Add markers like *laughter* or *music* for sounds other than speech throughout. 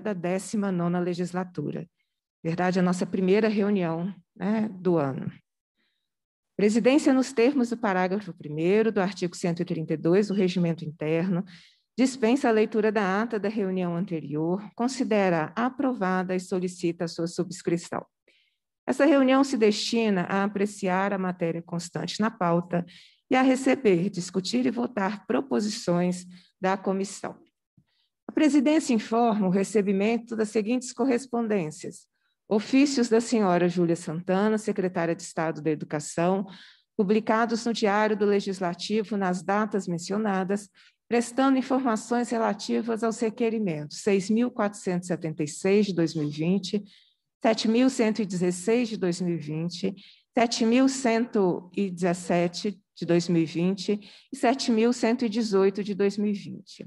da 19ª legislatura. verdade, é a nossa primeira reunião né, do ano. Presidência, nos termos do parágrafo 1 do artigo 132 do Regimento Interno, dispensa a leitura da ata da reunião anterior, considera aprovada e solicita a sua subscrição. Essa reunião se destina a apreciar a matéria constante na pauta e a receber, discutir e votar proposições da comissão. A presidência informa o recebimento das seguintes correspondências: ofícios da senhora Júlia Santana, secretária de Estado da Educação, publicados no Diário do Legislativo nas datas mencionadas, prestando informações relativas aos requerimentos 6.476 de 2020, 7.116 de 2020, 7.117 de 2020 e 7.118 de 2020.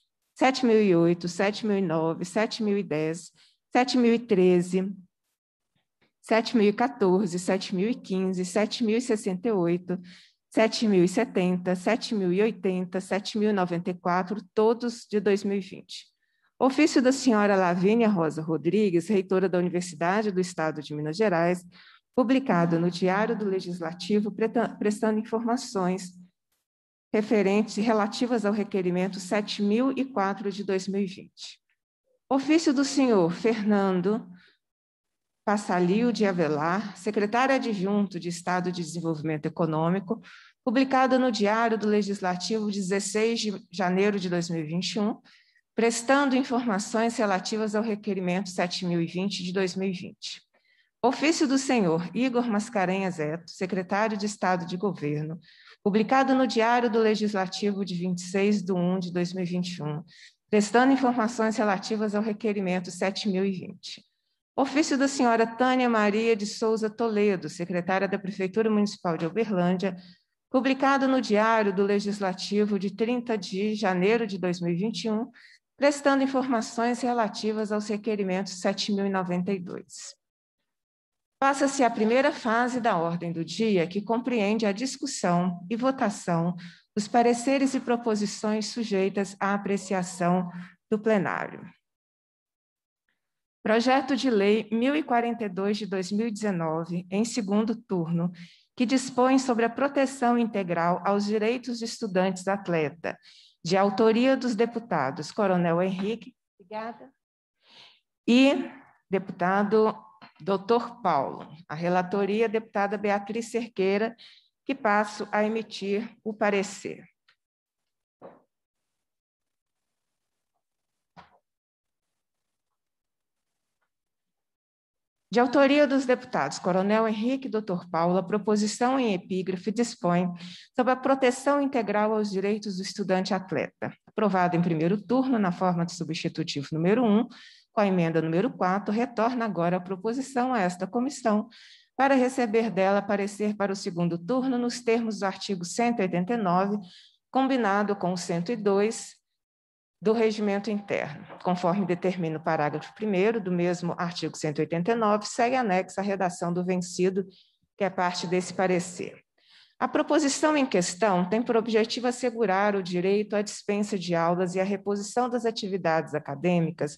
7008, 7009, 7010, 7013, 7014, 7015, 7068, 7070, 7080, 7094, todos de 2020. Ofício da senhora Lavínia Rosa Rodrigues, reitora da Universidade do Estado de Minas Gerais, publicado no Diário do Legislativo, prestando informações referentes relativas ao requerimento 7004 de 2020. Ofício do senhor Fernando Passalio de Avelar, secretário adjunto de Estado de Desenvolvimento Econômico, publicado no Diário do Legislativo 16 de janeiro de 2021, prestando informações relativas ao requerimento 7020 de 2020. Ofício do senhor Igor Mascarenhas Eto, secretário de Estado de Governo, publicado no Diário do Legislativo de 26 de 1 de 2021, prestando informações relativas ao requerimento 7020. Ofício da senhora Tânia Maria de Souza Toledo, secretária da Prefeitura Municipal de Uberlândia, publicado no Diário do Legislativo de 30 de janeiro de 2021, prestando informações relativas aos requerimentos 7092. Passa-se a primeira fase da ordem do dia, que compreende a discussão e votação dos pareceres e proposições sujeitas à apreciação do plenário. Projeto de Lei 1042 de 2019, em segundo turno, que dispõe sobre a proteção integral aos direitos de estudantes atleta, de autoria dos deputados Coronel Henrique obrigada, e deputado Doutor Paulo, a relatoria, deputada Beatriz Cerqueira, que passo a emitir o parecer. De autoria dos deputados Coronel Henrique e Dr. Paulo, a proposição em epígrafe dispõe sobre a proteção integral aos direitos do estudante atleta, Aprovado em primeiro turno na forma de substitutivo número 1, um, com a emenda número 4, retorna agora a proposição a esta comissão para receber dela parecer para o segundo turno nos termos do artigo 189, combinado com o 102 do regimento interno. Conforme determina o parágrafo 1 do mesmo artigo 189, segue anexa a redação do vencido, que é parte desse parecer. A proposição em questão tem por objetivo assegurar o direito à dispensa de aulas e à reposição das atividades acadêmicas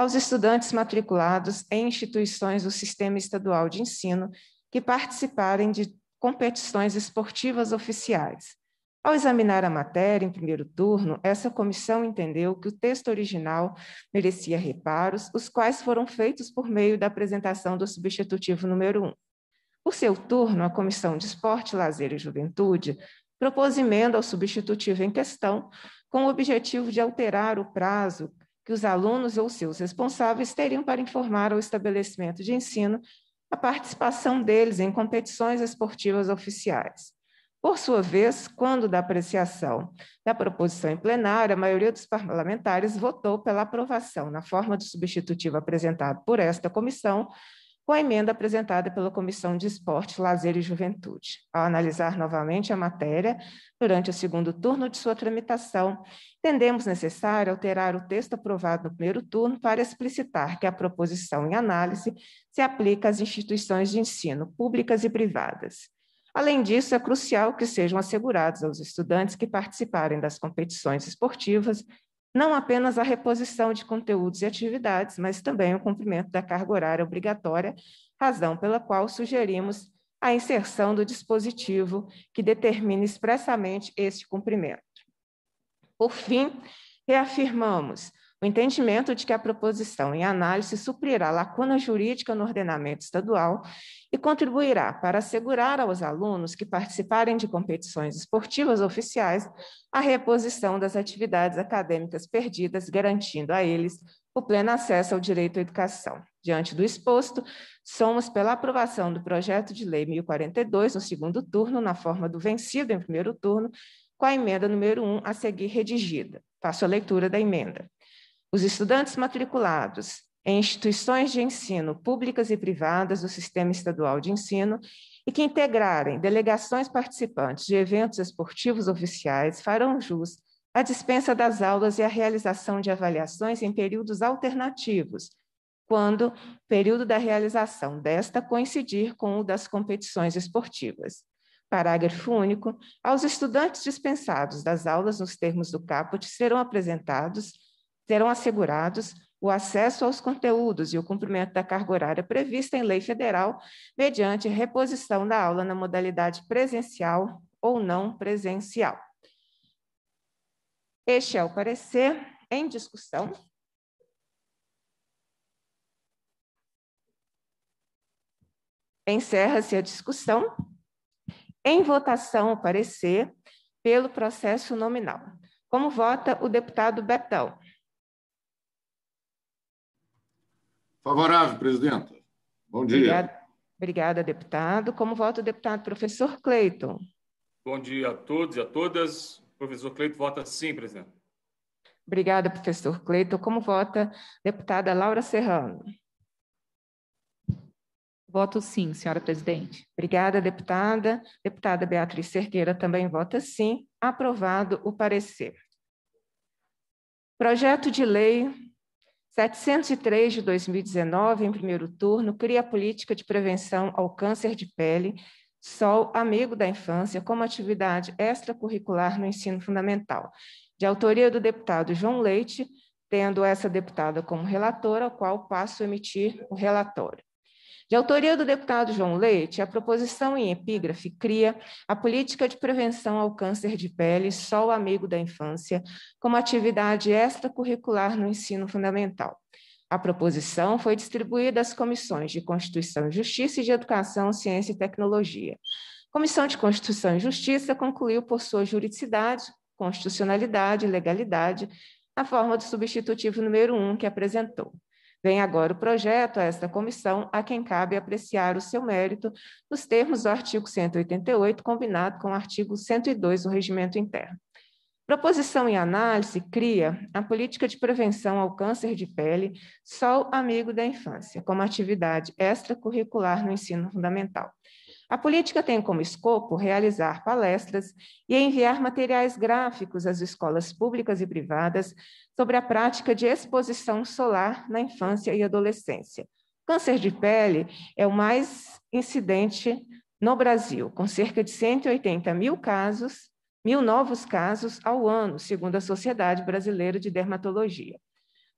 aos estudantes matriculados em instituições do Sistema Estadual de Ensino que participarem de competições esportivas oficiais. Ao examinar a matéria em primeiro turno, essa comissão entendeu que o texto original merecia reparos, os quais foram feitos por meio da apresentação do substitutivo número 1. Um. Por seu turno, a Comissão de Esporte, Lazer e Juventude propôs emenda ao substitutivo em questão, com o objetivo de alterar o prazo que os alunos ou seus responsáveis teriam para informar ao estabelecimento de ensino a participação deles em competições esportivas oficiais. Por sua vez, quando da apreciação da proposição em plenário, a maioria dos parlamentares votou pela aprovação, na forma de substitutivo apresentado por esta comissão, com a emenda apresentada pela Comissão de Esporte, Lazer e Juventude. Ao analisar novamente a matéria, durante o segundo turno de sua tramitação, entendemos necessário alterar o texto aprovado no primeiro turno para explicitar que a proposição em análise se aplica às instituições de ensino, públicas e privadas. Além disso, é crucial que sejam assegurados aos estudantes que participarem das competições esportivas não apenas a reposição de conteúdos e atividades, mas também o cumprimento da carga horária obrigatória, razão pela qual sugerimos a inserção do dispositivo que determine expressamente este cumprimento. Por fim, reafirmamos o entendimento de que a proposição em análise suprirá lacuna jurídica no ordenamento estadual e contribuirá para assegurar aos alunos que participarem de competições esportivas oficiais a reposição das atividades acadêmicas perdidas, garantindo a eles o pleno acesso ao direito à educação. Diante do exposto, somos pela aprovação do projeto de lei 1042 no segundo turno, na forma do vencido em primeiro turno, com a emenda número 1 a seguir redigida. Faço a leitura da emenda. Os estudantes matriculados em instituições de ensino públicas e privadas do sistema estadual de ensino e que integrarem delegações participantes de eventos esportivos oficiais farão jus à dispensa das aulas e à realização de avaliações em períodos alternativos, quando o período da realização desta coincidir com o das competições esportivas. Parágrafo único. Aos estudantes dispensados das aulas nos termos do caput serão apresentados serão assegurados o acesso aos conteúdos e o cumprimento da carga horária prevista em lei federal, mediante reposição da aula na modalidade presencial ou não presencial. Este é o parecer em discussão. Encerra-se a discussão. Em votação, o parecer pelo processo nominal. Como vota o deputado Betão? Favorável, presidenta. Bom dia. Obrigada, obrigada deputado. Como vota o deputado professor Cleiton? Bom dia a todos e a todas. O professor Cleiton vota sim, presidente. Obrigada, professor Cleiton. Como vota deputada Laura Serrano? Voto sim, senhora presidente. Obrigada, deputada. Deputada Beatriz Cerqueira também vota sim. Aprovado o parecer. Projeto de lei 703 de 2019, em primeiro turno, cria a política de prevenção ao câncer de pele, SOL Amigo da Infância, como atividade extracurricular no ensino fundamental, de autoria do deputado João Leite, tendo essa deputada como relatora, ao qual passo a emitir o relatório. De autoria do deputado João Leite, a proposição em epígrafe cria a política de prevenção ao câncer de pele só o amigo da infância, como atividade extracurricular no ensino fundamental. A proposição foi distribuída às comissões de Constituição e Justiça e de Educação, Ciência e Tecnologia. A Comissão de Constituição e Justiça concluiu por sua juridicidade, constitucionalidade e legalidade a forma do substitutivo número 1 um que apresentou. Vem agora o projeto a esta comissão, a quem cabe apreciar o seu mérito nos termos do artigo 188, combinado com o artigo 102 do Regimento Interno. Proposição e análise cria a política de prevenção ao câncer de pele Sol Amigo da Infância, como atividade extracurricular no ensino fundamental. A política tem como escopo realizar palestras e enviar materiais gráficos às escolas públicas e privadas sobre a prática de exposição solar na infância e adolescência. Câncer de pele é o mais incidente no Brasil, com cerca de 180 mil casos, mil novos casos ao ano, segundo a Sociedade Brasileira de Dermatologia.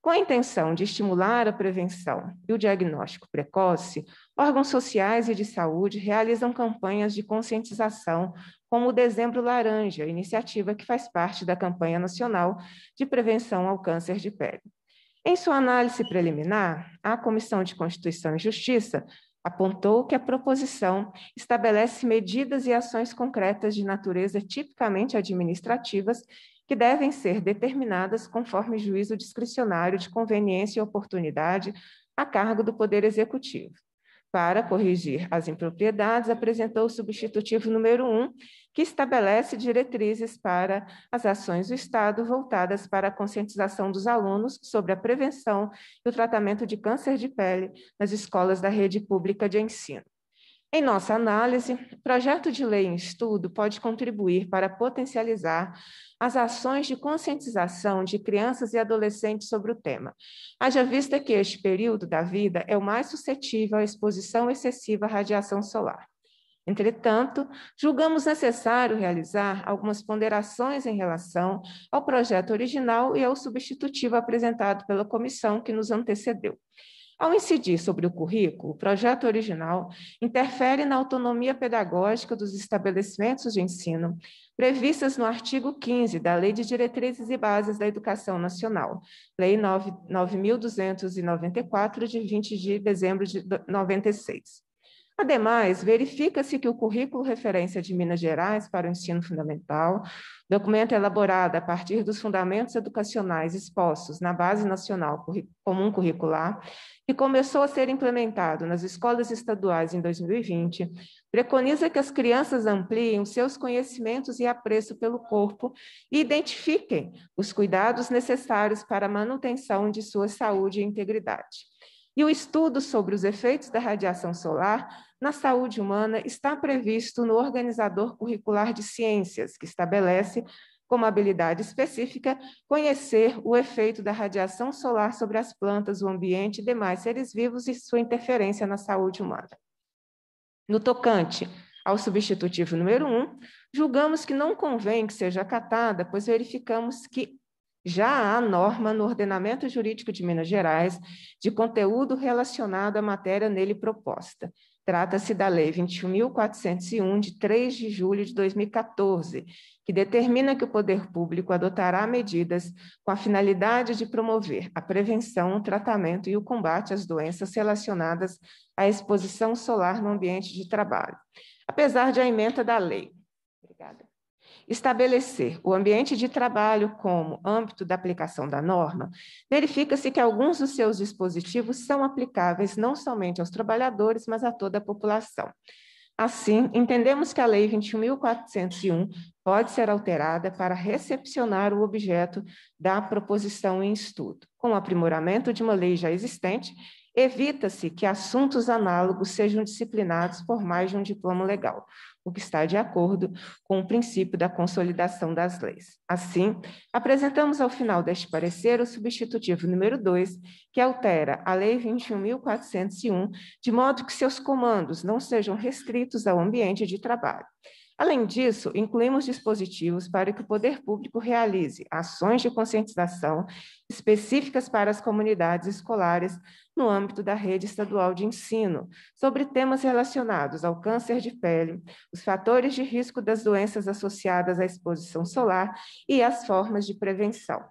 Com a intenção de estimular a prevenção e o diagnóstico precoce, órgãos sociais e de saúde realizam campanhas de conscientização, como o Dezembro Laranja, iniciativa que faz parte da campanha nacional de prevenção ao câncer de pele. Em sua análise preliminar, a Comissão de Constituição e Justiça apontou que a proposição estabelece medidas e ações concretas de natureza tipicamente administrativas que devem ser determinadas conforme juízo discricionário de conveniência e oportunidade a cargo do Poder Executivo. Para corrigir as impropriedades, apresentou o substitutivo número 1, que estabelece diretrizes para as ações do Estado voltadas para a conscientização dos alunos sobre a prevenção e o tratamento de câncer de pele nas escolas da rede pública de ensino. Em nossa análise, o projeto de lei em estudo pode contribuir para potencializar as ações de conscientização de crianças e adolescentes sobre o tema, haja vista que este período da vida é o mais suscetível à exposição excessiva à radiação solar. Entretanto, julgamos necessário realizar algumas ponderações em relação ao projeto original e ao substitutivo apresentado pela comissão que nos antecedeu. Ao incidir sobre o currículo, o projeto original interfere na autonomia pedagógica dos estabelecimentos de ensino previstas no artigo 15 da Lei de Diretrizes e Bases da Educação Nacional, Lei 9294 de 20 de dezembro de 96. Ademais, verifica-se que o currículo referência de Minas Gerais para o ensino fundamental Documento é elaborado a partir dos fundamentos educacionais expostos na Base Nacional Comum Curricular, que começou a ser implementado nas escolas estaduais em 2020, preconiza que as crianças ampliem seus conhecimentos e apreço pelo corpo e identifiquem os cuidados necessários para a manutenção de sua saúde e integridade. E o estudo sobre os efeitos da radiação solar na saúde humana está previsto no Organizador Curricular de Ciências, que estabelece como habilidade específica conhecer o efeito da radiação solar sobre as plantas, o ambiente e demais seres vivos e sua interferência na saúde humana. No tocante ao substitutivo número 1, um, julgamos que não convém que seja acatada, pois verificamos que já há norma no ordenamento jurídico de Minas Gerais de conteúdo relacionado à matéria nele proposta. Trata-se da Lei 21.401, de 3 de julho de 2014, que determina que o poder público adotará medidas com a finalidade de promover a prevenção, o tratamento e o combate às doenças relacionadas à exposição solar no ambiente de trabalho. Apesar de a emenda da lei. Obrigada estabelecer o ambiente de trabalho como âmbito da aplicação da norma, verifica-se que alguns dos seus dispositivos são aplicáveis não somente aos trabalhadores, mas a toda a população. Assim, entendemos que a Lei 21.401 pode ser alterada para recepcionar o objeto da proposição em estudo. Com o aprimoramento de uma lei já existente, evita-se que assuntos análogos sejam disciplinados por mais de um diploma legal o que está de acordo com o princípio da consolidação das leis. Assim, apresentamos ao final deste parecer o substitutivo número 2, que altera a Lei 21.401, de modo que seus comandos não sejam restritos ao ambiente de trabalho. Além disso, incluímos dispositivos para que o poder público realize ações de conscientização específicas para as comunidades escolares no âmbito da rede estadual de ensino, sobre temas relacionados ao câncer de pele, os fatores de risco das doenças associadas à exposição solar e as formas de prevenção.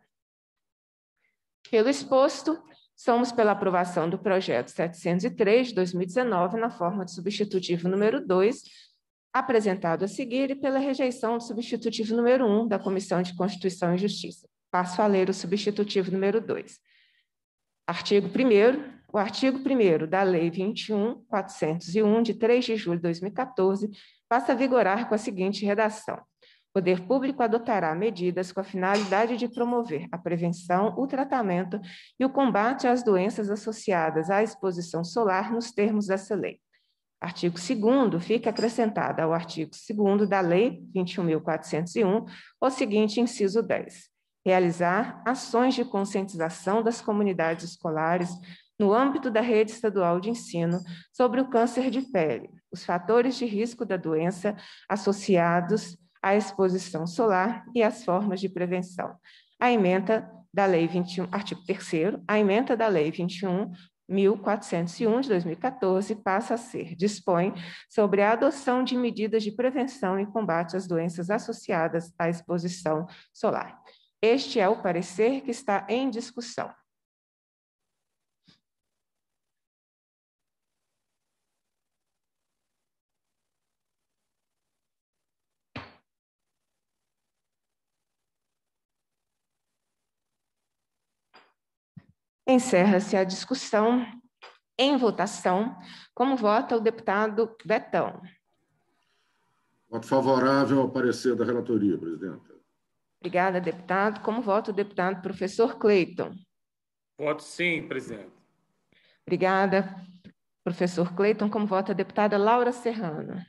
Pelo exposto, Somos pela aprovação do projeto 703 de 2019, na forma de substitutivo número 2, apresentado a seguir e pela rejeição do substitutivo número 1 da Comissão de Constituição e Justiça. Passo a ler o substitutivo número 2. Artigo 1 o artigo 1 da Lei 21.401, de 3 de julho de 2014, passa a vigorar com a seguinte redação. O poder público adotará medidas com a finalidade de promover a prevenção, o tratamento e o combate às doenças associadas à exposição solar nos termos dessa lei. Artigo 2 fica acrescentada ao artigo 2 da Lei 21.401, o seguinte inciso 10. Realizar ações de conscientização das comunidades escolares no âmbito da rede estadual de ensino sobre o câncer de pele, os fatores de risco da doença associados à exposição solar e as formas de prevenção. A emenda da Lei 21, artigo 3 a emenda da Lei 21, 1401 de 2014 passa a ser, dispõe sobre a adoção de medidas de prevenção e combate às doenças associadas à exposição solar. Este é o parecer que está em discussão. Encerra-se a discussão. Em votação, como vota o deputado Betão? Voto favorável ao parecer da relatoria, presidenta. Obrigada, deputado. Como vota o deputado professor Cleiton? Voto sim, presidente. Obrigada, professor Cleiton. Como vota a deputada Laura Serrano?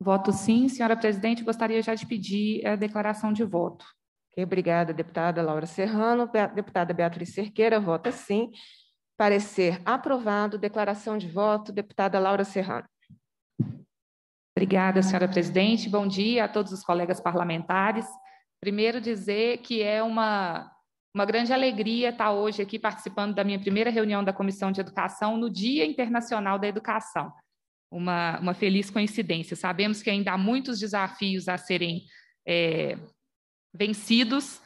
Voto sim, senhora presidente. Gostaria já de pedir a declaração de voto. Okay, obrigada, deputada Laura Serrano. Deputada Beatriz Cerqueira, vota sim. Parecer aprovado. Declaração de voto, deputada Laura Serrano. Obrigada, senhora presidente. Bom dia a todos os colegas parlamentares. Primeiro dizer que é uma, uma grande alegria estar hoje aqui participando da minha primeira reunião da Comissão de Educação no Dia Internacional da Educação. Uma, uma feliz coincidência. Sabemos que ainda há muitos desafios a serem é, vencidos,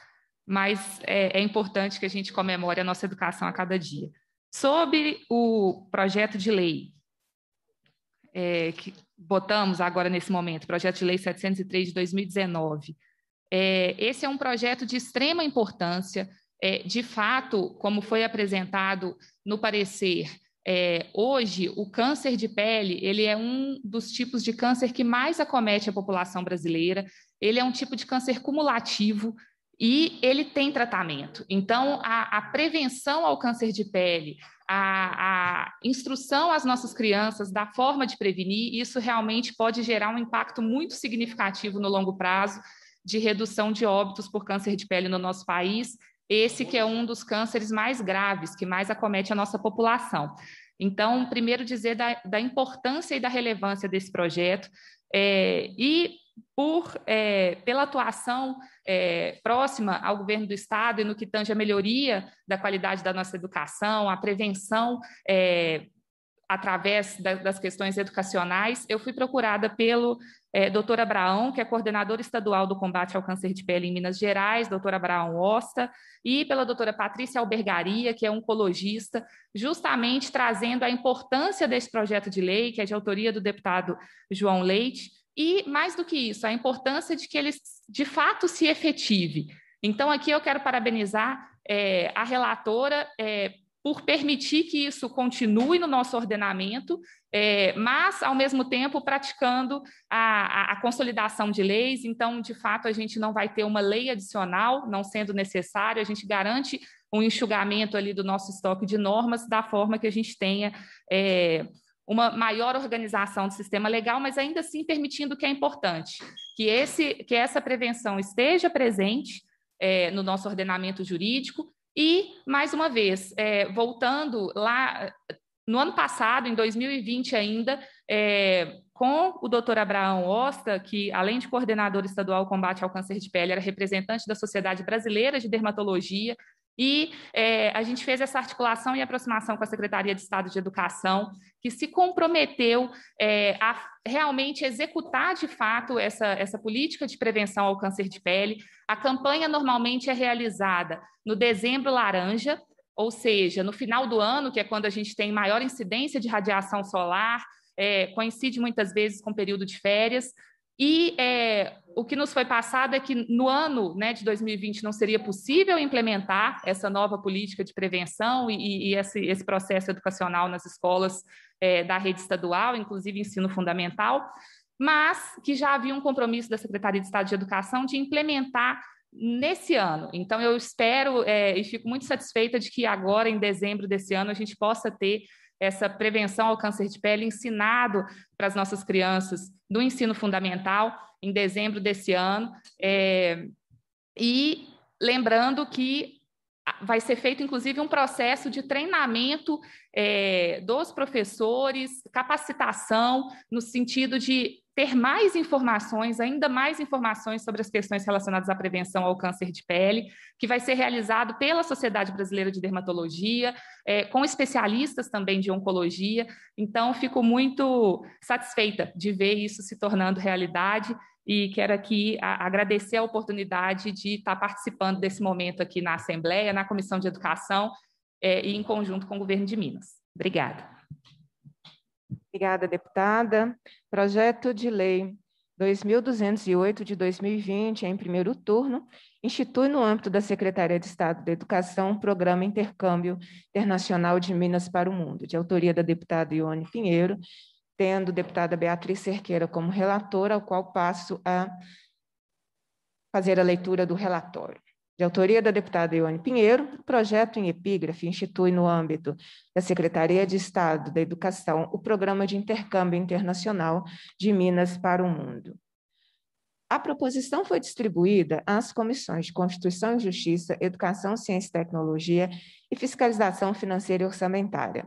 mas é, é importante que a gente comemore a nossa educação a cada dia. Sobre o projeto de lei é, que botamos agora nesse momento, projeto de lei 703 de 2019, é, esse é um projeto de extrema importância. É, de fato, como foi apresentado no parecer, é, hoje o câncer de pele ele é um dos tipos de câncer que mais acomete a população brasileira ele é um tipo de câncer cumulativo e ele tem tratamento. Então, a, a prevenção ao câncer de pele, a, a, instrução às nossas crianças da forma de prevenir, isso realmente pode gerar um impacto muito significativo no longo prazo de redução de óbitos por câncer de pele no nosso país. Esse que é um dos cânceres mais graves, que mais acomete a nossa população. Então, primeiro dizer da, da importância e da relevância desse projeto é, e por, é, pela atuação é, próxima ao governo do Estado e no que tange a melhoria da qualidade da nossa educação, a prevenção é, através da, das questões educacionais, eu fui procurada pelo é, doutor Abraão, que é coordenador estadual do combate ao câncer de pele em Minas Gerais, doutor Abraão Osta, e pela doutora Patrícia Albergaria, que é oncologista, justamente trazendo a importância desse projeto de lei, que é de autoria do deputado João Leite, e, mais do que isso, a importância de que ele de fato se efetive. Então, aqui eu quero parabenizar é, a relatora é, por permitir que isso continue no nosso ordenamento, é, mas, ao mesmo tempo, praticando a, a, consolidação de leis. Então, de fato, a gente não vai ter uma lei adicional, não sendo necessário, a gente garante um enxugamento ali do nosso estoque de normas da forma que a gente tenha. É, uma maior organização do sistema legal, mas ainda assim permitindo que é importante, que, esse, que essa prevenção esteja presente é, no nosso ordenamento jurídico. E, mais uma vez, é, voltando lá, no ano passado, em 2020 ainda, é, com o doutor Abraão Osta, que, além de coordenador estadual combate ao câncer de pele, era representante da Sociedade Brasileira de Dermatologia, e é, a gente fez essa articulação e aproximação com a Secretaria de Estado de Educação, que se comprometeu é, a realmente executar de fato essa, essa política de prevenção ao câncer de pele. A campanha normalmente é realizada no dezembro laranja, ou seja, no final do ano, que é quando a gente tem maior incidência de radiação solar, é, coincide muitas vezes com o período de férias. E é, o que nos foi passado é que no ano né, de 2020 não seria possível implementar essa nova política de prevenção e, e esse, esse, processo educacional nas escolas é, da rede estadual, inclusive ensino fundamental, mas que já havia um compromisso da Secretaria de Estado de Educação de implementar nesse ano. Então, eu espero é, e fico muito satisfeita de que agora, em dezembro desse ano, a gente possa ter essa prevenção ao câncer de pele ensinado para as nossas crianças do ensino fundamental, em dezembro desse ano. É, e lembrando que vai ser feito, inclusive, um processo de treinamento é, dos professores, capacitação, no sentido de ter mais informações, ainda mais informações sobre as questões relacionadas à prevenção ao câncer de pele, que vai ser realizado pela Sociedade Brasileira de Dermatologia, é, com especialistas também de oncologia. Então, fico muito satisfeita de ver isso se tornando realidade e quero aqui agradecer a oportunidade de estar participando desse momento aqui na Assembleia, na Comissão de Educação é, e em conjunto com o governo de Minas. Obrigada. Obrigada, deputada. Projeto de lei 2208 de 2020, em primeiro turno, institui no âmbito da Secretaria de Estado da Educação o programa Intercâmbio Internacional de Minas para o Mundo, de autoria da deputada Ione Pinheiro, tendo deputada Beatriz Cerqueira como relatora, ao qual passo a fazer a leitura do relatório de autoria da deputada Ione Pinheiro, o projeto em epígrafe institui no âmbito da Secretaria de Estado da Educação o Programa de Intercâmbio Internacional de Minas para o Mundo. A proposição foi distribuída às comissões de Constituição e Justiça, Educação, Ciência e Tecnologia e Fiscalização Financeira e Orçamentária.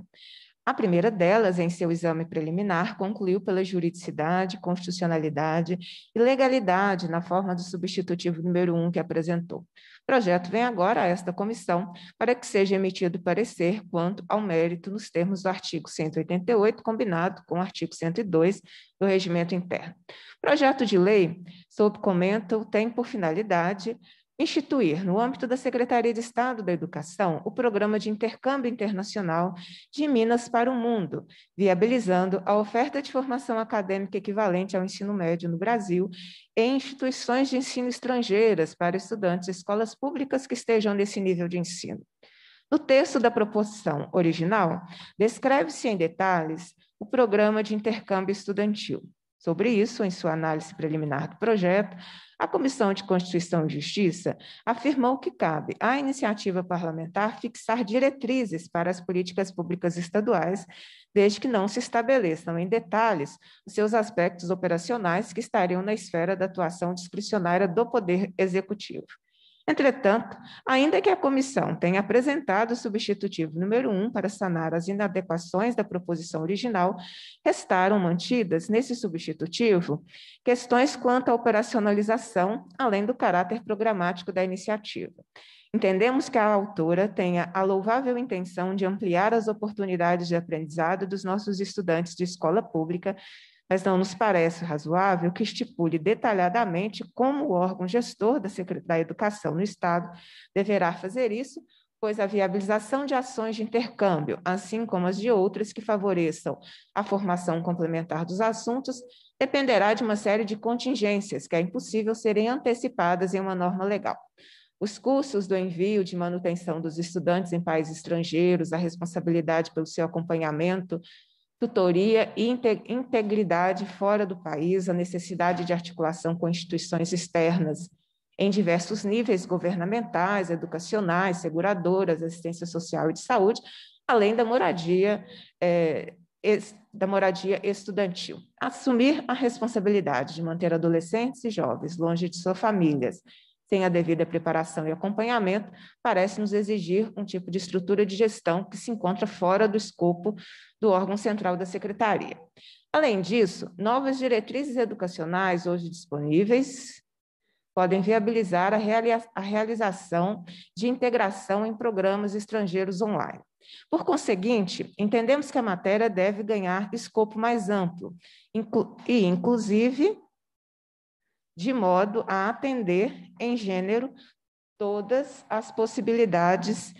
A primeira delas, em seu exame preliminar, concluiu pela juridicidade, constitucionalidade e legalidade na forma do substitutivo número um que apresentou. O projeto vem agora a esta comissão para que seja emitido parecer quanto ao mérito nos termos do artigo 188, combinado com o artigo 102 do Regimento Interno. O projeto de lei, sob comento, tem por finalidade instituir, no âmbito da Secretaria de Estado da Educação, o Programa de Intercâmbio Internacional de Minas para o Mundo, viabilizando a oferta de formação acadêmica equivalente ao ensino médio no Brasil em instituições de ensino estrangeiras para estudantes e escolas públicas que estejam nesse nível de ensino. No texto da proposição original, descreve-se em detalhes o programa de intercâmbio estudantil. Sobre isso, em sua análise preliminar do projeto, a Comissão de Constituição e Justiça afirmou que cabe à iniciativa parlamentar fixar diretrizes para as políticas públicas estaduais, desde que não se estabeleçam em detalhes os seus aspectos operacionais que estariam na esfera da atuação discricionária do Poder Executivo. Entretanto, ainda que a comissão tenha apresentado o substitutivo número 1 para sanar as inadequações da proposição original, restaram mantidas nesse substitutivo questões quanto à operacionalização, além do caráter programático da iniciativa. Entendemos que a autora tenha a louvável intenção de ampliar as oportunidades de aprendizado dos nossos estudantes de escola pública, mas não nos parece razoável que estipule detalhadamente como o órgão gestor da, da Educação no Estado deverá fazer isso, pois a viabilização de ações de intercâmbio, assim como as de outras que favoreçam a formação complementar dos assuntos, dependerá de uma série de contingências que é impossível serem antecipadas em uma norma legal. Os custos do envio de manutenção dos estudantes em países estrangeiros, a responsabilidade pelo seu acompanhamento, tutoria e integridade fora do país, a necessidade de articulação com instituições externas em diversos níveis governamentais, educacionais, seguradoras, assistência social e de saúde, além da moradia, é, da moradia estudantil. Assumir a responsabilidade de manter adolescentes e jovens longe de suas famílias tem a devida preparação e acompanhamento, parece nos exigir um tipo de estrutura de gestão que se encontra fora do escopo do órgão central da secretaria. Além disso, novas diretrizes educacionais hoje disponíveis podem viabilizar a, a realização de integração em programas estrangeiros online. Por conseguinte, entendemos que a matéria deve ganhar escopo mais amplo inclu e, inclusive, de modo a atender em gênero todas as possibilidades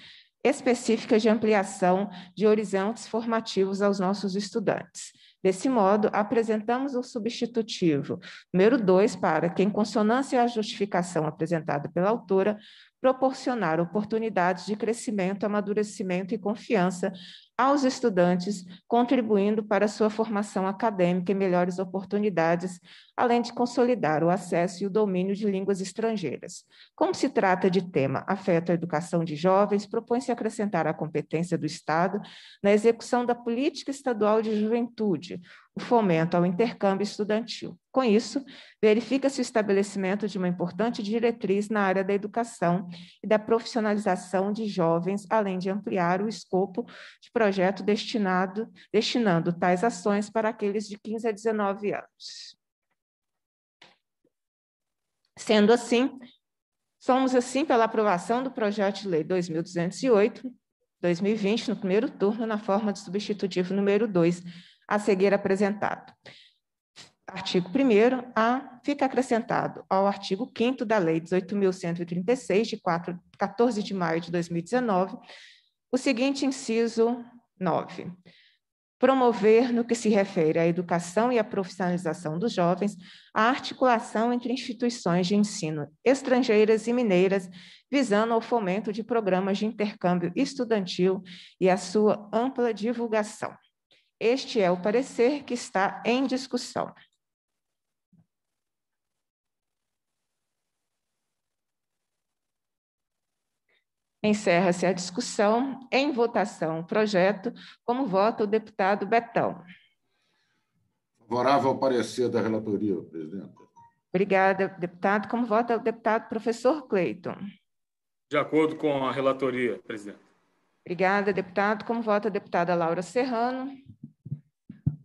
específicas de ampliação de horizontes formativos aos nossos estudantes. Desse modo, apresentamos o substitutivo número 2 para que, em consonância à justificação apresentada pela autora, proporcionar oportunidades de crescimento, amadurecimento e confiança aos estudantes, contribuindo para sua formação acadêmica e melhores oportunidades, além de consolidar o acesso e o domínio de línguas estrangeiras. Como se trata de tema afeta a educação de jovens, propõe-se acrescentar a competência do Estado na execução da política estadual de juventude, o fomento ao intercâmbio estudantil. Com isso, verifica-se o estabelecimento de uma importante diretriz na área da educação e da profissionalização de jovens, além de ampliar o escopo de projeto destinado, destinando tais ações para aqueles de 15 a 19 anos. Sendo assim, somos assim pela aprovação do projeto de lei 2208 2020 no primeiro turno na forma de substitutivo número 2 a seguir apresentado. Artigo 1 A fica acrescentado ao artigo 5 da Lei 18.136, de 4, 14 de maio de 2019, o seguinte inciso 9 promover, no que se refere à educação e à profissionalização dos jovens, a articulação entre instituições de ensino estrangeiras e mineiras, visando ao fomento de programas de intercâmbio estudantil e a sua ampla divulgação. Este é o parecer que está em discussão. Encerra-se a discussão. Em votação, o projeto. Como vota o deputado Betão? Favorável ao parecer da relatoria, presidente. Obrigada, deputado. Como vota o deputado professor Cleiton? De acordo com a relatoria, presidente. Obrigada, deputado. Como vota a deputada Laura Serrano?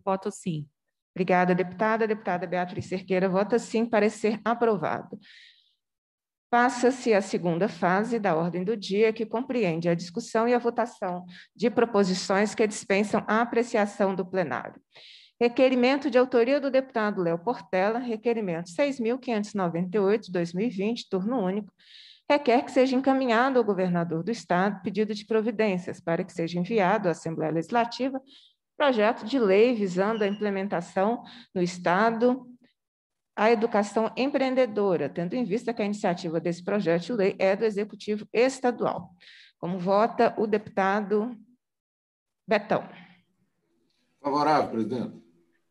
voto sim. Obrigada, deputada. Deputada Beatriz Cerqueira vota sim parecer aprovado. Passa-se a segunda fase da ordem do dia, que compreende a discussão e a votação de proposições que dispensam a apreciação do plenário. Requerimento de autoria do deputado Léo Portela, requerimento 6.598-2020, turno único, requer que seja encaminhado ao governador do Estado pedido de providências para que seja enviado à Assembleia Legislativa projeto de lei visando a implementação no Estado a educação empreendedora, tendo em vista que a iniciativa desse projeto de lei é do Executivo Estadual. Como vota o deputado Betão? Favorável, presidente.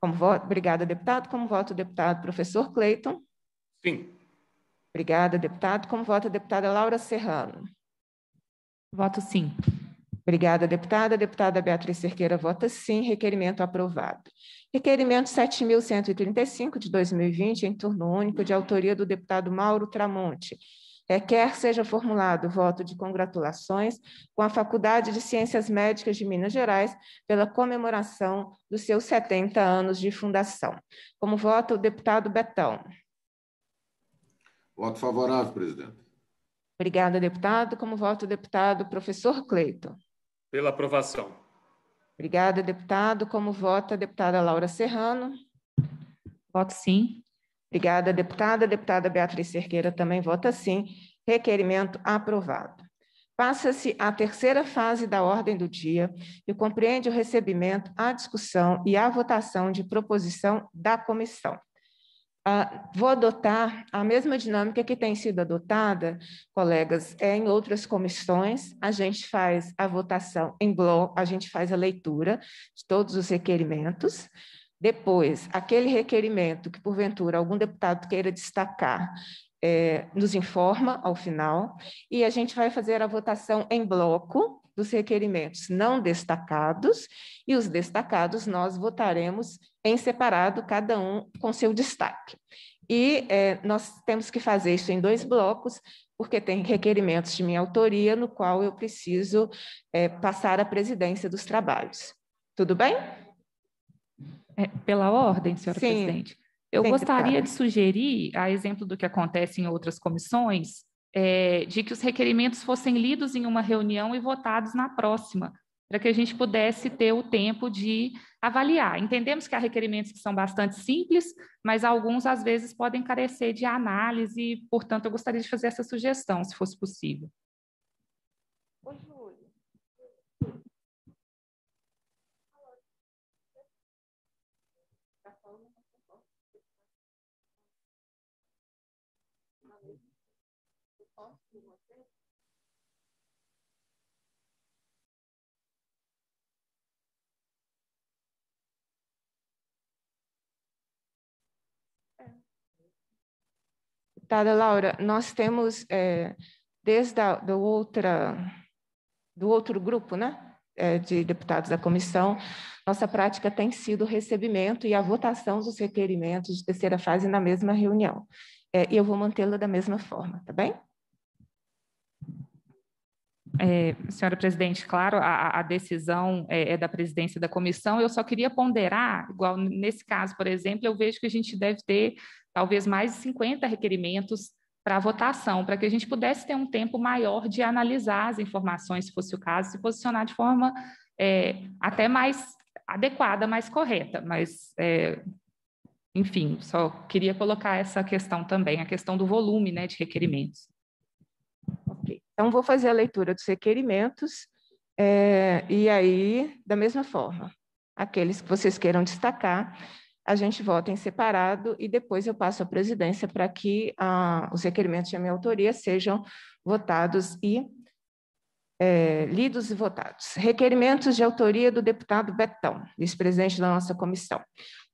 Como vota, obrigada, deputado. Como vota o deputado professor Cleiton? Sim. Obrigada, deputado. Como vota a deputada Laura Serrano? Voto sim. Obrigada, deputada. Deputada Beatriz Cerqueira vota sim. Requerimento aprovado. Requerimento 7.135 de 2020, em turno único, de autoria do deputado Mauro Tramonte. Requer é, seja formulado voto de congratulações com a Faculdade de Ciências Médicas de Minas Gerais pela comemoração dos seus 70 anos de fundação. Como vota o deputado Betão? Voto favorável, presidente. Obrigada, deputado. Como voto o deputado professor Cleiton? Pela aprovação. Obrigada, deputado. Como vota a deputada Laura Serrano? Voto sim. Obrigada, deputada. deputada Beatriz Cerqueira também vota sim. Requerimento aprovado. Passa-se à terceira fase da ordem do dia e compreende o recebimento, a discussão e a votação de proposição da comissão vou adotar a mesma dinâmica que tem sido adotada, colegas, é em outras comissões. A gente faz a votação em bloco, a gente faz a leitura de todos os requerimentos. Depois, aquele requerimento que, porventura, algum deputado queira destacar, é, nos informa ao final, e a gente vai fazer a votação em bloco dos requerimentos não destacados, e os destacados nós votaremos em separado, cada um com seu destaque. E é, nós temos que fazer isso em dois blocos, porque tem requerimentos de minha autoria, no qual eu preciso é, passar a presidência dos trabalhos. Tudo bem? É, pela ordem, senhora Sim, presidente. Eu gostaria de sugerir, a exemplo do que acontece em outras comissões, é, de que os requerimentos fossem lidos em uma reunião e votados na próxima, para que a gente pudesse ter o tempo de avaliar. Entendemos que há requerimentos que são bastante simples, mas alguns às vezes podem carecer de análise, portanto, eu gostaria de fazer essa sugestão, se fosse possível. Oi, Ju. Deputada Laura, nós temos, é, desde a, do, outra, do outro grupo, né? É, de deputados da comissão, nossa prática tem sido o recebimento e a votação dos requerimentos de terceira fase na mesma reunião. É, e eu vou mantê-la da mesma forma, tá bem? É, senhora presidente, claro, a, a decisão é, é, da presidência da comissão. Eu só queria ponderar, igual nesse caso, por exemplo, eu vejo que a gente deve ter talvez mais de 50 requerimentos para votação, para que a gente pudesse ter um tempo maior de analisar as informações, se fosse o caso, se posicionar de forma é, até mais adequada, mais correta. Mas, é, enfim, só queria colocar essa questão também, a questão do volume né, de requerimentos. Ok. Então, vou fazer a leitura dos requerimentos, é, e aí, da mesma forma, aqueles que vocês queiram destacar, a gente vota em separado e depois eu passo a presidência para que ah, os requerimentos de minha autoria sejam votados e é, lidos e votados. Requerimentos de autoria do deputado Betão, vice-presidente da nossa comissão.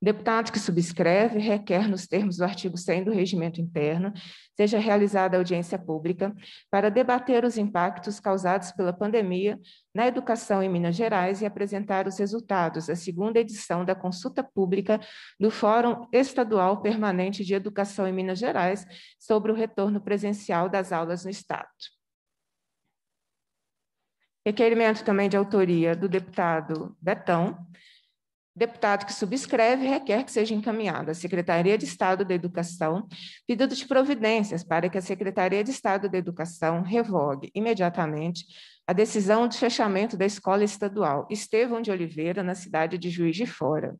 deputado que subscreve requer, nos termos do artigo 100 do regimento interno, seja realizada audiência pública para debater os impactos causados pela pandemia na educação em Minas Gerais e apresentar os resultados da segunda edição da consulta pública do Fórum Estadual Permanente de Educação em Minas Gerais sobre o retorno presencial das aulas no Estado. Requerimento também de autoria do deputado Betão. Deputado que subscreve requer que seja encaminhada à Secretaria de Estado da Educação pedido de providências para que a Secretaria de Estado da Educação revogue imediatamente a decisão de fechamento da escola estadual Estevão de Oliveira, na cidade de Juiz de Fora,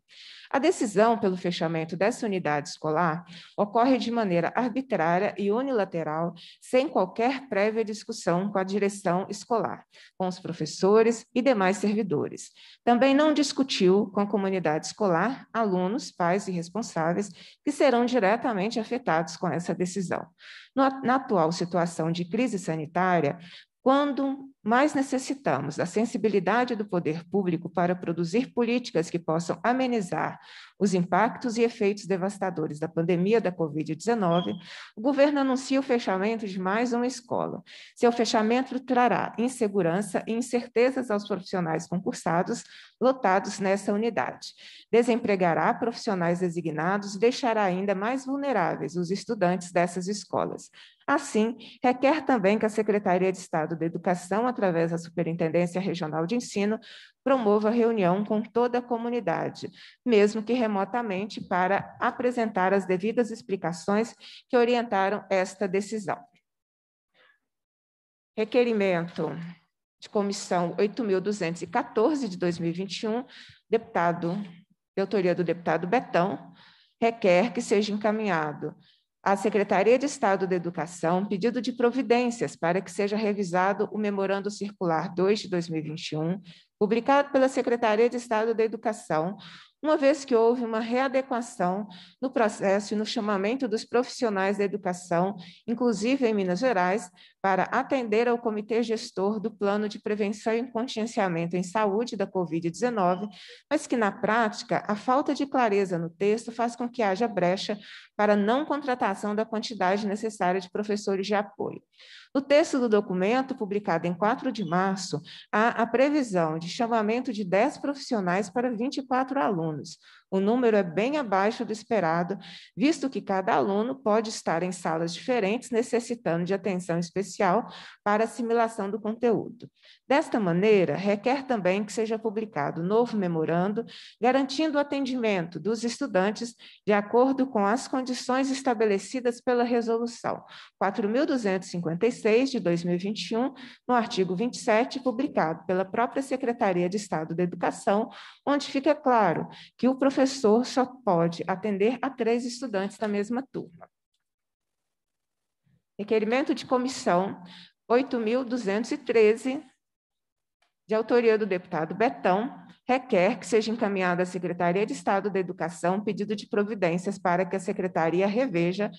a decisão pelo fechamento dessa unidade escolar ocorre de maneira arbitrária e unilateral, sem qualquer prévia discussão com a direção escolar, com os professores e demais servidores. Também não discutiu com a comunidade escolar, alunos, pais e responsáveis que serão diretamente afetados com essa decisão. Na atual situação de crise sanitária, quando mais necessitamos da sensibilidade do poder público para produzir políticas que possam amenizar os impactos e efeitos devastadores da pandemia da Covid-19, o governo anuncia o fechamento de mais uma escola. Seu fechamento trará insegurança e incertezas aos profissionais concursados lotados nessa unidade. Desempregará profissionais designados, deixará ainda mais vulneráveis os estudantes dessas escolas. Assim, requer também que a Secretaria de Estado da Educação, através da Superintendência Regional de Ensino, promova reunião com toda a comunidade, mesmo que remotamente, para apresentar as devidas explicações que orientaram esta decisão. Requerimento de comissão 8.214 de 2021, deputado, de autoria do deputado Betão, requer que seja encaminhado à Secretaria de Estado da Educação pedido de providências para que seja revisado o Memorando Circular 2 de 2021, publicado pela Secretaria de Estado da Educação, uma vez que houve uma readequação no processo e no chamamento dos profissionais da educação, inclusive em Minas Gerais, para atender ao Comitê Gestor do Plano de Prevenção e Contingenciamento em Saúde da Covid-19, mas que, na prática, a falta de clareza no texto faz com que haja brecha para não contratação da quantidade necessária de professores de apoio. No texto do documento, publicado em 4 de março, há a previsão de chamamento de 10 profissionais para 24 alunos, o número é bem abaixo do esperado, visto que cada aluno pode estar em salas diferentes, necessitando de atenção especial para assimilação do conteúdo. Desta maneira, requer também que seja publicado novo memorando, garantindo o atendimento dos estudantes de acordo com as condições estabelecidas pela Resolução 4.256 de 2021, no artigo 27, publicado pela própria Secretaria de Estado da Educação, onde fica claro que o professor só pode atender a três estudantes da mesma turma. Requerimento de comissão 8.213 de autoria do deputado Betão, requer que seja encaminhado à Secretaria de Estado da Educação pedido de providências para que a secretaria reveja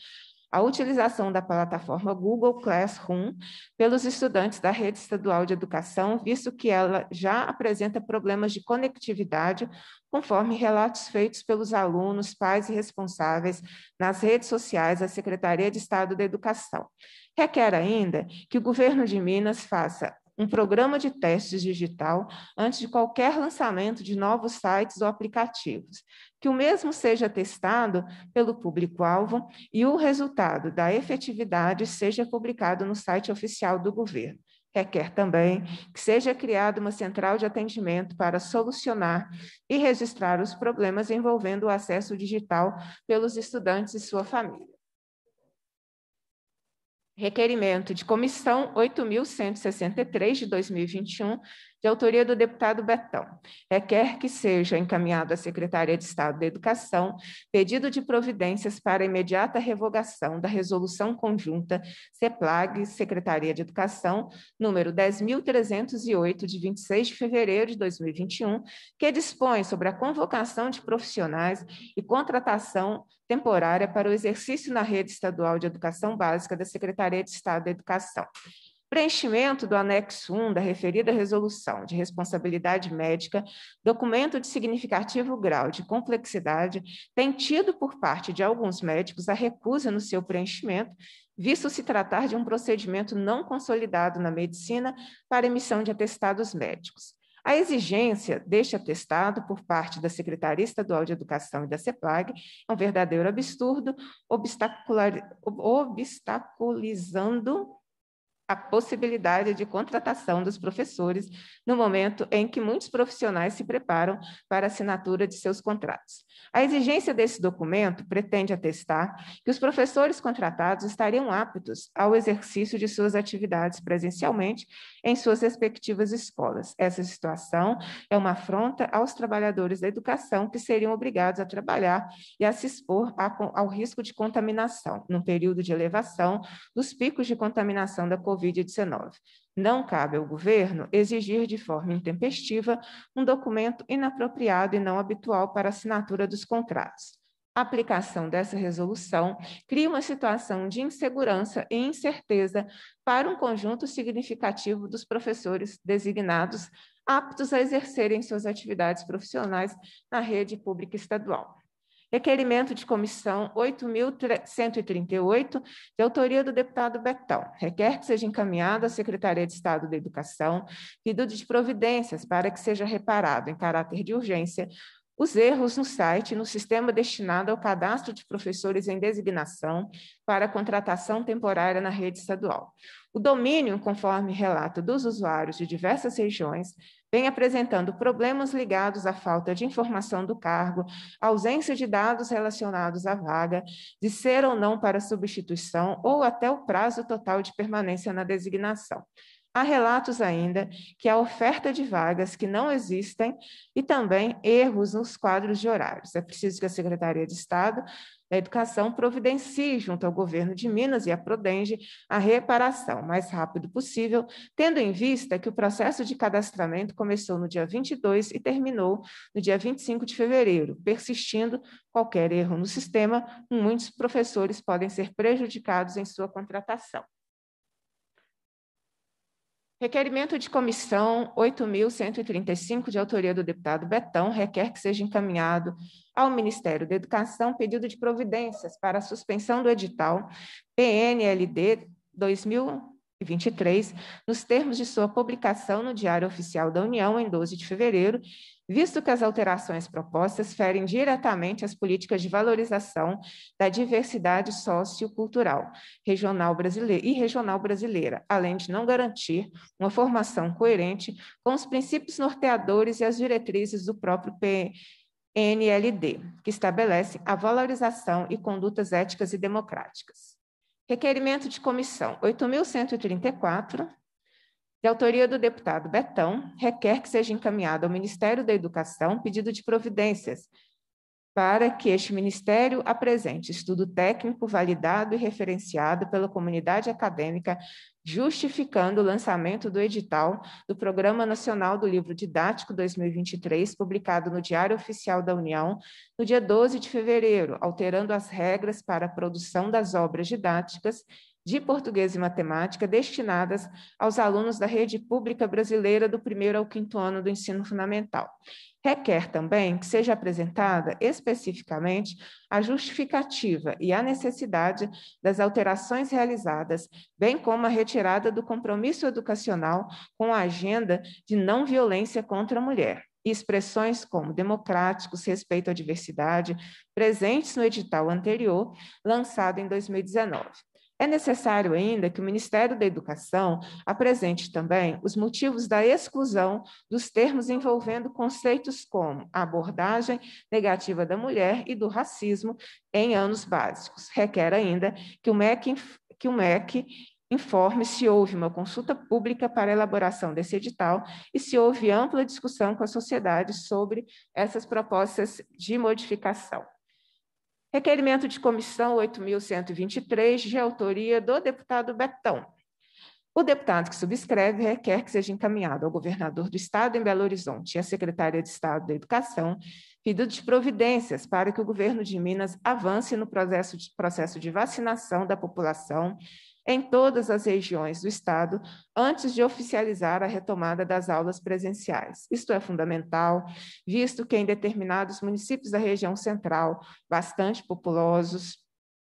a utilização da plataforma Google Classroom pelos estudantes da rede estadual de educação, visto que ela já apresenta problemas de conectividade, conforme relatos feitos pelos alunos, pais e responsáveis nas redes sociais da Secretaria de Estado da Educação. Requer ainda que o governo de Minas faça um programa de testes digital antes de qualquer lançamento de novos sites ou aplicativos, que o mesmo seja testado pelo público-alvo e o resultado da efetividade seja publicado no site oficial do governo. Requer também que seja criada uma central de atendimento para solucionar e registrar os problemas envolvendo o acesso digital pelos estudantes e sua família. Requerimento de comissão 8.163 de 2021, de autoria do deputado Betão. Requer que seja encaminhado à Secretaria de Estado da Educação pedido de providências para imediata revogação da resolução conjunta CEPLAG, Secretaria de Educação, número 10.308, de 26 de fevereiro de 2021, que dispõe sobre a convocação de profissionais e contratação temporária para o exercício na rede estadual de educação básica da Secretaria de Estado da Educação. Preenchimento do anexo 1 da referida resolução de responsabilidade médica, documento de significativo grau de complexidade, tem tido por parte de alguns médicos a recusa no seu preenchimento, visto se tratar de um procedimento não consolidado na medicina para emissão de atestados médicos. A exigência deste atestado por parte da Secretaria Estadual de Educação e da CEPLAG é um verdadeiro absurdo, obstaculizando a possibilidade de contratação dos professores no momento em que muitos profissionais se preparam para a assinatura de seus contratos. A exigência desse documento pretende atestar que os professores contratados estariam aptos ao exercício de suas atividades presencialmente em suas respectivas escolas. Essa situação é uma afronta aos trabalhadores da educação que seriam obrigados a trabalhar e a se expor ao risco de contaminação num período de elevação dos picos de contaminação da COVID Covid-19. Não cabe ao governo exigir de forma intempestiva um documento inapropriado e não habitual para assinatura dos contratos. A aplicação dessa resolução cria uma situação de insegurança e incerteza para um conjunto significativo dos professores designados aptos a exercerem suas atividades profissionais na rede pública estadual. Requerimento de comissão 8.138, de autoria do deputado Betão. Requer que seja encaminhado à Secretaria de Estado da Educação pedido de providências para que seja reparado, em caráter de urgência, os erros no site no sistema destinado ao cadastro de professores em designação para contratação temporária na rede estadual. O domínio, conforme relato dos usuários de diversas regiões, vem apresentando problemas ligados à falta de informação do cargo, ausência de dados relacionados à vaga, de ser ou não para substituição ou até o prazo total de permanência na designação. Há relatos ainda que há oferta de vagas que não existem e também erros nos quadros de horários. É preciso que a Secretaria de Estado da Educação providencie, junto ao governo de Minas e à Prodenge, a reparação mais rápido possível, tendo em vista que o processo de cadastramento começou no dia 22 e terminou no dia 25 de fevereiro, persistindo qualquer erro no sistema, muitos professores podem ser prejudicados em sua contratação. Requerimento de comissão 8.135, de autoria do deputado Betão, requer que seja encaminhado ao Ministério da Educação pedido de providências para a suspensão do edital PNLD 2023, nos termos de sua publicação no Diário Oficial da União, em 12 de fevereiro, visto que as alterações propostas ferem diretamente as políticas de valorização da diversidade sociocultural regional brasileira e regional brasileira, além de não garantir uma formação coerente com os princípios norteadores e as diretrizes do próprio PNLD, que estabelece a valorização e condutas éticas e democráticas. Requerimento de comissão 8134 de autoria do deputado Betão, requer que seja encaminhado ao Ministério da Educação pedido de providências para que este ministério apresente estudo técnico validado e referenciado pela comunidade acadêmica, justificando o lançamento do edital do Programa Nacional do Livro Didático 2023, publicado no Diário Oficial da União, no dia 12 de fevereiro, alterando as regras para a produção das obras didáticas de Português e Matemática destinadas aos alunos da rede pública brasileira do primeiro ao quinto ano do ensino fundamental. Requer também que seja apresentada especificamente a justificativa e a necessidade das alterações realizadas, bem como a retirada do compromisso educacional com a agenda de não violência contra a mulher expressões como democráticos, respeito à diversidade, presentes no edital anterior, lançado em 2019. É necessário ainda que o Ministério da Educação apresente também os motivos da exclusão dos termos envolvendo conceitos como a abordagem negativa da mulher e do racismo em anos básicos. Requer ainda que o MEC, que o MEC informe se houve uma consulta pública para a elaboração desse edital e se houve ampla discussão com a sociedade sobre essas propostas de modificação. Requerimento de comissão 8.123, de autoria do deputado Betão. O deputado que subscreve requer que seja encaminhado ao governador do Estado em Belo Horizonte e à secretária de Estado da Educação pedido de providências para que o governo de Minas avance no processo de, processo de vacinação da população em todas as regiões do Estado antes de oficializar a retomada das aulas presenciais. Isto é fundamental, visto que em determinados municípios da região central, bastante populosos,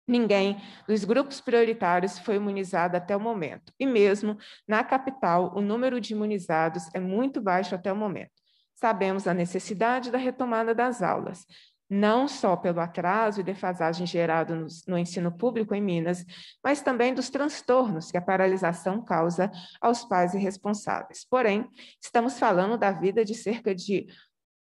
Ninguém dos grupos prioritários foi imunizado até o momento. E mesmo na capital, o número de imunizados é muito baixo até o momento. Sabemos a necessidade da retomada das aulas, não só pelo atraso e defasagem gerado no, no, ensino público em Minas, mas também dos transtornos que a paralisação causa aos pais irresponsáveis. Porém, estamos falando da vida de cerca de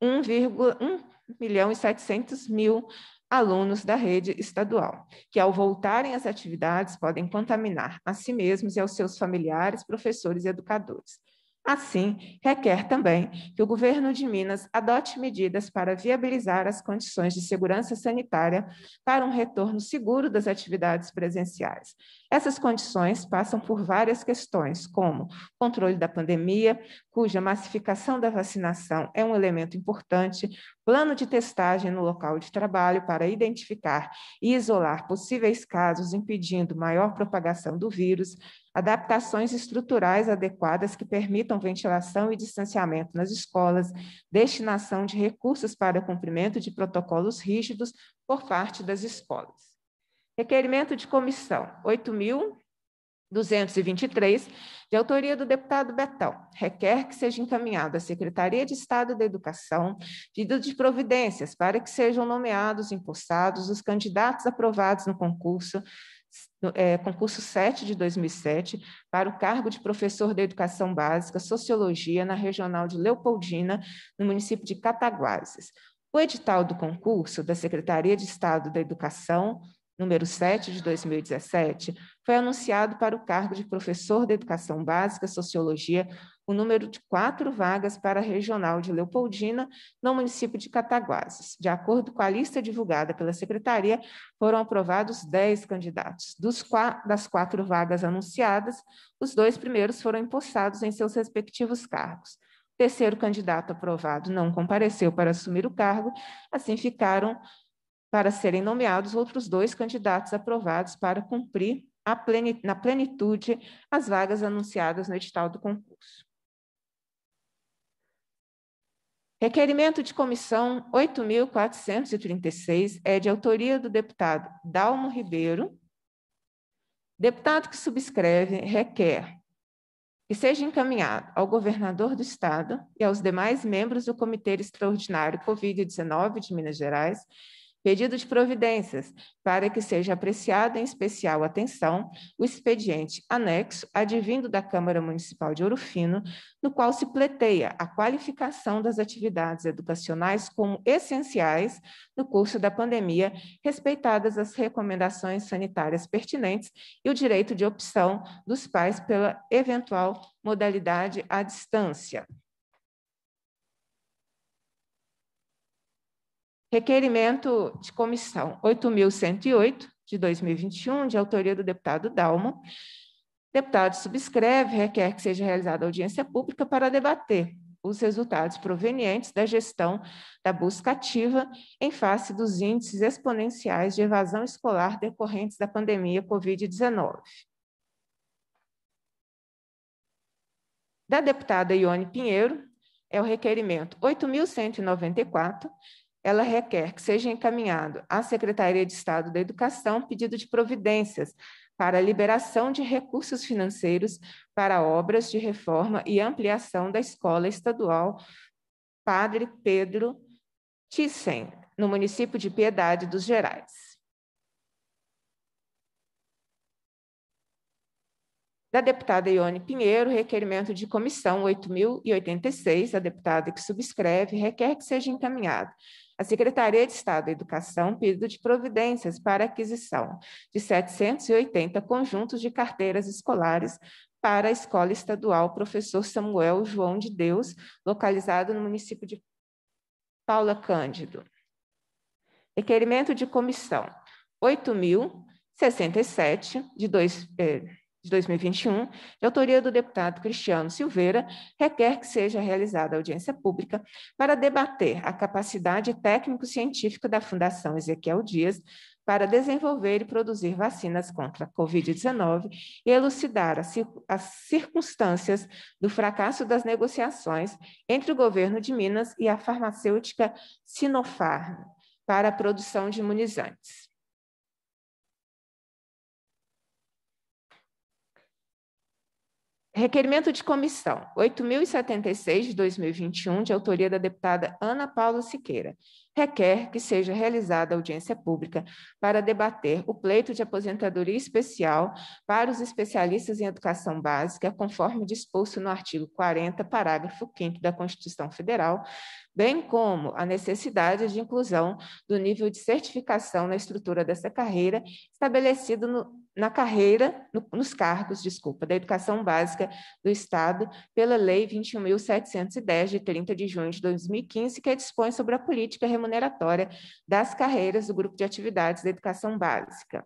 1,1 milhão e 700 mil alunos da rede estadual, que ao voltarem às atividades podem contaminar a si mesmos e aos seus familiares, professores e educadores. Assim, requer também que o governo de Minas adote medidas para viabilizar as condições de segurança sanitária para um retorno seguro das atividades presenciais. Essas condições passam por várias questões, como controle da pandemia, cuja massificação da vacinação é um elemento importante, plano de testagem no local de trabalho para identificar e isolar possíveis casos, impedindo maior propagação do vírus, adaptações estruturais adequadas que permitam ventilação e distanciamento nas escolas, destinação de recursos para cumprimento de protocolos rígidos por parte das escolas. Requerimento de comissão 8.000 223, de autoria do deputado Betão, requer que seja encaminhado à Secretaria de Estado da Educação pedido de providências para que sejam nomeados, e impulsados os candidatos aprovados no concurso é, concurso 7 de 2007 para o cargo de professor de Educação Básica Sociologia na Regional de Leopoldina, no município de Cataguases. O edital do concurso da Secretaria de Estado da Educação número 7 de 2017, foi anunciado para o cargo de professor de Educação Básica Sociologia o número de quatro vagas para a Regional de Leopoldina, no município de Cataguases. De acordo com a lista divulgada pela Secretaria, foram aprovados dez candidatos. Dos das quatro vagas anunciadas, os dois primeiros foram empossados em seus respectivos cargos. O terceiro candidato aprovado não compareceu para assumir o cargo, assim ficaram para serem nomeados outros dois candidatos aprovados para cumprir na plenitude as vagas anunciadas no edital do concurso. Requerimento de comissão 8.436 é de autoria do deputado Dalmo Ribeiro. Deputado que subscreve requer que seja encaminhado ao governador do Estado e aos demais membros do Comitê Extraordinário Covid-19 de Minas Gerais Pedido de providências para que seja apreciado em especial atenção o expediente anexo advindo da Câmara Municipal de Orofino, no qual se pleteia a qualificação das atividades educacionais como essenciais no curso da pandemia, respeitadas as recomendações sanitárias pertinentes e o direito de opção dos pais pela eventual modalidade à distância. Requerimento de comissão 8.108, de 2021, de autoria do deputado Dalmo. Deputado subscreve, requer que seja realizada audiência pública para debater os resultados provenientes da gestão da busca ativa em face dos índices exponenciais de evasão escolar decorrentes da pandemia Covid-19. Da deputada Ione Pinheiro, é o requerimento 8.194, ela requer que seja encaminhado à Secretaria de Estado da Educação pedido de providências para a liberação de recursos financeiros para obras de reforma e ampliação da Escola Estadual Padre Pedro Thyssen, no município de Piedade dos Gerais. da deputada Ione Pinheiro, requerimento de comissão 8.086, a deputada que subscreve requer que seja encaminhado à Secretaria de Estado da Educação pedido de providências para aquisição de 780 conjuntos de carteiras escolares para a Escola Estadual Professor Samuel João de Deus, localizado no município de Paula Cândido. Requerimento de comissão 8.067, de dois... Eh, de 2021, de autoria do deputado Cristiano Silveira, requer que seja realizada audiência pública para debater a capacidade técnico-científica da Fundação Ezequiel Dias para desenvolver e produzir vacinas contra a Covid-19 e elucidar as circunstâncias do fracasso das negociações entre o governo de Minas e a farmacêutica Sinopharm para a produção de imunizantes. Requerimento de comissão 8076 de 2021, de autoria da deputada Ana Paula Siqueira, requer que seja realizada audiência pública para debater o pleito de aposentadoria especial para os especialistas em educação básica, conforme disposto no artigo 40, parágrafo 5 da Constituição Federal, bem como a necessidade de inclusão do nível de certificação na estrutura dessa carreira estabelecido no na carreira, no, nos cargos, desculpa, da educação básica do Estado pela Lei 21.710, de 30 de junho de 2015, que dispõe sobre a política remuneratória das carreiras do grupo de atividades da educação básica.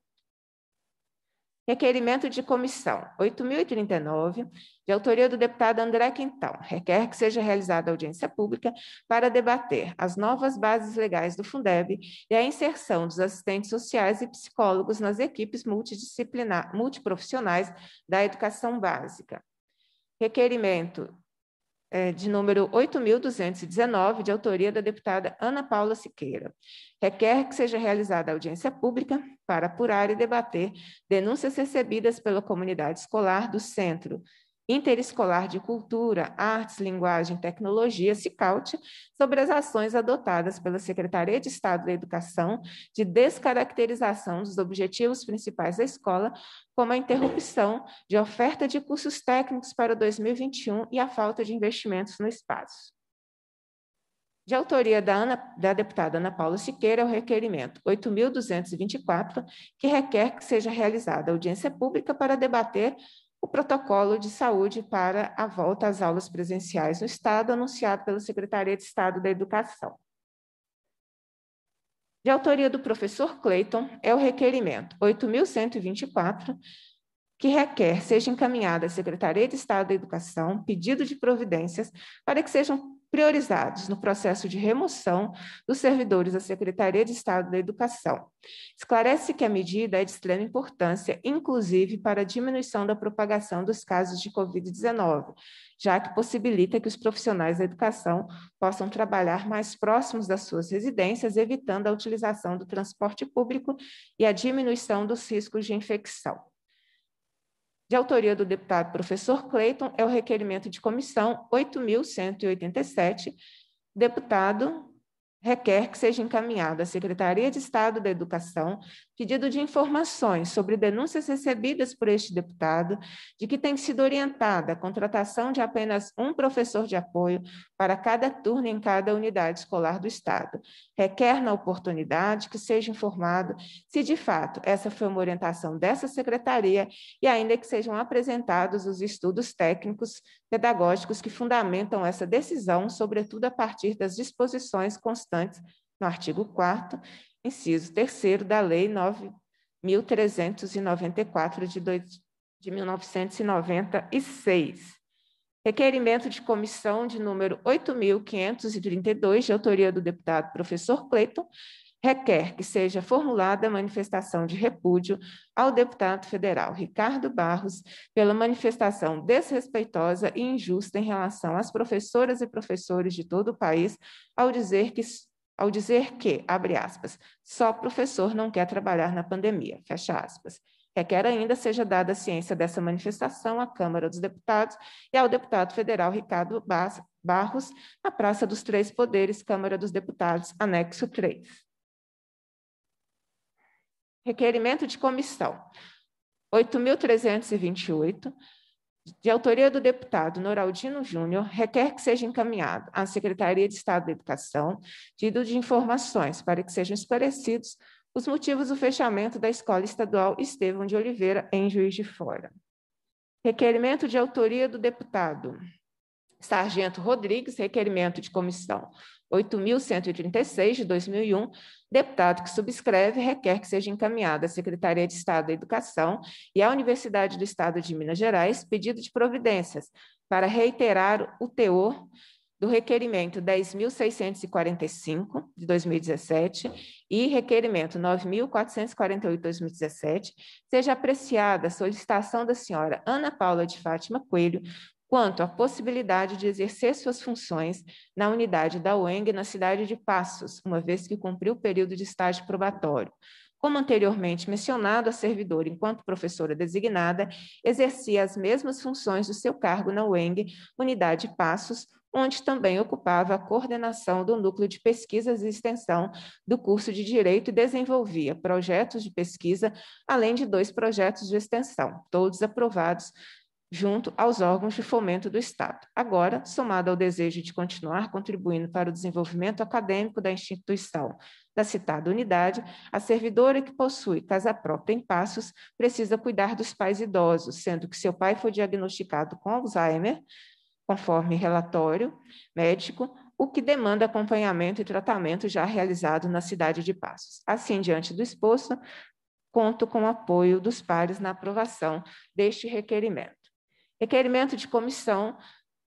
Requerimento de comissão 8.039, de autoria do deputado André Quintão, requer que seja realizada audiência pública para debater as novas bases legais do Fundeb e a inserção dos assistentes sociais e psicólogos nas equipes multidisciplinar, multiprofissionais da educação básica. Requerimento é, de número 8.219, de autoria da deputada Ana Paula Siqueira. Requer que seja realizada audiência pública para apurar e debater denúncias recebidas pela comunidade escolar do Centro Interescolar de Cultura, Artes, Linguagem e Tecnologia, CICAUT, sobre as ações adotadas pela Secretaria de Estado da Educação de descaracterização dos objetivos principais da escola, como a interrupção de oferta de cursos técnicos para 2021 e a falta de investimentos no espaço. De autoria da, Ana, da, deputada Ana Paula Siqueira, o requerimento 8.224, que requer que seja realizada audiência pública para debater o protocolo de saúde para a volta às aulas presenciais no Estado, anunciado pela Secretaria de Estado da Educação. De autoria do professor Clayton, é o requerimento 8.124, que requer seja encaminhada à Secretaria de Estado da Educação pedido de providências para que sejam priorizados no processo de remoção dos servidores da Secretaria de Estado da Educação. Esclarece que a medida é de extrema importância, inclusive para a diminuição da propagação dos casos de Covid-19, já que possibilita que os profissionais da educação possam trabalhar mais próximos das suas residências, evitando a utilização do transporte público e a diminuição dos riscos de infecção de autoria do deputado professor Clayton, é o requerimento de comissão 8.187. Deputado requer que seja encaminhado à Secretaria de Estado da Educação pedido de informações sobre denúncias recebidas por este deputado de que tem sido orientada a contratação de apenas um professor de apoio para cada turno em cada unidade escolar do Estado. Requer, na oportunidade, que seja informado se, de fato, essa foi uma orientação dessa secretaria e ainda que sejam apresentados os estudos técnicos pedagógicos que fundamentam essa decisão, sobretudo a partir das disposições constantes no artigo 4 inciso terceiro da Lei 9.394 de, 2, de 1996. Requerimento de comissão de número 8.532, de autoria do deputado professor Cleiton, requer que seja formulada a manifestação de repúdio ao deputado federal Ricardo Barros pela manifestação desrespeitosa e injusta em relação às professoras e professores de todo o país ao dizer que ao dizer que, abre aspas, só professor não quer trabalhar na pandemia, fecha aspas. Requer ainda seja dada a ciência dessa manifestação à Câmara dos Deputados e ao deputado federal Ricardo Barros, na Praça dos Três Poderes, Câmara dos Deputados, anexo 3. Requerimento de comissão. 8.328, de autoria do deputado Noraldino Júnior, requer que seja encaminhado à Secretaria de Estado da Educação pedido de informações para que sejam esclarecidos os motivos do fechamento da Escola Estadual Estevão de Oliveira, em Juiz de Fora. Requerimento de autoria do deputado Sargento Rodrigues, requerimento de comissão 8.136 de 2001, deputado que subscreve requer que seja encaminhada à Secretaria de Estado da Educação e à Universidade do Estado de Minas Gerais pedido de providências para reiterar o teor do requerimento 10.645 de 2017 e requerimento 9.448 de 2017, seja apreciada a solicitação da senhora Ana Paula de Fátima Coelho, quanto à possibilidade de exercer suas funções na unidade da UENG na cidade de Passos, uma vez que cumpriu o período de estágio probatório. Como anteriormente mencionado, a servidora, enquanto professora designada, exercia as mesmas funções do seu cargo na UENG, Unidade Passos, onde também ocupava a coordenação do Núcleo de Pesquisas e Extensão do curso de Direito e desenvolvia projetos de pesquisa, além de dois projetos de extensão, todos aprovados junto aos órgãos de fomento do Estado. Agora, somado ao desejo de continuar contribuindo para o desenvolvimento acadêmico da instituição da citada unidade, a servidora que possui casa própria em Passos precisa cuidar dos pais idosos, sendo que seu pai foi diagnosticado com Alzheimer, conforme relatório médico, o que demanda acompanhamento e tratamento já realizado na cidade de Passos. Assim, diante do exposto, conto com o apoio dos pares na aprovação deste requerimento. Requerimento de comissão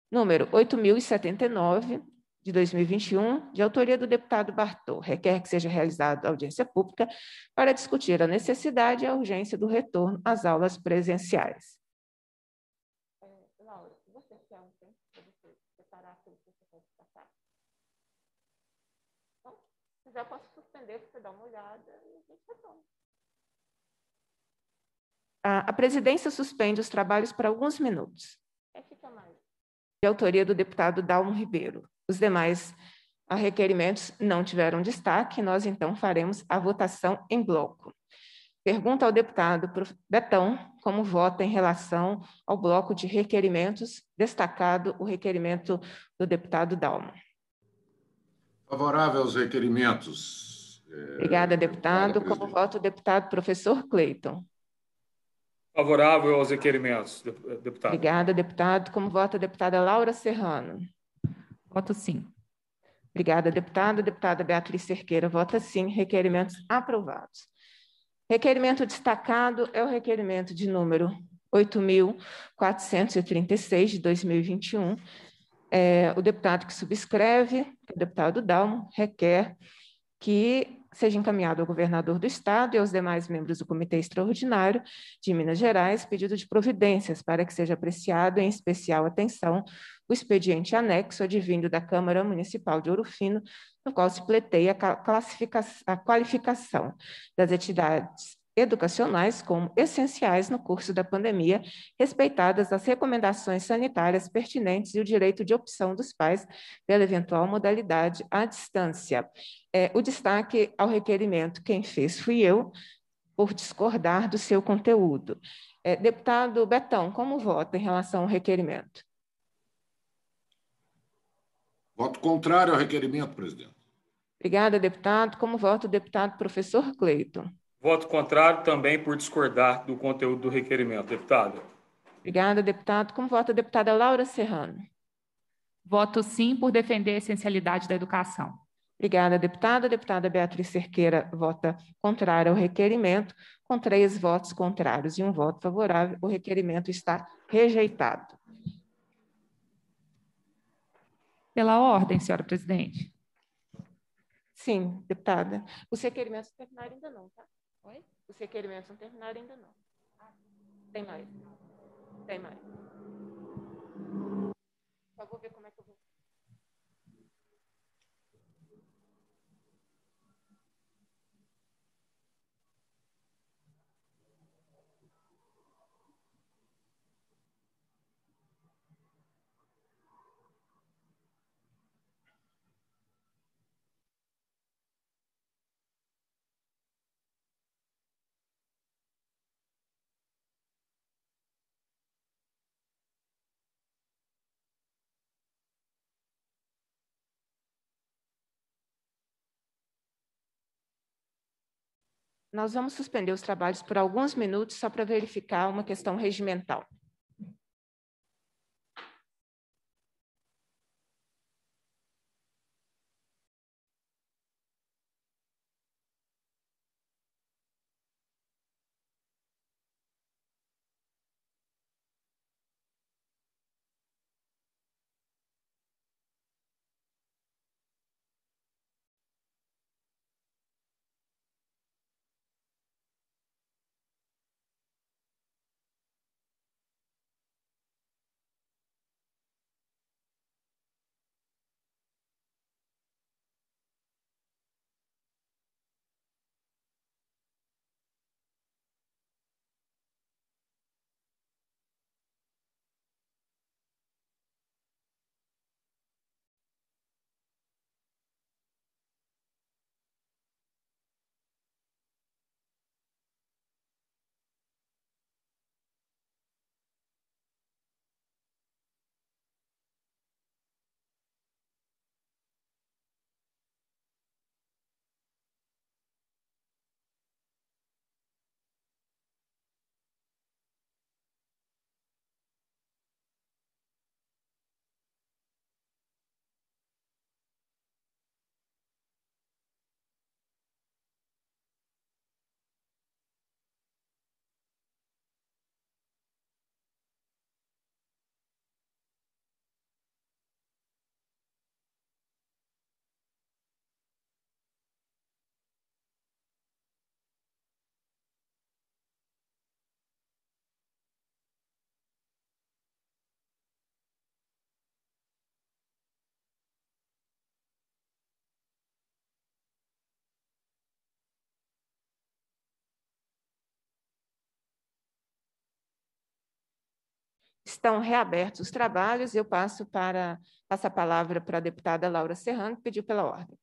número 8079 de 2021, de autoria do deputado Bartô, requer que seja realizada audiência pública para discutir a necessidade e a urgência do retorno às aulas presenciais. É, Laura, você quer um tempo para você separar aquilo você quer destacar? Então, se quiser, eu posso suspender, você dá uma olhada e a gente retorna. Ah, a presidência suspende os trabalhos por alguns minutos. De é tá autoria do deputado Dalmo Ribeiro. Os demais ah, requerimentos não tiveram destaque, nós então faremos a votação em bloco. Pergunta ao deputado Betão como vota em relação ao bloco de requerimentos, destacado o requerimento do deputado Dalmo. Favorável aos requerimentos. É, Obrigada, deputado. Como vota o deputado professor Cleiton? Favorável aos requerimentos, deputado. Obrigada, deputado. Como vota a deputada Laura Serrano? Voto sim. Obrigada, deputada. Deputada Beatriz Cerqueira vota sim. Requerimentos aprovados. Requerimento destacado é o requerimento de número 8.436 de 2021. É, o deputado que subscreve, é o deputado Dalmo, requer que seja encaminhado ao governador do Estado e aos demais membros do Comitê Extraordinário de Minas Gerais pedido de providências para que seja apreciado em especial atenção o expediente anexo advindo da Câmara Municipal de Ouro Fino, no qual se pleiteia a, a qualificação das entidades educacionais como essenciais no curso da pandemia, respeitadas as recomendações sanitárias pertinentes e o direito de opção dos pais pela eventual modalidade à distância. É, o destaque ao requerimento, quem fez fui eu, por discordar do seu conteúdo. É, deputado Betão, como vota em relação ao requerimento? Voto contrário ao requerimento, presidente. Obrigada, deputado. Como vota o deputado professor Cleiton? Voto contrário também por discordar do conteúdo do requerimento. Deputado. Obrigada, deputado. Como vota a deputada Laura Serrano? Voto sim por defender a essencialidade da educação. Obrigada, deputada. A deputada Beatriz Cerqueira vota contrária ao requerimento, com três votos contrários e um voto favorável. O requerimento está rejeitado. Pela ordem, senhora presidente. Sim, deputada. Os requerimentos terminaram ainda não, tá? Oi? Os requerimentos não terminaram ainda, não. Tem mais. Tem mais. Só vou ver como é que eu vou Nós vamos suspender os trabalhos por alguns minutos só para verificar uma questão regimental. estão reabertos os trabalhos. Eu passo para passo a palavra para a deputada Laura Serrano, que pediu pela ordem.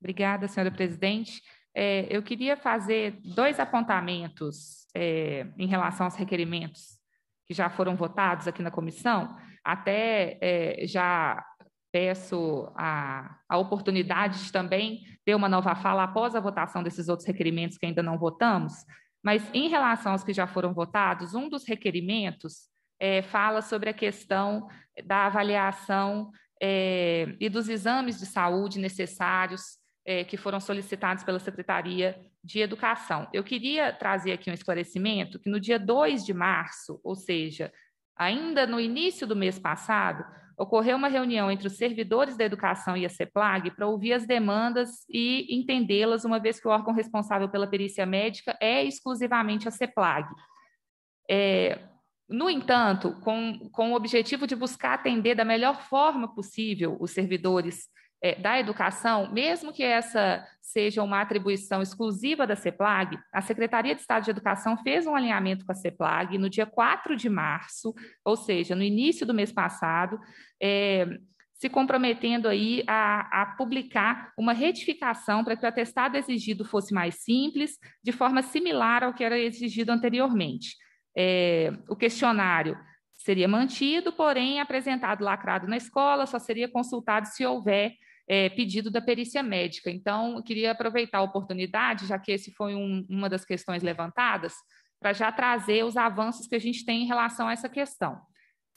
Obrigada, senhora presidente. É, eu queria fazer dois apontamentos é, em relação aos requerimentos que já foram votados aqui na comissão. Até é, já peço a, a oportunidade de também ter uma nova fala após a votação desses outros requerimentos que ainda não votamos, mas em relação aos que já foram votados, um dos requerimentos é, fala sobre a questão da avaliação é, e dos exames de saúde necessários é, que foram solicitados pela Secretaria de Educação. Eu queria trazer aqui um esclarecimento que no dia 2 de março, ou seja, ainda no início do mês passado, ocorreu uma reunião entre os servidores da educação e a CEPLAG para ouvir as demandas e entendê-las, uma vez que o órgão responsável pela perícia médica é exclusivamente a CEPLAG. É, no entanto, com, com o objetivo de buscar atender da melhor forma possível os servidores é, da Educação, mesmo que essa seja uma atribuição exclusiva da CEPLAG, a Secretaria de Estado de Educação fez um alinhamento com a CEPLAG no dia 4 de março, ou seja, no início do mês passado, é, se comprometendo aí a, a publicar uma retificação para que o atestado exigido fosse mais simples, de forma similar ao que era exigido anteriormente. É, o questionário seria mantido, porém apresentado lacrado na escola, só seria consultado se houver é, pedido da perícia médica. Então, queria aproveitar a oportunidade, já que esse foi um, uma das questões levantadas, para já trazer os avanços que a gente tem em relação a essa questão.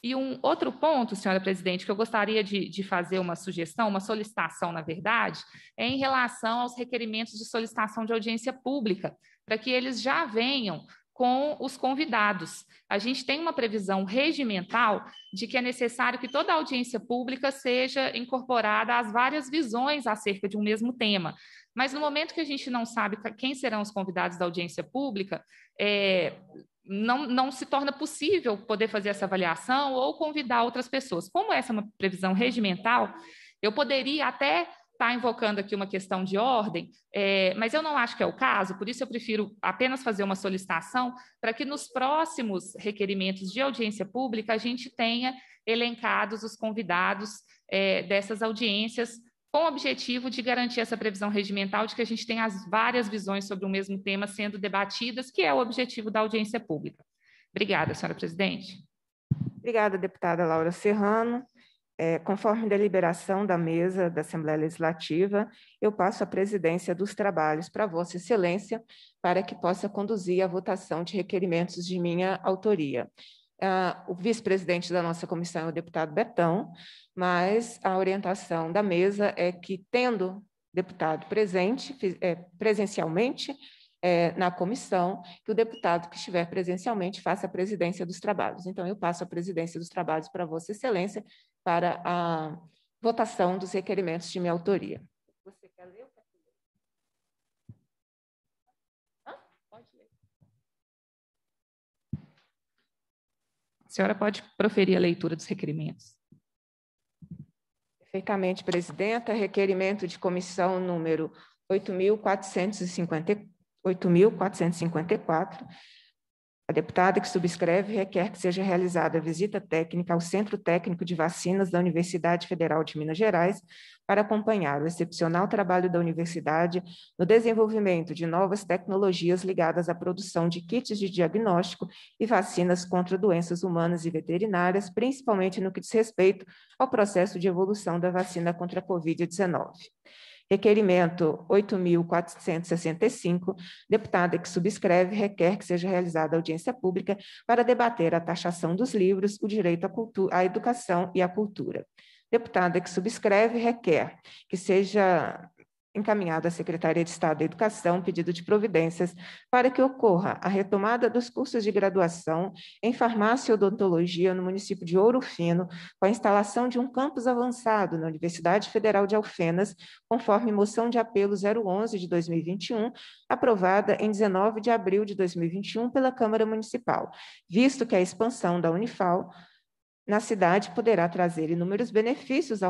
E um outro ponto, senhora presidente, que eu gostaria de, de, fazer uma sugestão, uma solicitação, na verdade, é em relação aos requerimentos de solicitação de audiência pública, para que eles já venham com os convidados. A gente tem uma previsão regimental de que é necessário que toda audiência pública seja incorporada às várias visões acerca de um mesmo tema. Mas no momento que a gente não sabe quem serão os convidados da audiência pública, é, não, não se torna possível poder fazer essa avaliação ou convidar outras pessoas. Como essa é uma previsão regimental, eu poderia até está invocando aqui uma questão de ordem, é, mas eu não acho que é o caso, por isso eu prefiro apenas fazer uma solicitação para que nos próximos requerimentos de audiência pública a gente tenha elencados os convidados é, dessas audiências com o objetivo de garantir essa previsão regimental de que a gente tem as várias visões sobre o mesmo tema sendo debatidas, que é o objetivo da audiência pública. Obrigada, senhora presidente. Obrigada, deputada Laura Serrano. É, conforme deliberação da mesa da Assembleia Legislativa, eu passo a presidência dos trabalhos para Vossa Excelência, para que possa conduzir a votação de requerimentos de minha autoria. Ah, o vice-presidente da nossa comissão é o deputado Betão, mas a orientação da mesa é que, tendo deputado presente, é, presencialmente, é, na comissão, que o deputado que estiver presencialmente faça a presidência dos trabalhos. Então, eu passo a presidência dos trabalhos para Vossa Excelência, para a votação dos requerimentos de minha autoria. Você quer ler o A senhora pode proferir a leitura dos requerimentos. Perfeitamente, presidenta. Requerimento de comissão número 8.454, a deputada que subscreve requer que seja realizada a visita técnica ao Centro Técnico de Vacinas da Universidade Federal de Minas Gerais para acompanhar o excepcional trabalho da universidade no desenvolvimento de novas tecnologias ligadas à produção de kits de diagnóstico e vacinas contra doenças humanas e veterinárias, principalmente no que diz respeito ao processo de evolução da vacina contra a Covid-19. Requerimento 8.465, deputada que subscreve requer que seja realizada audiência pública para debater a taxação dos livros, o direito à, cultura, à educação e à cultura. Deputada que subscreve requer que seja encaminhado à Secretaria de Estado da Educação pedido de providências para que ocorra a retomada dos cursos de graduação em farmácia e odontologia no município de Ouro Fino, com a instalação de um campus avançado na Universidade Federal de Alfenas, conforme moção de apelo 011 de 2021, aprovada em 19 de abril de 2021 pela Câmara Municipal, visto que a expansão da Unifal na cidade poderá trazer inúmeros benefícios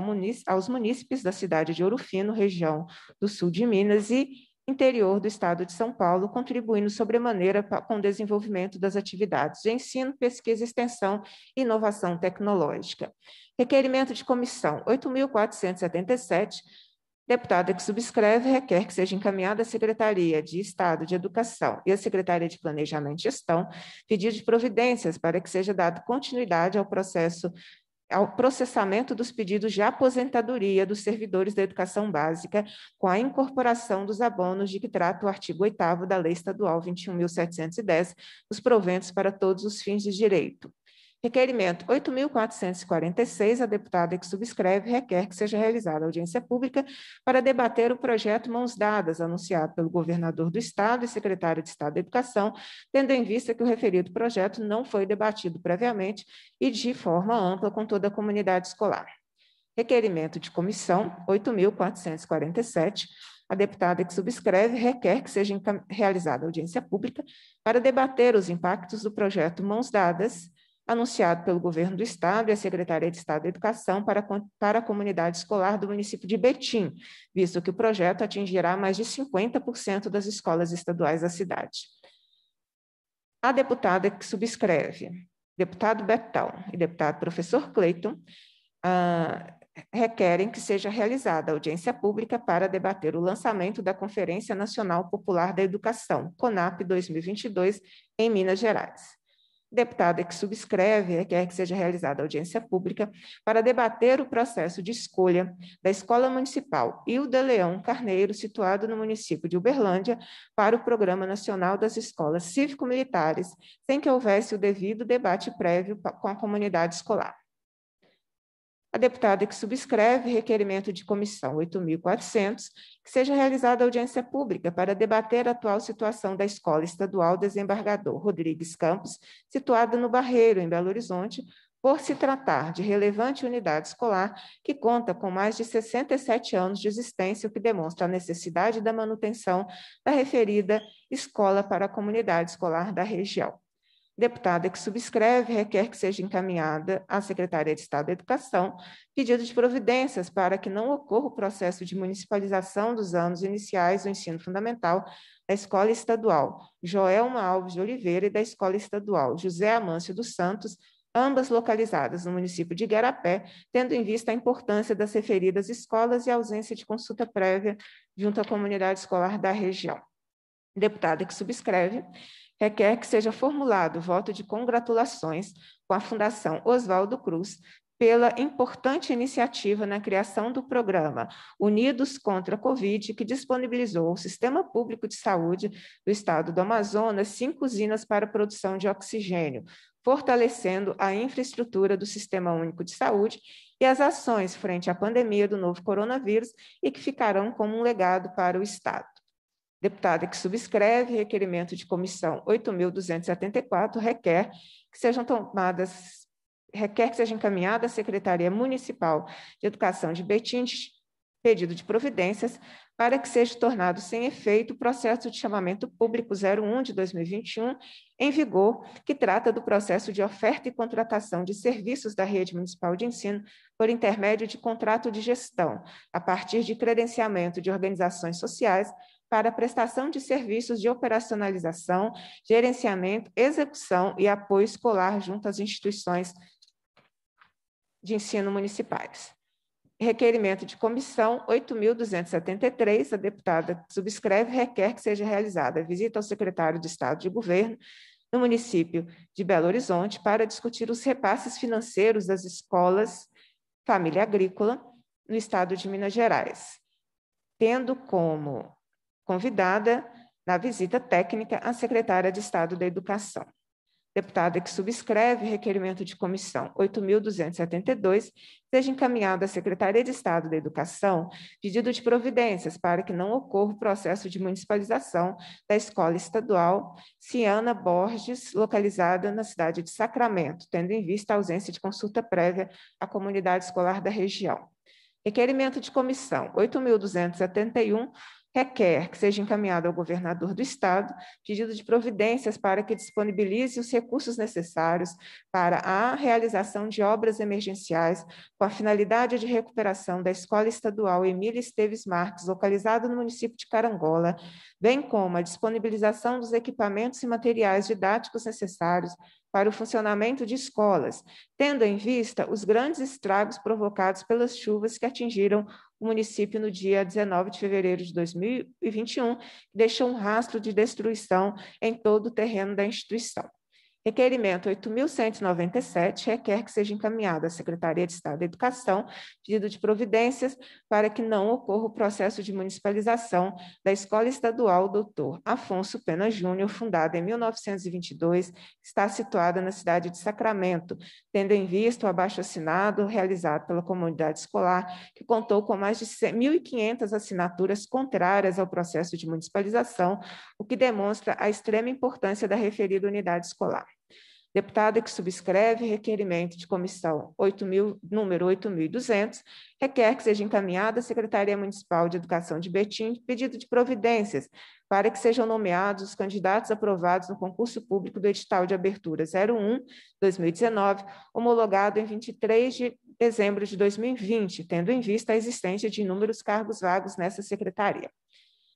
aos munícipes da cidade de Orofino, região do sul de Minas e interior do estado de São Paulo, contribuindo sobremaneira com o desenvolvimento das atividades de ensino, pesquisa, extensão e inovação tecnológica. Requerimento de comissão 8477 Deputada que subscreve requer que seja encaminhada à Secretaria de Estado de Educação e à Secretaria de Planejamento e Gestão pedido de providências para que seja dado continuidade ao processo ao processamento dos pedidos de aposentadoria dos servidores da educação básica, com a incorporação dos abonos de que trata o artigo 8 da Lei Estadual 21.710, os proventos para todos os fins de direito. Requerimento 8.446, a deputada que subscreve requer que seja realizada audiência pública para debater o projeto Mãos Dadas, anunciado pelo governador do Estado e secretário de Estado da Educação, tendo em vista que o referido projeto não foi debatido previamente e de forma ampla com toda a comunidade escolar. Requerimento de comissão 8.447, a deputada que subscreve requer que seja realizada audiência pública para debater os impactos do projeto Mãos Dadas anunciado pelo governo do estado e a Secretaria de Estado da Educação para, para a comunidade escolar do município de Betim, visto que o projeto atingirá mais de 50% das escolas estaduais da cidade. A deputada que subscreve, deputado Betão e deputado professor Cleiton, ah, requerem que seja realizada audiência pública para debater o lançamento da Conferência Nacional Popular da Educação, CONAP 2022, em Minas Gerais. Deputada que subscreve, né, quer que seja realizada audiência pública, para debater o processo de escolha da Escola Municipal Hilda Leão Carneiro, situado no município de Uberlândia, para o Programa Nacional das Escolas Cívico-Militares, sem que houvesse o devido debate prévio com a comunidade escolar a deputada que subscreve requerimento de comissão 8.400, que seja realizada audiência pública para debater a atual situação da Escola Estadual Desembargador Rodrigues Campos, situada no Barreiro, em Belo Horizonte, por se tratar de relevante unidade escolar que conta com mais de 67 anos de existência, o que demonstra a necessidade da manutenção da referida escola para a comunidade escolar da região. Deputada que subscreve requer que seja encaminhada à Secretaria de Estado da Educação pedido de providências para que não ocorra o processo de municipalização dos anos iniciais do ensino fundamental da Escola Estadual Joelma Alves de Oliveira e da Escola Estadual José Amâncio dos Santos, ambas localizadas no município de Guarapé, tendo em vista a importância das referidas escolas e a ausência de consulta prévia junto à comunidade escolar da região. Deputada que subscreve requer é é que seja formulado voto de congratulações com a Fundação Oswaldo Cruz pela importante iniciativa na criação do programa Unidos contra a Covid, que disponibilizou ao Sistema Público de Saúde do Estado do Amazonas cinco usinas para produção de oxigênio, fortalecendo a infraestrutura do Sistema Único de Saúde e as ações frente à pandemia do novo coronavírus e que ficarão como um legado para o Estado. Deputada que subscreve requerimento de comissão 8.274 requer que sejam tomadas requer que seja encaminhada à Secretaria Municipal de Educação de Betim pedido de providências para que seja tornado sem efeito o processo de chamamento público 01 de 2021 em vigor, que trata do processo de oferta e contratação de serviços da rede municipal de ensino por intermédio de contrato de gestão, a partir de credenciamento de organizações sociais para prestação de serviços de operacionalização, gerenciamento, execução e apoio escolar junto às instituições de ensino municipais. Requerimento de comissão 8.273, a deputada subscreve requer que seja realizada visita ao secretário de Estado de Governo no município de Belo Horizonte para discutir os repasses financeiros das escolas Família Agrícola no estado de Minas Gerais, tendo como convidada na visita técnica à secretária de Estado da Educação. Deputada que subscreve requerimento de comissão 8.272, seja encaminhado à Secretaria de Estado da Educação pedido de providências para que não ocorra o processo de municipalização da Escola Estadual Ciana Borges, localizada na cidade de Sacramento, tendo em vista a ausência de consulta prévia à comunidade escolar da região. Requerimento de comissão 8.271, requer que seja encaminhado ao governador do Estado pedido de providências para que disponibilize os recursos necessários para a realização de obras emergenciais com a finalidade de recuperação da Escola Estadual Emília Esteves Marques, localizada no município de Carangola, bem como a disponibilização dos equipamentos e materiais didáticos necessários para o funcionamento de escolas, tendo em vista os grandes estragos provocados pelas chuvas que atingiram o município no dia 19 de fevereiro de 2021, deixou um rastro de destruição em todo o terreno da instituição. Requerimento 8.197 requer que seja encaminhado à Secretaria de Estado da Educação pedido de providências para que não ocorra o processo de municipalização da Escola Estadual Doutor Afonso Pena Júnior, fundada em 1922, que está situada na cidade de Sacramento, tendo em vista o abaixo-assinado realizado pela comunidade escolar, que contou com mais de 1.500 assinaturas contrárias ao processo de municipalização, o que demonstra a extrema importância da referida unidade escolar. Deputada que subscreve requerimento de comissão 8 número 8.200, requer que seja encaminhada à Secretaria Municipal de Educação de Betim pedido de providências para que sejam nomeados os candidatos aprovados no concurso público do edital de abertura 01-2019, homologado em 23 de dezembro de 2020, tendo em vista a existência de inúmeros cargos vagos nessa secretaria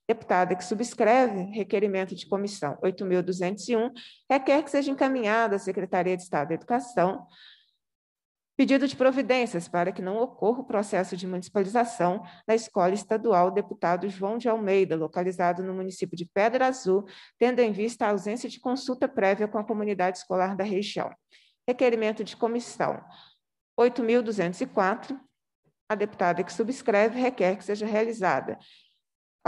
deputada que subscreve requerimento de comissão 8.201 requer que seja encaminhada à Secretaria de Estado da Educação pedido de providências para que não ocorra o processo de municipalização da Escola Estadual Deputado João de Almeida, localizado no município de Pedra Azul, tendo em vista a ausência de consulta prévia com a comunidade escolar da região. Requerimento de comissão 8.204, a deputada que subscreve requer que seja realizada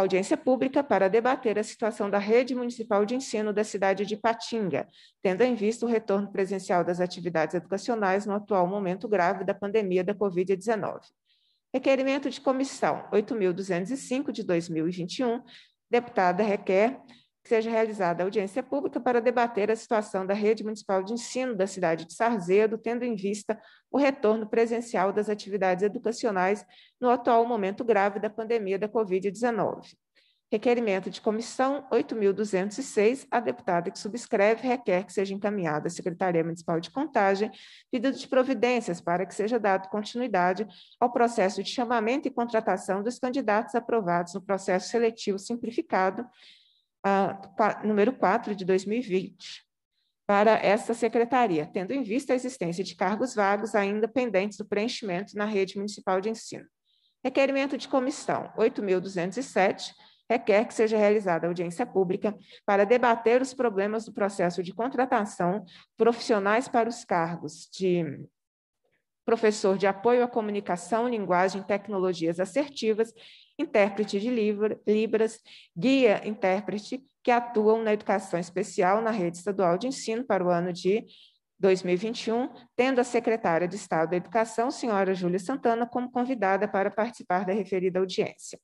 audiência pública para debater a situação da rede municipal de ensino da cidade de Patinga, tendo em vista o retorno presencial das atividades educacionais no atual momento grave da pandemia da Covid-19. Requerimento de comissão 8.205 de 2021, deputada requer seja realizada audiência pública para debater a situação da rede municipal de ensino da cidade de Sarzedo, tendo em vista o retorno presencial das atividades educacionais no atual momento grave da pandemia da Covid-19. Requerimento de comissão 8.206. A deputada que subscreve requer que seja encaminhada à Secretaria Municipal de Contagem pedido de providências para que seja dado continuidade ao processo de chamamento e contratação dos candidatos aprovados no processo seletivo simplificado número 4 de 2020 para esta secretaria, tendo em vista a existência de cargos vagos ainda pendentes do preenchimento na rede municipal de ensino. Requerimento de comissão 8207 requer que seja realizada audiência pública para debater os problemas do processo de contratação profissionais para os cargos de professor de apoio à comunicação, linguagem, tecnologias assertivas intérprete de Libras, guia intérprete, que atuam na educação especial na rede estadual de ensino para o ano de 2021, tendo a secretária de Estado da Educação, senhora Júlia Santana, como convidada para participar da referida audiência.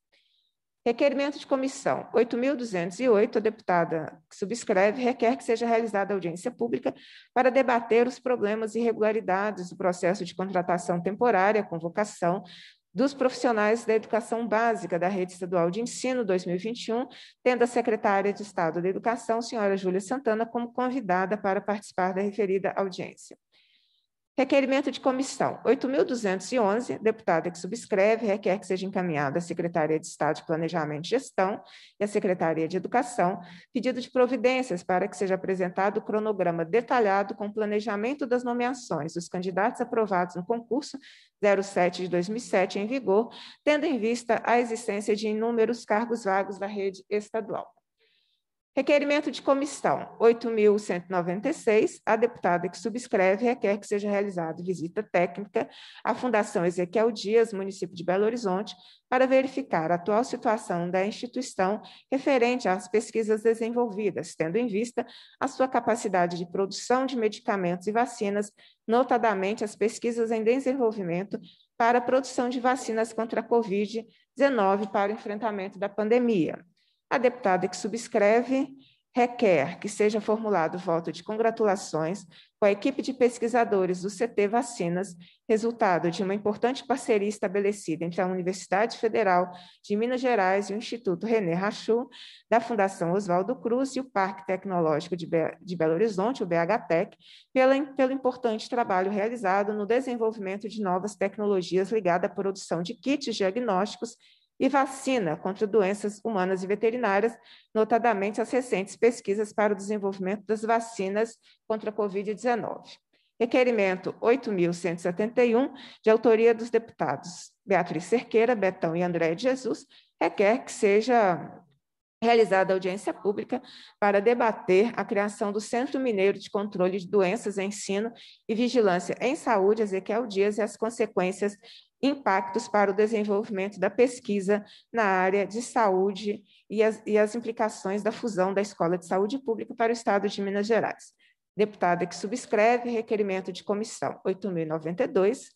Requerimento de comissão 8.208, a deputada que subscreve requer que seja realizada audiência pública para debater os problemas e irregularidades do processo de contratação temporária, convocação, dos profissionais da educação básica da Rede Estadual de Ensino 2021, tendo a secretária de Estado da Educação, senhora Júlia Santana, como convidada para participar da referida audiência. Requerimento de comissão 8.211, deputada que subscreve, requer que seja encaminhada à Secretaria de Estado de Planejamento e Gestão e à Secretaria de Educação pedido de providências para que seja apresentado o cronograma detalhado com o planejamento das nomeações dos candidatos aprovados no concurso 07 de 2007 em vigor, tendo em vista a existência de inúmeros cargos vagos da rede estadual. Requerimento de comissão 8.196. A deputada que subscreve requer que seja realizada visita técnica à Fundação Ezequiel Dias, município de Belo Horizonte, para verificar a atual situação da instituição referente às pesquisas desenvolvidas, tendo em vista a sua capacidade de produção de medicamentos e vacinas, notadamente as pesquisas em desenvolvimento para a produção de vacinas contra a Covid-19 para o enfrentamento da pandemia. A deputada que subscreve requer que seja formulado voto de congratulações com a equipe de pesquisadores do CT Vacinas, resultado de uma importante parceria estabelecida entre a Universidade Federal de Minas Gerais e o Instituto René Rachu, da Fundação Oswaldo Cruz e o Parque Tecnológico de, Be de Belo Horizonte, o BHTEC, pela, pelo importante trabalho realizado no desenvolvimento de novas tecnologias ligadas à produção de kits diagnósticos e vacina contra doenças humanas e veterinárias, notadamente as recentes pesquisas para o desenvolvimento das vacinas contra a Covid-19. Requerimento 8.171, de autoria dos deputados Beatriz Cerqueira, Betão e André de Jesus, requer que seja realizada audiência pública para debater a criação do Centro Mineiro de Controle de Doenças, Ensino e Vigilância em Saúde, Ezequiel Dias, e as consequências impactos para o desenvolvimento da pesquisa na área de saúde e as, e as implicações da fusão da Escola de Saúde Pública para o Estado de Minas Gerais. Deputada que subscreve requerimento de comissão 8.092,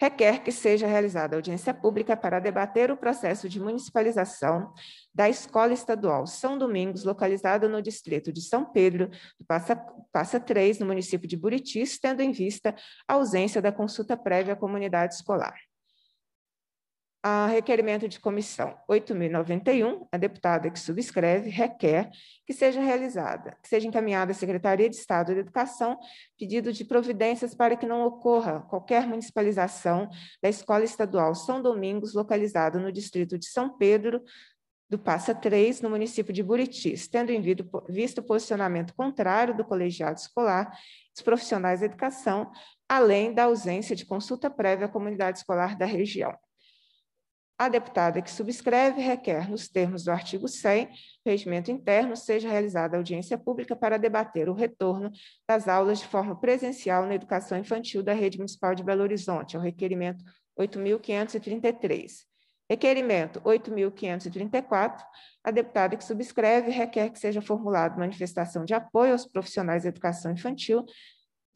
requer que seja realizada audiência pública para debater o processo de municipalização da Escola Estadual São Domingos, localizada no distrito de São Pedro, do Passa, Passa 3, no município de Buritis, tendo em vista a ausência da consulta prévia à comunidade escolar a requerimento de comissão 8.091, a deputada que subscreve requer que seja realizada, que seja encaminhada à Secretaria de Estado de Educação pedido de providências para que não ocorra qualquer municipalização da Escola Estadual São Domingos, localizada no distrito de São Pedro, do Passa 3, no município de Buritis, tendo visto o posicionamento contrário do colegiado escolar, dos profissionais da educação, além da ausência de consulta prévia à comunidade escolar da região. A deputada que subscreve requer, nos termos do artigo 100, regimento interno, seja realizada audiência pública para debater o retorno das aulas de forma presencial na educação infantil da Rede Municipal de Belo Horizonte, ao requerimento 8.533. Requerimento 8.534. A deputada que subscreve requer que seja formulada manifestação de apoio aos profissionais da educação infantil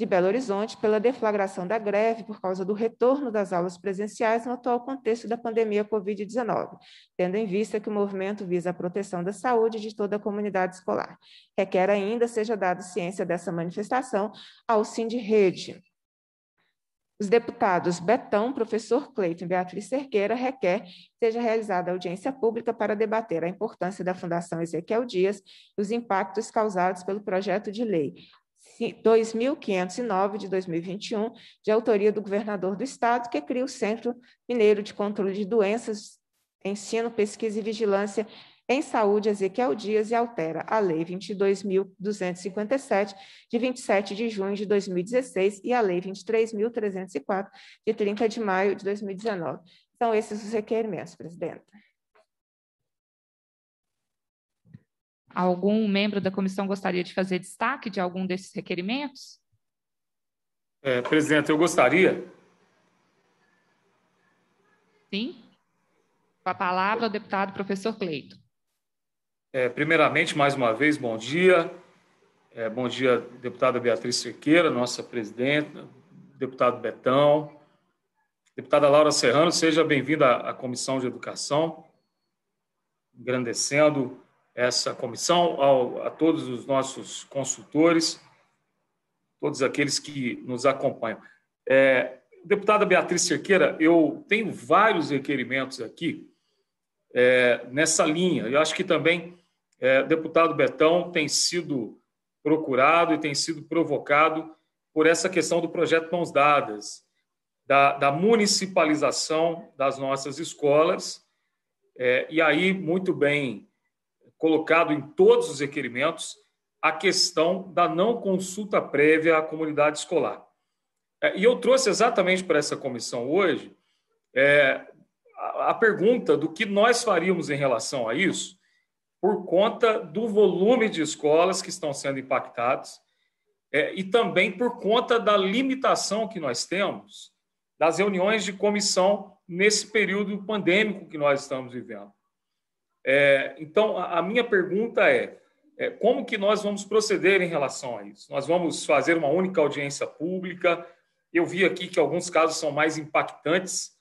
de Belo Horizonte pela deflagração da greve por causa do retorno das aulas presenciais no atual contexto da pandemia Covid-19, tendo em vista que o movimento visa a proteção da saúde de toda a comunidade escolar. Requer ainda seja dado ciência dessa manifestação ao Sind Rede. Os deputados Betão, professor Cleiton e Beatriz Cerqueira requer seja realizada audiência pública para debater a importância da Fundação Ezequiel Dias e os impactos causados pelo projeto de lei, 2.509 de 2021, de autoria do governador do estado, que cria o Centro Mineiro de Controle de Doenças, Ensino, Pesquisa e Vigilância em Saúde, Ezequiel Dias, e altera a Lei 22.257, de 27 de junho de 2016, e a Lei 23.304, de 30 de maio de 2019. São esses os requerimentos, presidenta. Algum membro da comissão gostaria de fazer destaque de algum desses requerimentos? É, presidente, eu gostaria. Sim. Com a palavra, o deputado professor Cleito. É, primeiramente, mais uma vez, bom dia. É, bom dia, deputada Beatriz Cerqueira, nossa presidenta, deputado Betão, deputada Laura Serrano, seja bem-vinda à Comissão de Educação, engrandecendo essa comissão, ao, a todos os nossos consultores, todos aqueles que nos acompanham. É, deputada Beatriz Cerqueira, eu tenho vários requerimentos aqui é, nessa linha. Eu acho que também é, deputado Betão tem sido procurado e tem sido provocado por essa questão do projeto Mãos Dadas, da, da municipalização das nossas escolas. É, e aí, muito bem colocado em todos os requerimentos a questão da não consulta prévia à comunidade escolar. É, e eu trouxe exatamente para essa comissão hoje é, a pergunta do que nós faríamos em relação a isso, por conta do volume de escolas que estão sendo impactadas é, e também por conta da limitação que nós temos das reuniões de comissão nesse período pandêmico que nós estamos vivendo. É, então, a, a, minha pergunta é, é, como que nós vamos proceder em relação a isso? Nós vamos fazer uma única audiência pública? Eu vi aqui que alguns casos são mais impactantes,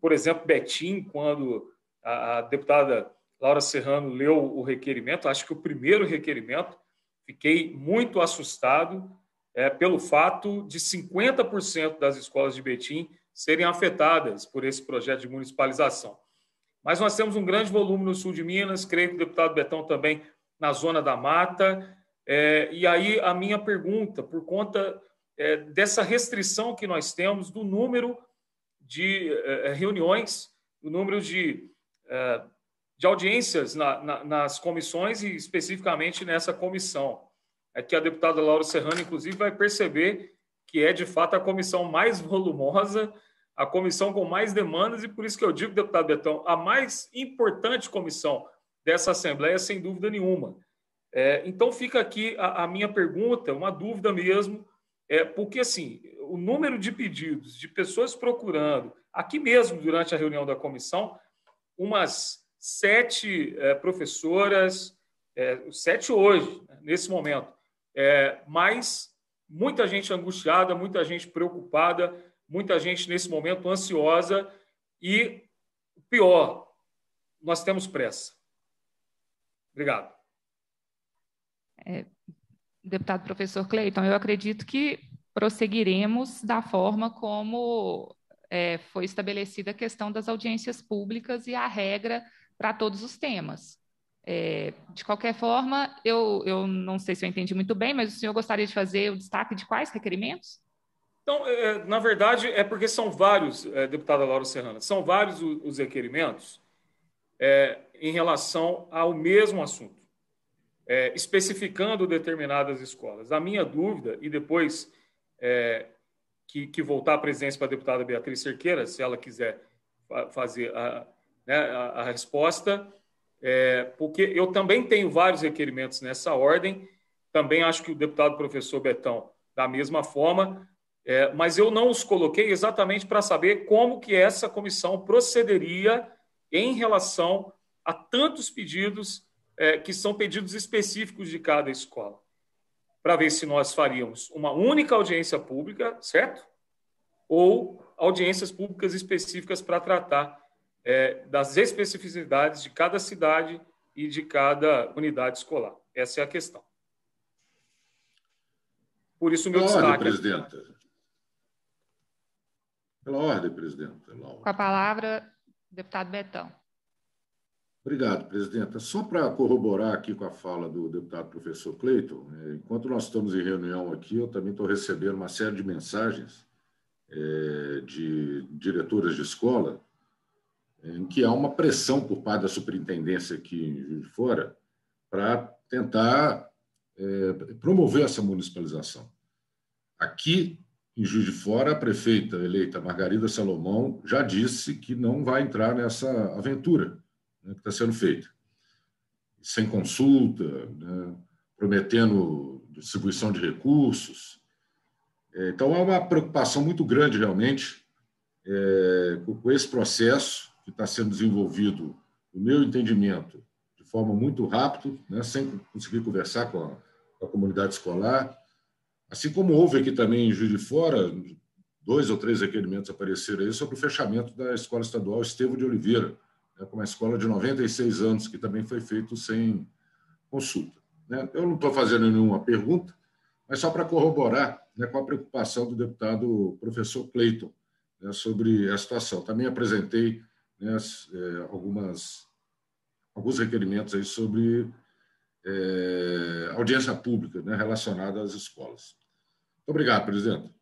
por exemplo, Betim, quando a, a deputada Laura Serrano leu o requerimento, acho que o primeiro requerimento, fiquei muito assustado é, pelo fato de 50% das escolas de Betim serem afetadas por esse projeto de municipalização. Mas nós temos um grande volume no sul de Minas, creio que o deputado Betão também na zona da mata. É, e aí a minha pergunta, por conta é, dessa restrição que nós temos do número de é, é reuniões, do número de, é, de audiências na, na, nas comissões e especificamente nessa comissão. É que a deputada Laura Serrano, inclusive, vai perceber que é de fato a comissão mais *laughs* volumosa a comissão com mais demandas, e por isso que eu digo, deputado Betão, a mais importante comissão dessa Assembleia, sem dúvida nenhuma. É, então fica aqui a, a, minha pergunta, uma dúvida mesmo, é, porque assim, o número de pedidos de pessoas procurando, aqui mesmo durante a reunião da comissão, umas sete é, professoras, é, sete hoje, né, nesse momento, é, mas muita gente angustiada, muita gente preocupada, muita gente nesse momento ansiosa e, pior, nós temos pressa. Obrigado. É, deputado professor Cleiton, eu acredito que prosseguiremos da forma como é, foi estabelecida a questão das audiências públicas e a regra para todos os temas. É, de qualquer forma, eu, eu não sei se eu entendi muito bem, mas o senhor gostaria de fazer o destaque de quais requerimentos? Então, é, é, na verdade, é porque são vários, é, deputada Laura Serrana, são vários os requerimentos é, em relação ao mesmo assunto, é, especificando determinadas escolas. A minha dúvida, e depois é, que, que, voltar à presença para a deputada Beatriz Cerqueira, se ela quiser fazer a, né, a, a resposta, porque eu também tenho vários requerimentos nessa ordem, também acho que o deputado professor Betão, da mesma forma, é, mas eu não os coloquei exatamente para saber como que essa comissão procederia em relação a tantos pedidos é, que são pedidos específicos de cada escola, para ver se nós faríamos uma única audiência pública, certo? Ou audiências públicas específicas para tratar é, das especificidades de cada cidade e de cada unidade escolar. Essa é a questão. Por isso, meu Olha, destaque. Presidenta, pela ordem, presidente. Pela ordem. Com a palavra, deputado Betão. Obrigado, presidenta. Só para corroborar aqui com a fala do deputado professor Cleiton, é, enquanto nós estamos em reunião aqui, eu também estou recebendo uma série de mensagens é, de diretoras de escola é, em que há uma pressão por parte da superintendência aqui em Juiz de Fora para tentar promover essa municipalização. Aqui em Juiz de Fora, a prefeita eleita Margarida Salomão já disse que não vai entrar nessa aventura né, que está sendo feita, sem consulta, né, prometendo distribuição de recursos. É, então, há uma preocupação muito grande, realmente, é, com esse processo que está sendo desenvolvido, no meu entendimento, de forma muito rápida, né, sem conseguir conversar com a, com a comunidade escolar Assim como houve aqui também em Juiz de Fora, dois ou três requerimentos apareceram aí sobre o fechamento da Escola Estadual Estevo de Oliveira, né, com uma escola de 96 anos, que também foi feito sem consulta. Né? Eu não estou fazendo nenhuma pergunta, mas só para corroborar né, com a preocupação do deputado professor Cleiton né, sobre a situação. Também apresentei né, eh, algumas, alguns requerimentos aí sobre é, audiência pública né, relacionada às escolas. Obrigado, presidente.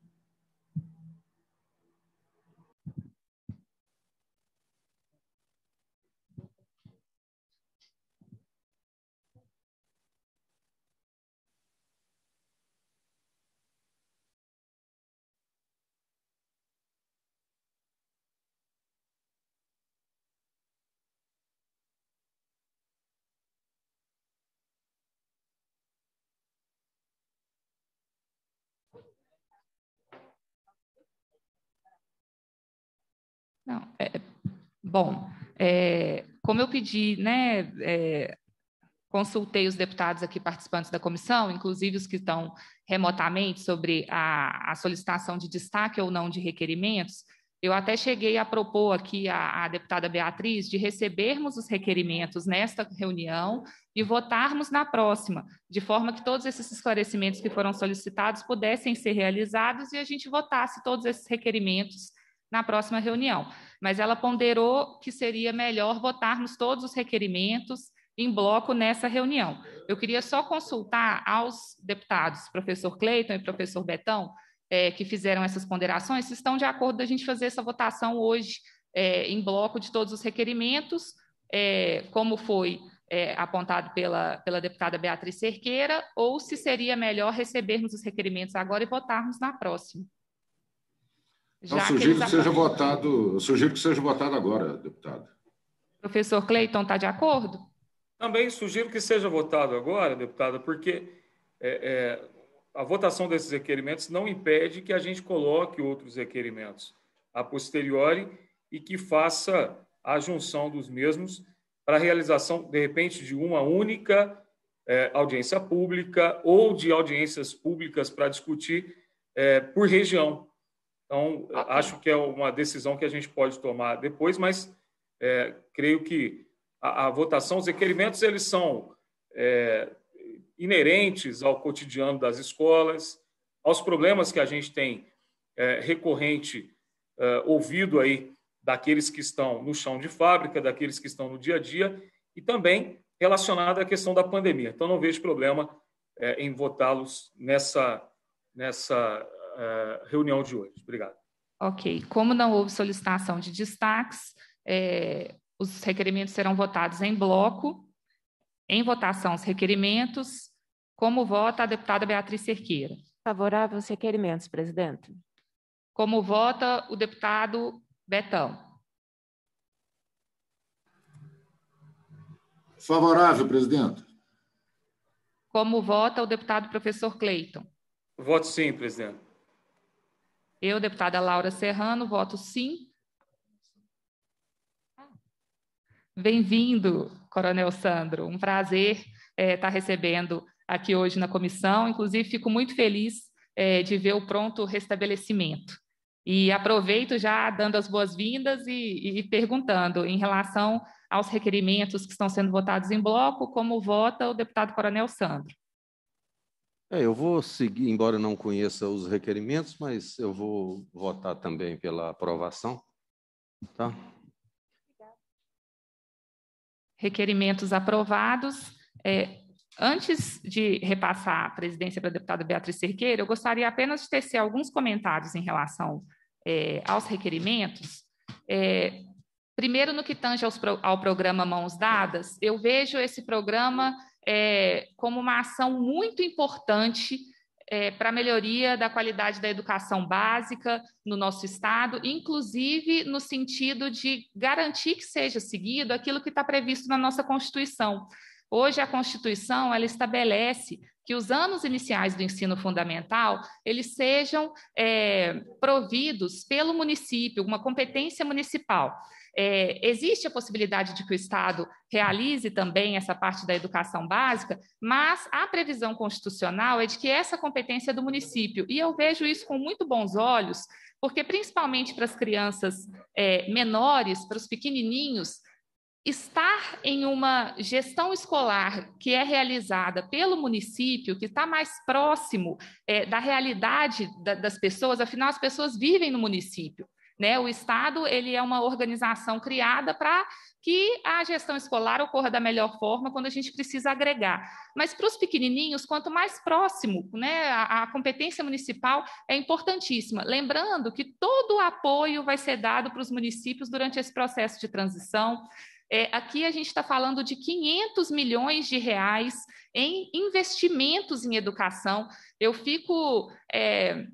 Não, é, bom, é, como eu pedi, né, é, consultei os deputados aqui participantes da comissão, inclusive os que estão remotamente, sobre a, a solicitação de destaque ou não de requerimentos. Eu até cheguei a propor aqui à, à, deputada Beatriz de recebermos os requerimentos nesta reunião e votarmos na próxima, de forma que todos esses esclarecimentos que foram solicitados pudessem ser realizados e a gente votasse todos esses requerimentos na próxima reunião. Mas ela ponderou que seria melhor votarmos todos os requerimentos em bloco nessa reunião. Eu queria só consultar aos deputados, professor Cleiton e professor Betão, é, que fizeram essas ponderações, se estão de acordo da gente fazer essa votação hoje é, em bloco de todos os requerimentos, é, como foi é, apontado pela, pela deputada Beatriz Cerqueira, ou se seria melhor recebermos os requerimentos agora e votarmos na próxima. Então, Já sugiro que, que seja votado, sugiro que seja votado agora, deputado. Professor Cleiton, está de acordo? Também sugiro que seja votado agora, deputada, porque é, é, a votação desses requerimentos não impede que a gente coloque outros requerimentos a posteriori e que faça a junção dos mesmos para a realização, de repente, de uma única é, audiência pública ou de audiências públicas para discutir é, por região. Então, ah, tá. acho que é uma decisão que a gente pode tomar depois, mas é, creio que a, a, votação, os requerimentos, eles são é, inerentes ao cotidiano das escolas, aos problemas que a gente tem é, recorrente é, ouvido aí daqueles que estão no chão de fábrica, daqueles que estão no dia a dia, e também relacionado à questão da pandemia. Então, não vejo problema é, em votá-los nessa, nessa é, reunião de hoje. Obrigado. Ok. Como não houve solicitação de destaques, é, os requerimentos serão votados em bloco. Em votação, os requerimentos. Como vota a deputada Beatriz Cerqueira? Favorável aos requerimentos, presidente. Como vota o deputado Betão? Favorável, presidente. Como vota o deputado professor Cleiton? Voto sim, presidente. Eu, deputada Laura Serrano, voto sim. Bem-vindo, Coronel Sandro. Um prazer é, estar tá recebendo aqui hoje na comissão. Inclusive, fico muito feliz é, de ver o pronto restabelecimento. E aproveito já dando as boas-vindas e, e perguntando em relação aos requerimentos que estão sendo votados em bloco, como vota o deputado Coronel Sandro. É, eu vou seguir, embora não conheça os requerimentos, mas eu vou votar também pela aprovação. Tá? Requerimentos aprovados. É, antes de repassar a presidência para a deputada Beatriz Cerqueira, eu gostaria apenas de tecer alguns comentários em relação é, aos requerimentos. É, primeiro, no que tange aos, ao programa Mãos Dadas, eu vejo esse programa é, como uma ação muito importante é, para a melhoria da qualidade da educação básica no nosso estado, inclusive no sentido de garantir que seja seguido aquilo que está previsto na nossa Constituição. Hoje a Constituição ela estabelece que os anos iniciais do ensino fundamental eles sejam é, providos pelo município, uma competência municipal. É, existe a possibilidade de que o Estado realize também essa parte da educação básica, mas a previsão constitucional é de que essa competência é do município. E eu vejo isso com muito bons olhos, porque principalmente para as crianças é, menores, para os pequenininhos, estar em uma gestão escolar que é realizada pelo município, que está mais próximo é, da realidade da, das pessoas, afinal, as pessoas vivem no município. Né? O Estado ele é uma organização criada para que a gestão escolar ocorra da melhor forma quando a gente precisa agregar. Mas para os pequenininhos, quanto mais próximo, né, a, a, competência municipal é importantíssima. Lembrando que todo o apoio vai ser dado para os municípios durante esse processo de transição. É, aqui a gente está falando de 500 milhões de reais em investimentos em educação. Eu fico. É,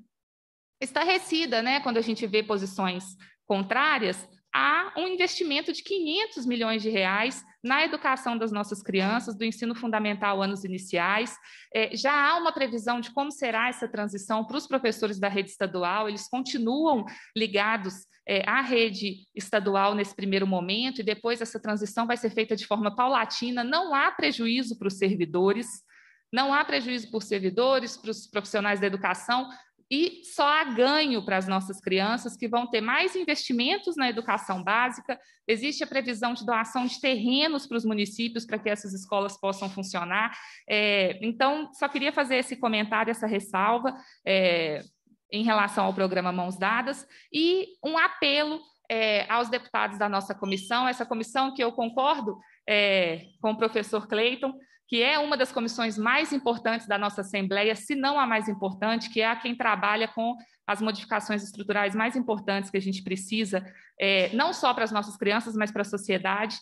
estarrecida, né, quando a gente vê posições contrárias, há um investimento de 500 milhões de reais na educação das nossas crianças, do ensino fundamental anos iniciais. É, já há uma previsão de como será essa transição para os professores da rede estadual, eles continuam ligados é, à rede estadual nesse primeiro momento, e depois essa transição vai ser feita de forma paulatina, não há prejuízo para os servidores. Não há prejuízo para os servidores, para os profissionais da educação, e só há ganho para as nossas crianças, que vão ter mais investimentos na educação básica. Existe a previsão de doação de terrenos para os municípios para que essas escolas possam funcionar. É, então, só queria fazer esse comentário, essa ressalva é, em relação ao programa Mãos Dadas e um apelo é, aos deputados da nossa comissão, essa comissão que eu concordo é, com o professor Cleiton, que é uma das comissões mais importantes da nossa Assembleia, se não a mais importante, que é a quem trabalha com as modificações estruturais mais importantes que a gente precisa, é, não só para as nossas crianças, mas para a sociedade.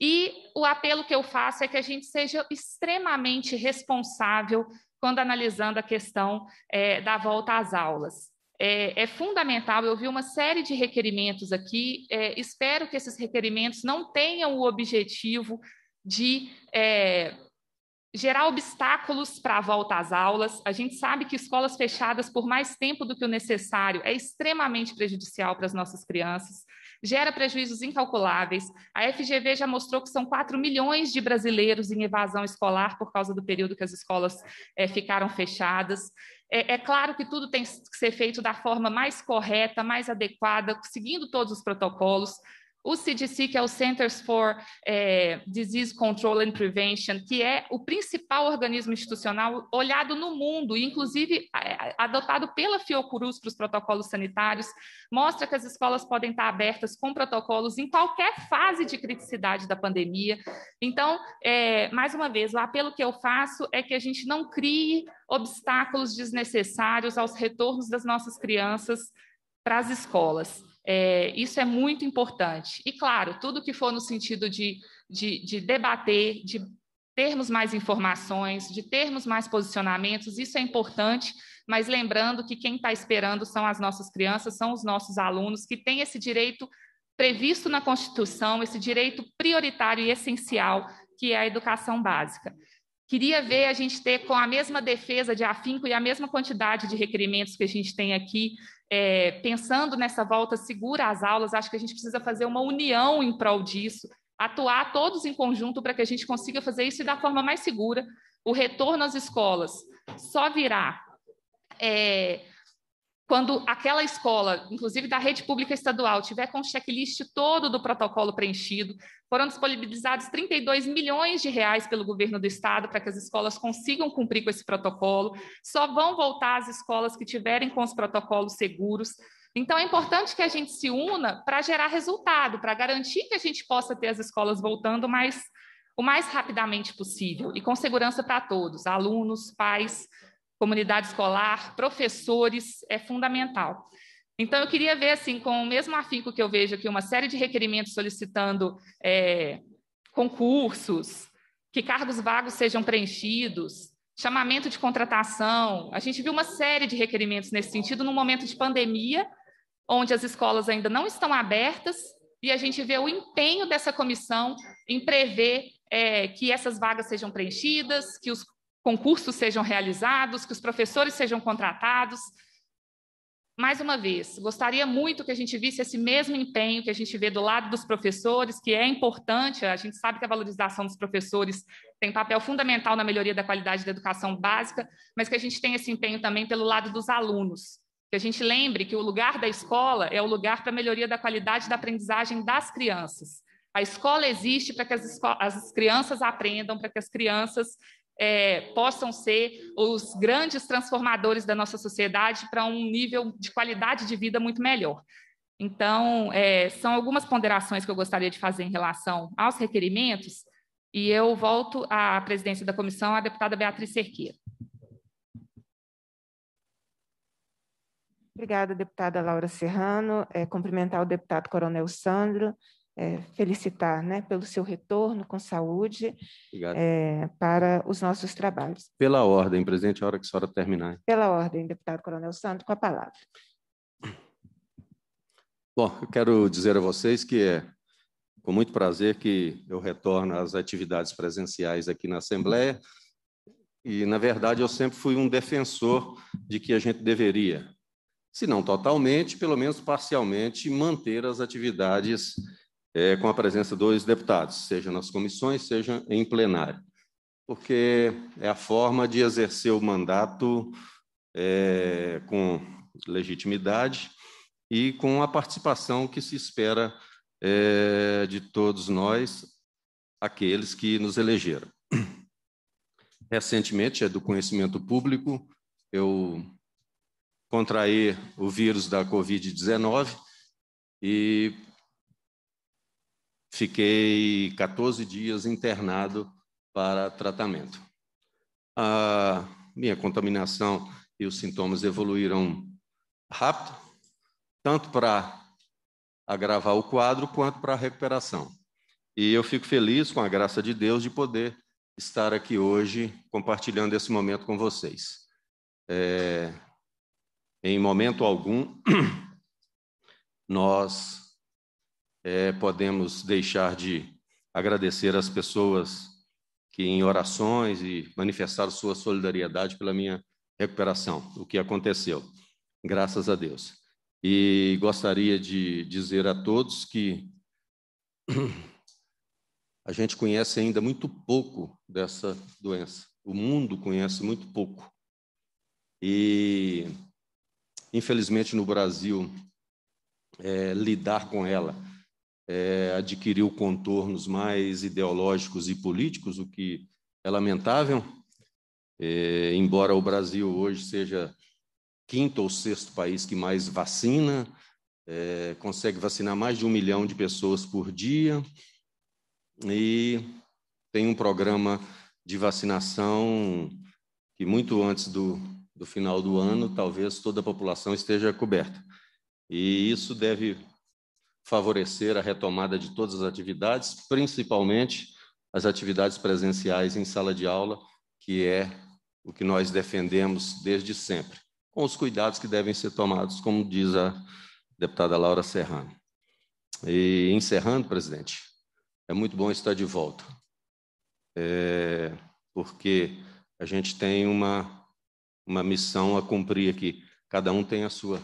E o apelo que eu faço é que a gente seja extremamente responsável quando analisando a questão é, da volta às aulas. É, é, fundamental. Eu vi uma série de requerimentos aqui. É, espero que esses requerimentos não tenham o objetivo de é, gerar obstáculos para a volta às aulas. A gente sabe que escolas fechadas por mais tempo do que o necessário é extremamente prejudicial para as nossas crianças, gera prejuízos incalculáveis. A FGV já mostrou que são 4 milhões de brasileiros em evasão escolar por causa do período que as escolas é, ficaram fechadas. É, é, claro que tudo tem que ser feito da forma mais correta, mais adequada, seguindo todos os protocolos. O CDC, que é o Centers for é, Disease Control and Prevention, que é o principal organismo institucional olhado no mundo, inclusive é, é, adotado pela Fiocruz para os protocolos sanitários, mostra que as escolas podem estar abertas com protocolos em qualquer fase de criticidade da pandemia. Então, mais uma vez, o apelo que eu faço é que a gente não crie obstáculos desnecessários aos retornos das nossas crianças para as escolas. É, isso é muito importante. E, claro, tudo que for no sentido de, de, de debater, de termos mais informações, de termos mais posicionamentos, isso é importante, mas lembrando que quem está esperando são as nossas crianças, são os nossos alunos, que têm esse direito previsto na Constituição, esse direito prioritário e essencial, que é a educação básica. Queria ver a gente ter, com a mesma defesa de afinco e a mesma quantidade de requerimentos que a gente tem aqui, é, pensando nessa volta segura às aulas, acho que a gente precisa fazer uma união em prol disso, atuar todos em conjunto para que a gente consiga fazer isso da forma mais segura. O retorno às escolas só virá é, quando aquela escola, inclusive da rede pública estadual, tiver com o checklist todo do protocolo preenchido, foram disponibilizados 32 milhões de reais pelo governo do estado para que as escolas consigam cumprir com esse protocolo. Só vão voltar as escolas que tiverem com os protocolos seguros. Então, é importante que a gente se una para gerar resultado, para garantir que a gente possa ter as escolas voltando mais, o mais rapidamente possível e com segurança para todos, alunos, pais, comunidade escolar, professores, é fundamental. Então, eu queria ver, assim, com o mesmo afinco que eu vejo aqui, uma série de requerimentos solicitando é, concursos, que cargos vagos sejam preenchidos, chamamento de contratação. A gente viu uma série de requerimentos nesse sentido no momento de pandemia, onde as escolas ainda não estão abertas, e a gente vê o empenho dessa comissão em prever é, que essas vagas sejam preenchidas, que os concursos sejam realizados, que os professores sejam contratados. Mais uma vez, gostaria muito que a gente visse esse mesmo empenho que a gente vê do lado dos professores, que é importante, a gente sabe que a valorização dos professores tem papel fundamental na melhoria da qualidade da educação básica, mas que a gente tem esse empenho também pelo lado dos alunos, que a gente lembre que o lugar da escola é o lugar para a melhoria da qualidade da aprendizagem das crianças. A escola existe para que as, as crianças aprendam, para que as crianças é, possam ser os grandes transformadores da nossa sociedade para um nível de qualidade de vida muito melhor. Então, é, são algumas ponderações que eu gostaria de fazer em relação aos requerimentos, e eu volto à presidência da comissão, à deputada Beatriz Serqueira. Obrigada, deputada Laura Serrano. É, cumprimentar o deputado Coronel Sandro é, felicitar né, pelo seu retorno com saúde é, para os nossos trabalhos. Pela ordem, presidente, a hora que a senhora terminar. Pela ordem, deputado Coronel Santos, com a palavra. Bom, eu quero dizer a vocês que é com muito prazer que eu retorno às atividades presenciais aqui na Assembleia. E, na verdade, eu sempre fui um defensor de que a gente deveria, se não totalmente, pelo menos parcialmente, manter as atividades é, com a presença dos deputados, seja nas comissões, seja em plenário, porque é a forma de exercer o mandato é, com legitimidade e com a participação que se espera é, de todos nós, aqueles que nos elegeram. Recentemente, é do conhecimento público, eu contraí o vírus da Covid-19 e Fiquei 14 dias internado para tratamento. A minha contaminação e os sintomas evoluíram rápido, tanto para agravar o quadro quanto para a recuperação. E eu fico feliz, com a graça de Deus, de poder estar aqui hoje compartilhando esse momento com vocês. É, em momento algum, *clears throat* nós é, podemos deixar de agradecer às pessoas que, em orações e manifestaram sua solidariedade pela minha recuperação, o que aconteceu, graças a Deus. E gostaria de dizer a todos que *clears throat* a gente conhece ainda muito pouco dessa doença. O mundo conhece muito pouco. E, infelizmente, no Brasil, é, lidar com ela é, adquiriu contornos mais ideológicos e políticos, o que é lamentável, é, embora o Brasil hoje seja quinto ou sexto país que mais vacina, é, consegue vacinar mais de um milhão de pessoas por dia e tem um programa de vacinação que muito antes do, do final do ano talvez toda a população esteja coberta. E isso deve favorecer a retomada de todas as atividades, principalmente as atividades presenciais em sala de aula, que é o que nós defendemos desde sempre, com os cuidados que devem ser tomados, como diz a deputada Laura Serrano. E encerrando, presidente, é muito bom estar de volta, é, porque a gente tem uma, uma missão a cumprir aqui, cada um tem a sua.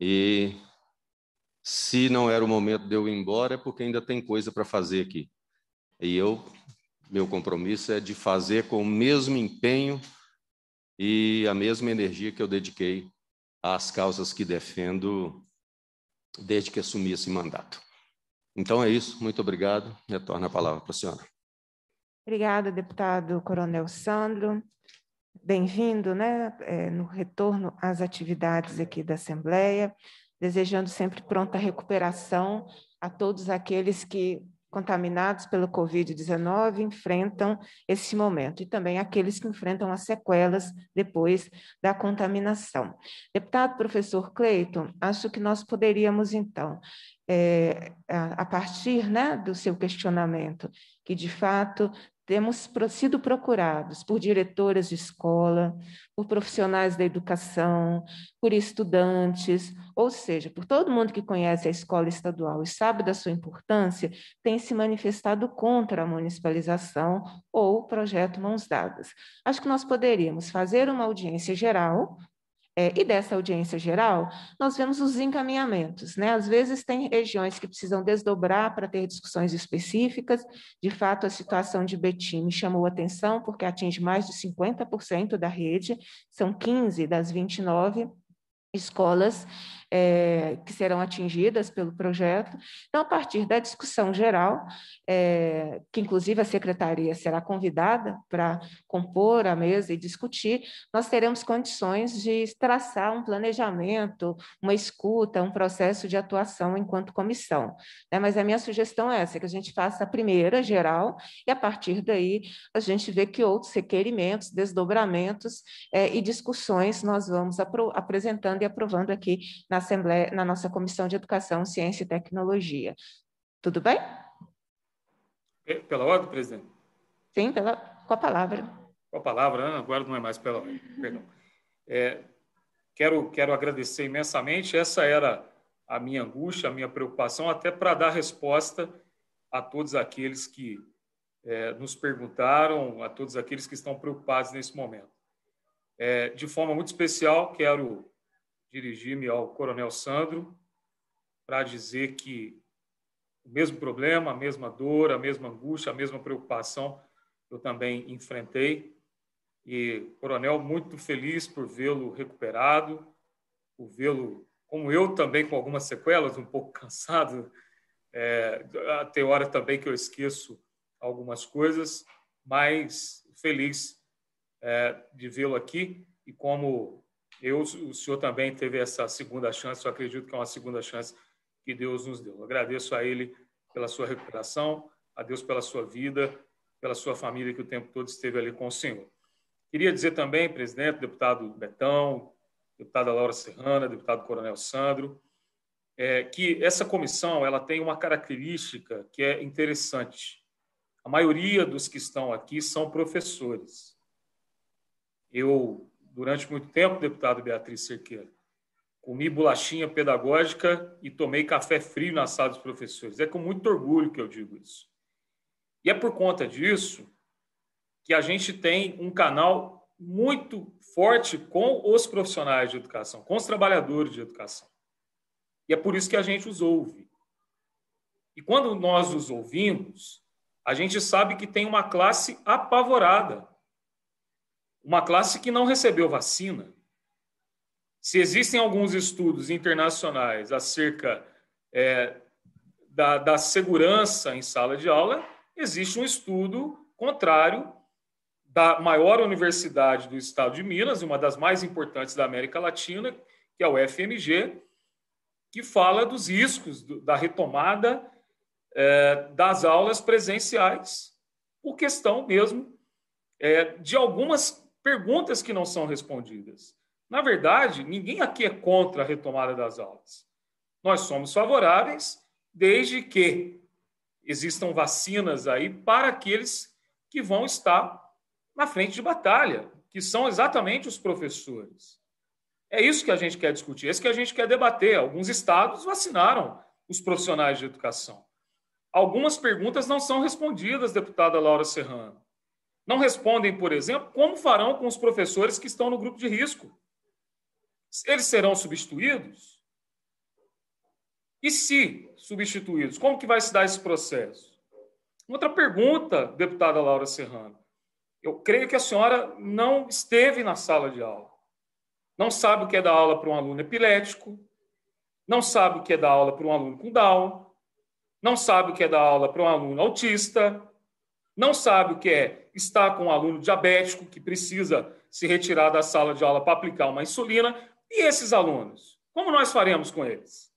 E se não era o momento de eu ir embora, é porque ainda tem coisa para fazer aqui. E eu, meu compromisso é de fazer com o mesmo empenho e a mesma energia que eu dediquei às causas que defendo desde que assumi esse mandato. Então é isso, muito obrigado. Retorno a palavra para a senhora. Obrigada, deputado Coronel Sandro. Bem-vindo né, é, no retorno às atividades aqui da Assembleia desejando sempre pronta recuperação a todos aqueles que, contaminados pelo Covid-19, enfrentam esse momento e também aqueles que enfrentam as sequelas depois da contaminação. Deputado professor Cleiton, acho que nós poderíamos, então, é, a partir né, do seu questionamento, que de fato temos sido procurados por diretoras de escola, por profissionais da educação, por estudantes, ou seja, por todo mundo que conhece a escola estadual e sabe da sua importância, tem se manifestado contra a municipalização ou o projeto Mãos Dadas. Acho que nós poderíamos fazer uma audiência geral é, e dessa audiência geral, nós vemos os encaminhamentos. Né? Às vezes, tem regiões que precisam desdobrar para ter discussões específicas. De fato, a situação de Betim me chamou a atenção, porque atinge mais de 50% da rede, são 15 das 29 escolas é, que serão atingidas pelo projeto. Então, a partir da discussão geral, é, que inclusive a secretaria será convidada para compor a mesa e discutir, nós teremos condições de traçar um planejamento, uma escuta, um processo de atuação enquanto comissão. Né? Mas a minha sugestão é essa, que a gente faça a primeira geral e, a partir daí, a gente vê que outros requerimentos, desdobramentos é, e discussões nós vamos apresentando e aprovando aqui na na, Assembleia, na nossa Comissão de Educação, Ciência e Tecnologia. Tudo bem? Pela ordem, presidente? Sim, pela, com a palavra. Com a palavra, né? agora não é mais pela ordem, perdão. É, quero, quero agradecer imensamente, essa era a minha angústia, a minha preocupação, até para dar resposta a todos aqueles que é, nos perguntaram, a todos aqueles que estão preocupados nesse momento. É, de forma muito especial, quero dirigir-me ao Coronel Sandro para dizer que o mesmo problema, a mesma dor, a mesma angústia, a mesma preocupação eu também enfrentei. E, Coronel, muito feliz por vê-lo recuperado, por vê-lo, como eu também, com algumas sequelas, um pouco *laughs* cansado. É, tem hora também que eu esqueço algumas coisas, mas feliz é, de vê-lo aqui. E como eu, o senhor também teve essa segunda chance, eu acredito que é uma segunda chance que Deus nos deu. Eu agradeço a Ele pela sua recuperação, a Deus pela sua vida, pela sua família que o tempo todo esteve ali com o senhor. Queria dizer também, presidente, deputado Betão, deputada Laura Serrana, deputado Coronel Sandro, é, que essa comissão ela tem uma característica que é interessante. A maioria dos que estão aqui são professores. Eu durante muito tempo, deputado Beatriz Cerqueira. Comi bolachinha pedagógica e tomei café frio na sala dos professores. É com muito orgulho que eu digo isso. E é por conta disso que a gente tem um canal muito forte com os profissionais de educação, com os trabalhadores de educação. E é por isso que a gente os ouve. E quando nós os ouvimos, a gente sabe que tem uma classe apavorada uma classe que não recebeu vacina. Se existem alguns estudos internacionais acerca é, da, da segurança em sala de aula, existe um estudo contrário da maior universidade do estado de Minas, uma das mais importantes da América Latina, que é o FMG, que fala dos riscos do, da retomada é, das aulas presenciais, por questão mesmo é de algumas perguntas que não são respondidas. Na verdade, ninguém aqui é contra a retomada das aulas. Nós somos favoráveis desde que existam vacinas aí para aqueles que vão estar na frente de batalha, que são exatamente os professores. É isso que a gente quer discutir, é isso que a gente quer debater. Alguns estados vacinaram os profissionais de educação. Algumas perguntas não são respondidas, deputada Laura Serrano. Não respondem, por exemplo, como farão com os professores que estão no grupo de risco. Eles serão substituídos? E se substituídos, como que vai se dar esse processo? Outra pergunta, deputada Laura Serrano. Eu creio que a senhora não esteve na sala de aula. Não sabe o que é dar aula para um aluno epilético, não sabe o que é dar aula para um aluno com Down, não sabe o que é dar aula para um aluno autista, não sabe o que é estar com um aluno diabético que precisa se retirar da sala de aula para aplicar uma insulina. E esses alunos? Como nós faremos com eles?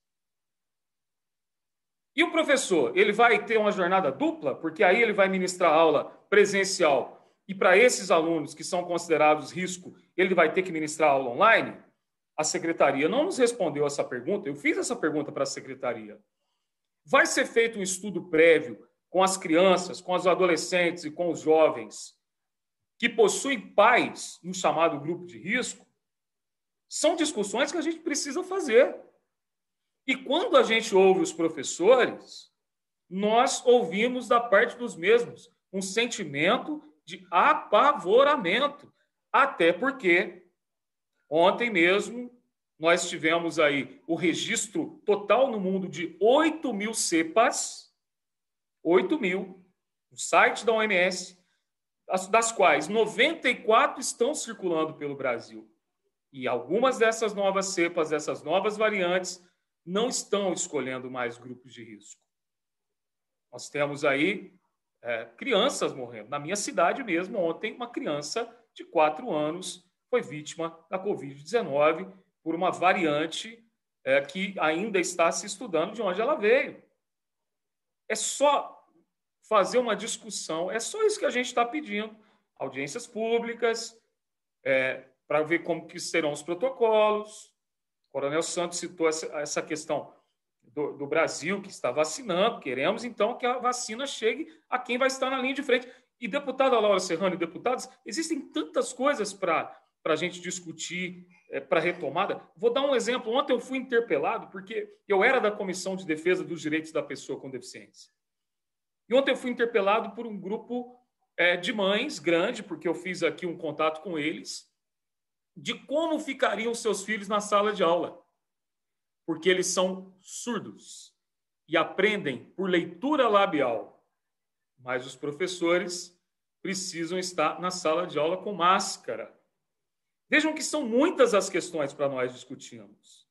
E o professor, ele vai ter uma jornada dupla, porque aí ele vai ministrar aula presencial e para esses alunos que são considerados risco, ele vai ter que ministrar aula online? A secretaria não nos respondeu essa pergunta. Eu fiz essa pergunta para a secretaria. Vai ser feito um estudo prévio com as crianças, com os adolescentes e com os jovens que possuem pais no chamado grupo de risco, são discussões que a gente precisa fazer. E quando a gente ouve os professores, nós ouvimos da parte dos mesmos um sentimento de apavoramento, até porque ontem mesmo nós tivemos aí o registro total no mundo de 8 mil cepas 8 mil, no site da OMS, das quais 94 estão circulando pelo Brasil. E algumas dessas novas cepas, dessas novas variantes, não estão escolhendo mais grupos de risco. Nós temos aí é, crianças morrendo. Na minha cidade mesmo, ontem, uma criança de 4 anos foi vítima da Covid-19 por uma variante é, que ainda está se estudando de onde ela veio. É só fazer uma discussão, é só isso que a gente está pedindo. Audiências públicas, é, para ver como que serão os protocolos. O Coronel Santos citou essa, essa questão do, do, Brasil que está vacinando. Queremos, então, que a vacina chegue a quem vai estar na linha de frente. E, deputada Laura Serrano e deputados, existem tantas coisas para a gente discutir é, para retomada. Vou dar um exemplo. Ontem eu fui interpelado porque eu era da Comissão de Defesa dos Direitos da Pessoa com Deficiência. E ontem eu fui interpelado por um grupo é, de mães grande, porque eu fiz aqui um contato com eles, de como ficariam seus filhos na sala de aula, porque eles são surdos e aprendem por leitura labial, mas os professores precisam estar na sala de aula com máscara Vejam que são muitas as questões para nós discutirmos.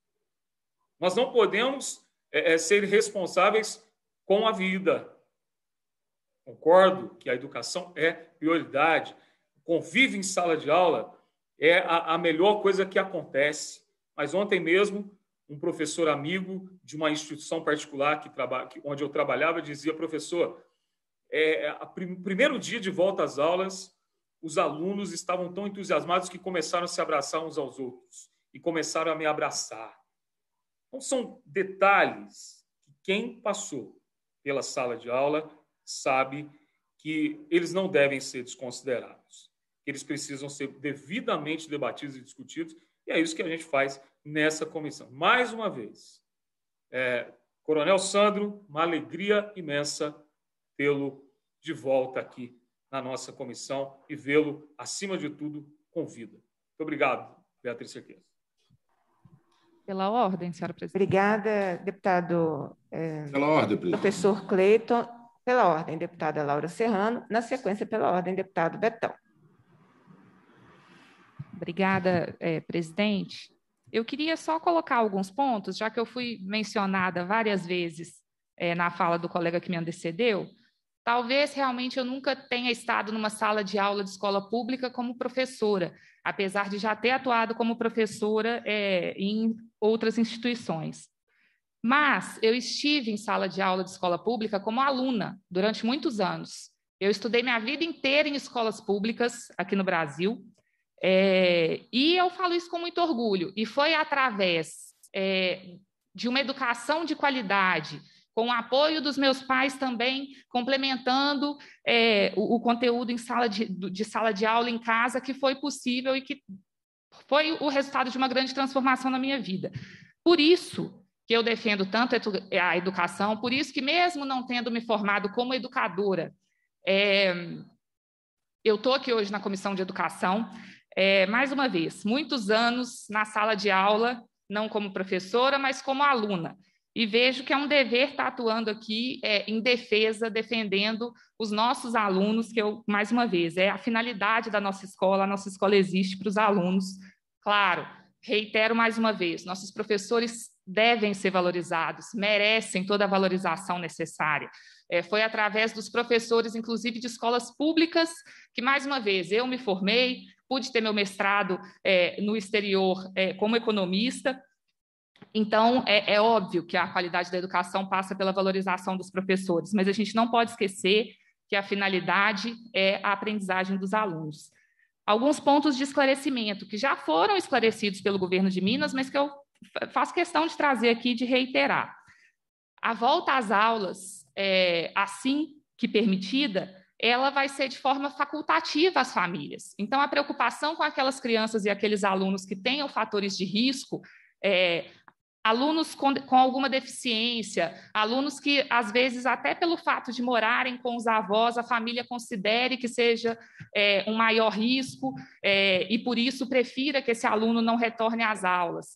Nós não podemos é, é ser responsáveis com a vida. Concordo que a educação é prioridade. O convívio em sala de aula é a, a melhor coisa que acontece. Mas ontem mesmo, um professor amigo de uma instituição particular que trabalha, onde eu trabalhava dizia: professor, é, a prim, primeiro dia de volta às aulas, os alunos estavam tão entusiasmados que começaram a se abraçar uns aos outros e começaram a me abraçar. Então, são detalhes que quem passou pela sala de aula sabe que eles não devem ser desconsiderados. Eles precisam ser devidamente debatidos e discutidos, e é isso que a gente faz nessa comissão. Mais uma vez, é, Coronel Sandro, uma alegria imensa tê-lo de volta aqui na nossa comissão e vê-lo, acima de tudo, com vida. Muito obrigado, Beatriz Cerqueira. Pela ordem, senhora presidente. Obrigada, deputado. É, pela ordem, presidente. Professor Cleiton. Pela ordem, deputada Laura Serrano. Na sequência, pela ordem, deputado Betão. Obrigada, é, presidente. Eu queria só colocar alguns pontos, já que eu fui mencionada várias vezes é, na fala do colega que me antecedeu, Talvez realmente eu nunca tenha estado numa sala de aula de escola pública como professora, apesar de já ter atuado como professora é, em outras instituições. Mas eu estive em sala de aula de escola pública como aluna durante muitos anos. Eu estudei minha vida inteira em escolas públicas aqui no Brasil, é, e eu falo isso com muito orgulho. E foi através é, de uma educação de qualidade, com o apoio dos meus pais também, complementando é, o, o, conteúdo em sala de, de sala de aula em casa, que foi possível e que foi o resultado de uma grande transformação na minha vida. Por isso, que eu defendo tanto a educação, por isso que mesmo não tendo me formado como educadora, é, eu estou aqui hoje na comissão de educação, é, mais uma vez, muitos anos na sala de aula, não como professora, mas como aluna. E vejo que é um dever estar tá atuando aqui é, em defesa, defendendo os nossos alunos, que eu, mais uma vez, é a finalidade da nossa escola, a nossa escola existe para os alunos. Claro, reitero mais uma vez, nossos professores devem ser valorizados, merecem toda a valorização necessária. É, foi através dos professores, inclusive de escolas públicas, que, mais uma vez, eu me formei, pude ter meu mestrado é, no exterior é, como economista, então, é, é óbvio que a qualidade da educação passa pela valorização dos professores, mas a gente não pode esquecer que a finalidade é a aprendizagem dos alunos. Alguns pontos de esclarecimento que já foram esclarecidos pelo governo de Minas, mas que eu faço questão de trazer aqui, de reiterar. A volta às aulas, é, assim que permitida, ela vai ser de forma facultativa às famílias. Então, a preocupação com aquelas crianças e aqueles alunos que tenham fatores de risco, é, alunos com, com, alguma deficiência, alunos que, às vezes, até pelo fato de morarem com os avós, a família considere que seja é, um maior risco é, e, por isso, prefira que esse aluno não retorne às aulas.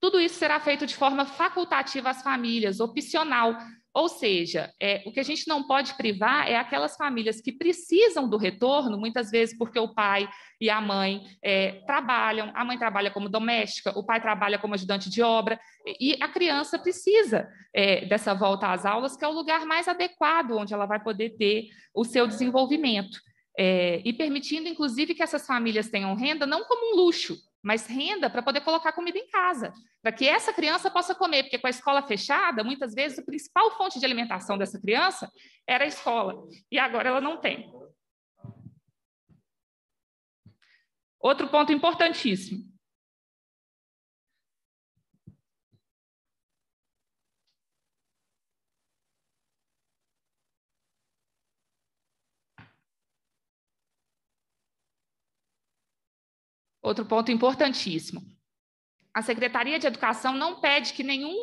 Tudo isso será feito de forma facultativa às famílias, opcional, ou seja, é, o que a gente não pode privar é aquelas famílias que precisam do retorno, muitas vezes porque o pai e a mãe é, trabalham, a mãe trabalha como doméstica, o pai trabalha como ajudante de obra, e a criança precisa é, dessa volta às aulas, que é o lugar mais adequado onde ela vai poder ter o seu desenvolvimento. É, e permitindo, inclusive, que essas famílias tenham renda não como um luxo, mas renda para poder colocar comida em casa, para que essa criança possa comer, porque com a escola fechada, muitas vezes a principal fonte de alimentação dessa criança era a escola, e agora ela não tem. Outro ponto importantíssimo: Outro ponto importantíssimo. A Secretaria de Educação não pede que nenhum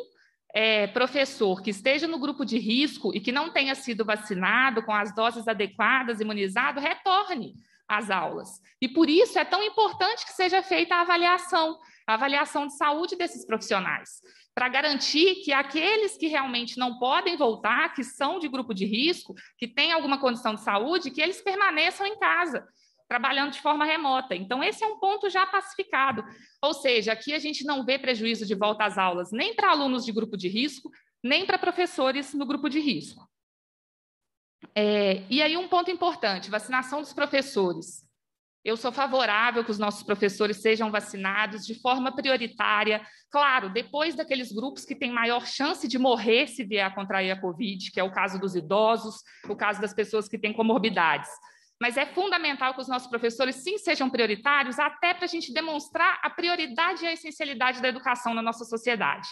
é, professor que esteja no grupo de risco e que não tenha sido vacinado com as doses adequadas, imunizado, retorne às aulas. E por isso é tão importante que seja feita a avaliação, a avaliação de saúde desses profissionais, para garantir que aqueles que realmente não podem voltar, que são de grupo de risco, que têm alguma condição de saúde, que eles permaneçam em casa trabalhando de forma remota. Então, esse é um ponto já pacificado. Ou seja, aqui a gente não vê prejuízo de volta às aulas nem para alunos de grupo de risco, nem para professores no grupo de risco. É, e aí, um ponto importante: vacinação dos professores. Eu sou favorável que os nossos professores sejam vacinados de forma prioritária, claro, depois daqueles grupos que têm maior chance de morrer se vier a contrair a Covid, que é o caso dos idosos, o caso das pessoas que têm comorbidades mas é fundamental que os nossos professores, sim, sejam prioritários, até para a gente demonstrar a prioridade e a essencialidade da educação na nossa sociedade.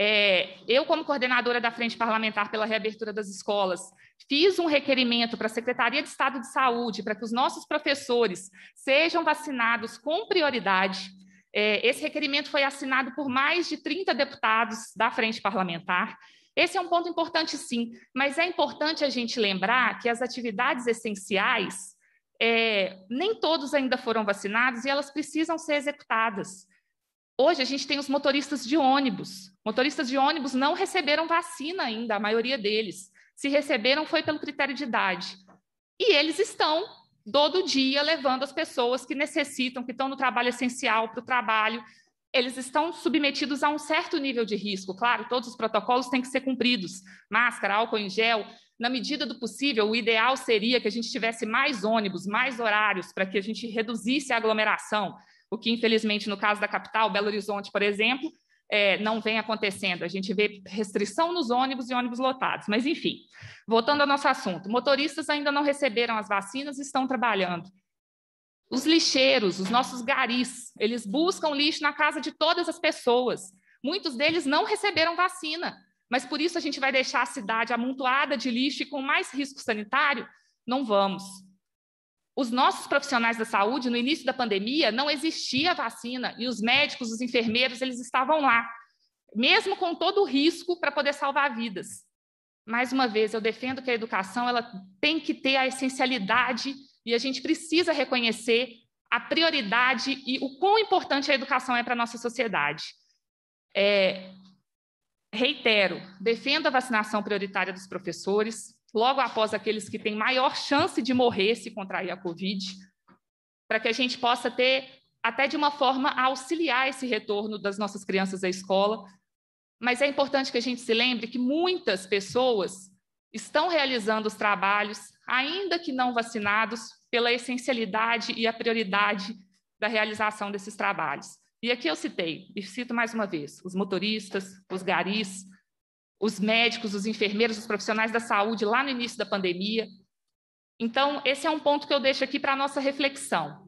É, eu, como coordenadora da Frente Parlamentar pela Reabertura das Escolas, fiz um requerimento para a Secretaria de Estado de Saúde para que os nossos professores sejam vacinados com prioridade. É, esse requerimento foi assinado por mais de 30 deputados da Frente Parlamentar. Esse é um ponto importante, sim, mas é importante a gente lembrar que as atividades essenciais, é, nem todos ainda foram vacinados e elas precisam ser executadas. Hoje a gente tem os motoristas de ônibus. Motoristas de ônibus não receberam vacina ainda, a maioria deles. Se receberam, foi pelo critério de idade. E eles estão todo dia levando as pessoas que necessitam, que estão no trabalho essencial para o trabalho, eles estão submetidos a um certo nível de risco. Claro, todos os protocolos têm que ser cumpridos: máscara, álcool em gel. Na medida do possível, o ideal seria que a gente tivesse mais ônibus, mais horários, para que a gente reduzisse a aglomeração, o que, infelizmente, no caso da capital, Belo Horizonte, por exemplo, é, não vem acontecendo. A gente vê restrição nos ônibus e ônibus lotados. Mas, enfim, voltando ao nosso assunto: motoristas ainda não receberam as vacinas e estão trabalhando. Os lixeiros, os nossos garis, eles buscam lixo na casa de todas as pessoas. Muitos deles não receberam vacina, mas por isso a gente vai deixar a cidade amontoada de lixo e com mais risco sanitário? Não vamos. Os nossos profissionais da saúde, no início da pandemia, não existia vacina e os médicos, os enfermeiros, eles estavam lá, mesmo com todo o risco para poder salvar vidas. Mais uma vez, eu defendo que a educação ela tem que ter a essencialidade e a gente precisa reconhecer a prioridade e o quão importante a educação é para a nossa sociedade. É, reitero, defendo a vacinação prioritária dos professores, logo após aqueles que têm maior chance de morrer se contrair a Covid, para que a gente possa ter, até de uma forma, a auxiliar esse retorno das nossas crianças à escola. Mas é importante que a gente se lembre que muitas pessoas estão realizando os trabalhos, ainda que não vacinados, pela essencialidade e a prioridade da realização desses trabalhos. E aqui eu citei, e cito mais uma vez, os motoristas, os garis, os médicos, os enfermeiros, os profissionais da saúde lá no início da pandemia. Então, esse é um ponto que eu deixo aqui para a nossa reflexão.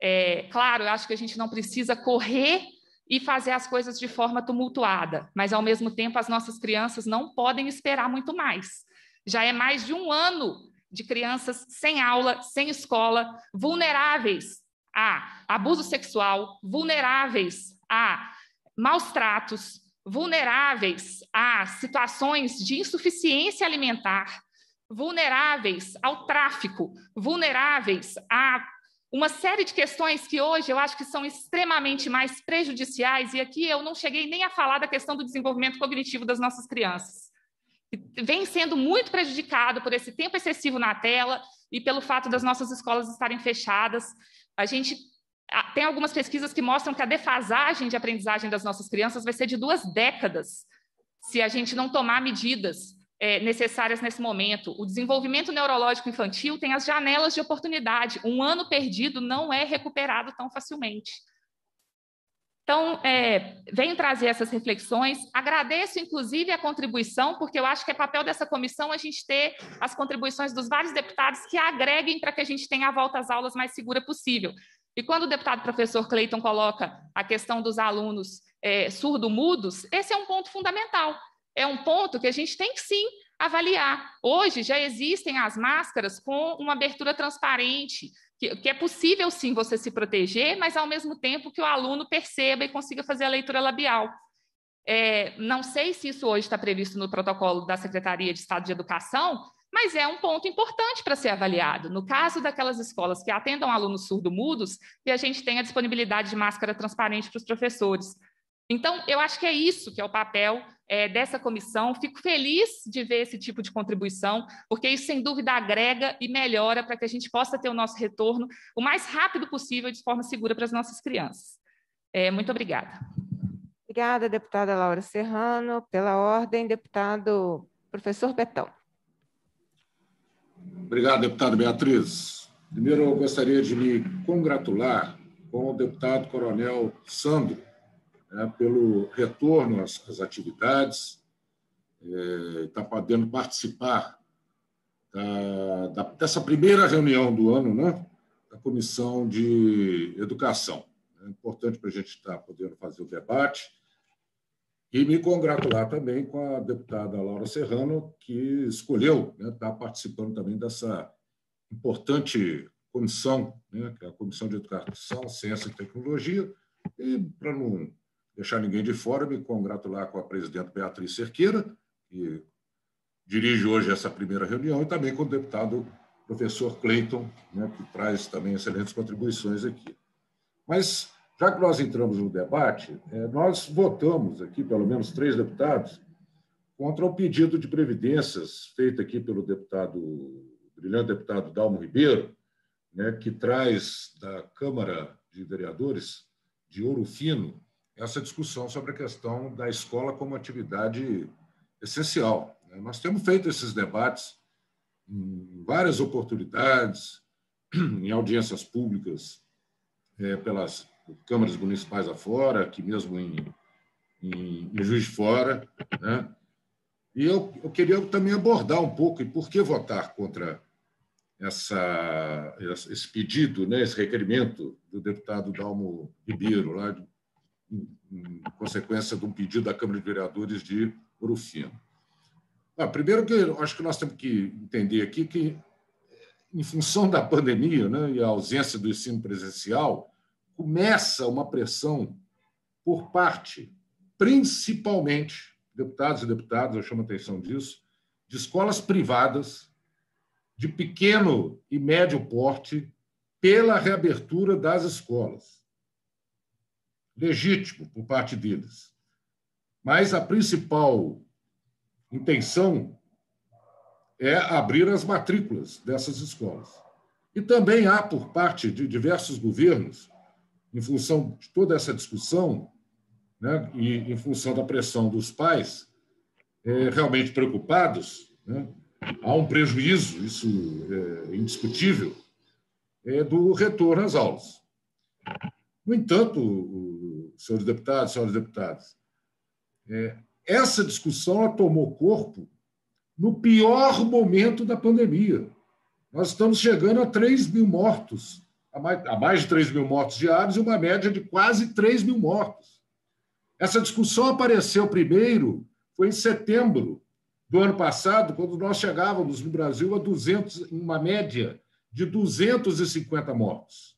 É, claro, eu acho que a gente não precisa correr e fazer as coisas de forma tumultuada, mas, ao mesmo tempo, as nossas crianças não podem esperar muito mais. Já é mais de um ano de crianças sem aula, sem escola, vulneráveis a abuso sexual, vulneráveis a maus tratos, vulneráveis a situações de insuficiência alimentar, vulneráveis ao tráfico, vulneráveis a uma série de questões que hoje eu acho que são extremamente mais prejudiciais, e aqui eu não cheguei nem a falar da questão do desenvolvimento cognitivo das nossas crianças vem sendo muito prejudicado por esse tempo excessivo na tela e pelo fato das nossas escolas estarem fechadas. A gente tem algumas pesquisas que mostram que a defasagem de aprendizagem das nossas crianças vai ser de duas décadas se a gente não tomar medidas é, necessárias nesse momento. O desenvolvimento neurológico infantil tem as janelas de oportunidade. Um ano perdido não é recuperado tão facilmente. Então, é, venho trazer essas reflexões. Agradeço, inclusive, a contribuição, porque eu acho que é papel dessa comissão a gente ter as contribuições dos vários deputados que agreguem para que a gente tenha a volta às aulas mais segura possível. E quando o deputado professor Cleiton coloca a questão dos alunos é, surdo-mudos, esse é um ponto fundamental. É um ponto que a gente tem que sim avaliar. Hoje já existem as máscaras com uma abertura transparente, que, que é possível sim você se proteger, mas ao mesmo tempo que o aluno perceba e consiga fazer a leitura labial. É, não sei se isso hoje está previsto no protocolo da Secretaria de Estado de Educação, mas é um ponto importante para ser avaliado. No caso daquelas escolas que atendam alunos surdo-mudos, que a gente tem a disponibilidade de máscara transparente para os professores. Então, eu acho que é isso que é o papel é, dessa comissão. Fico feliz de ver esse tipo de contribuição, porque isso, sem dúvida, agrega e melhora para que a gente possa ter o nosso retorno o mais rápido possível, e de forma segura para as nossas crianças. É, muito obrigada. Obrigada, deputada Laura Serrano. Pela ordem, deputado professor Betão. Obrigado, deputada Beatriz. Primeiro, eu gostaria de me congratular com o deputado coronel Sandro né, pelo retorno às, às atividades, está eh, é, podendo participar da, da, dessa primeira reunião do ano, né, da Comissão de Educação. É importante para a gente estar tá podendo fazer o debate. E me congratular também com a deputada Laura Serrano, que escolheu estar né, tá participando também dessa importante comissão, né, que é a Comissão de Educação, Ciência e Tecnologia, e para não deixar ninguém de fora, me congratular com a presidente Beatriz Cerqueira, que dirige hoje essa primeira reunião, e também com o deputado professor Cleiton, né, que traz também excelentes contribuições aqui. Mas, já que nós entramos no debate, é, nós votamos aqui, pelo menos três deputados, contra o pedido de previdências feito aqui pelo deputado, brilhante deputado Dalmo Ribeiro, né, que traz da Câmara de Vereadores de Ouro Fino essa discussão sobre a questão da escola como atividade essencial. Né? Nós temos feito esses debates em várias oportunidades, *clears throat* em audiências públicas, é, pelas câmaras municipais afora, aqui mesmo em, em, em Juiz de Fora. Né? E eu, eu queria também abordar um pouco e por que votar contra essa, esse pedido, né, esse requerimento do deputado Dalmo Ribeiro, lá de em consequência de um pedido da Câmara de Vereadores de Ouro Ah, primeiro que acho que nós temos que entender aqui que, em função da pandemia né, e a ausência do ensino presencial, começa uma pressão por parte, principalmente, deputados e deputadas, eu chamo a atenção disso, de escolas privadas de pequeno e médio porte pela reabertura das escolas legítimo por parte deles. Mas a principal intenção é abrir as matrículas dessas escolas. E também há, por parte de diversos governos, em função de toda essa discussão, né, e em função da pressão dos pais, é, realmente preocupados, né, há um prejuízo, isso é indiscutível, é, do retorno às aulas. No entanto, senhores deputados, senhoras deputadas, é, essa discussão tomou corpo no pior momento da pandemia. Nós estamos chegando a 3 mil mortos, a mais, a mais de 3 mil mortos diários e uma média de quase 3 mil mortos. Essa discussão apareceu primeiro, foi em setembro do ano passado, quando nós chegávamos no Brasil a 200, uma média de 250 mortos.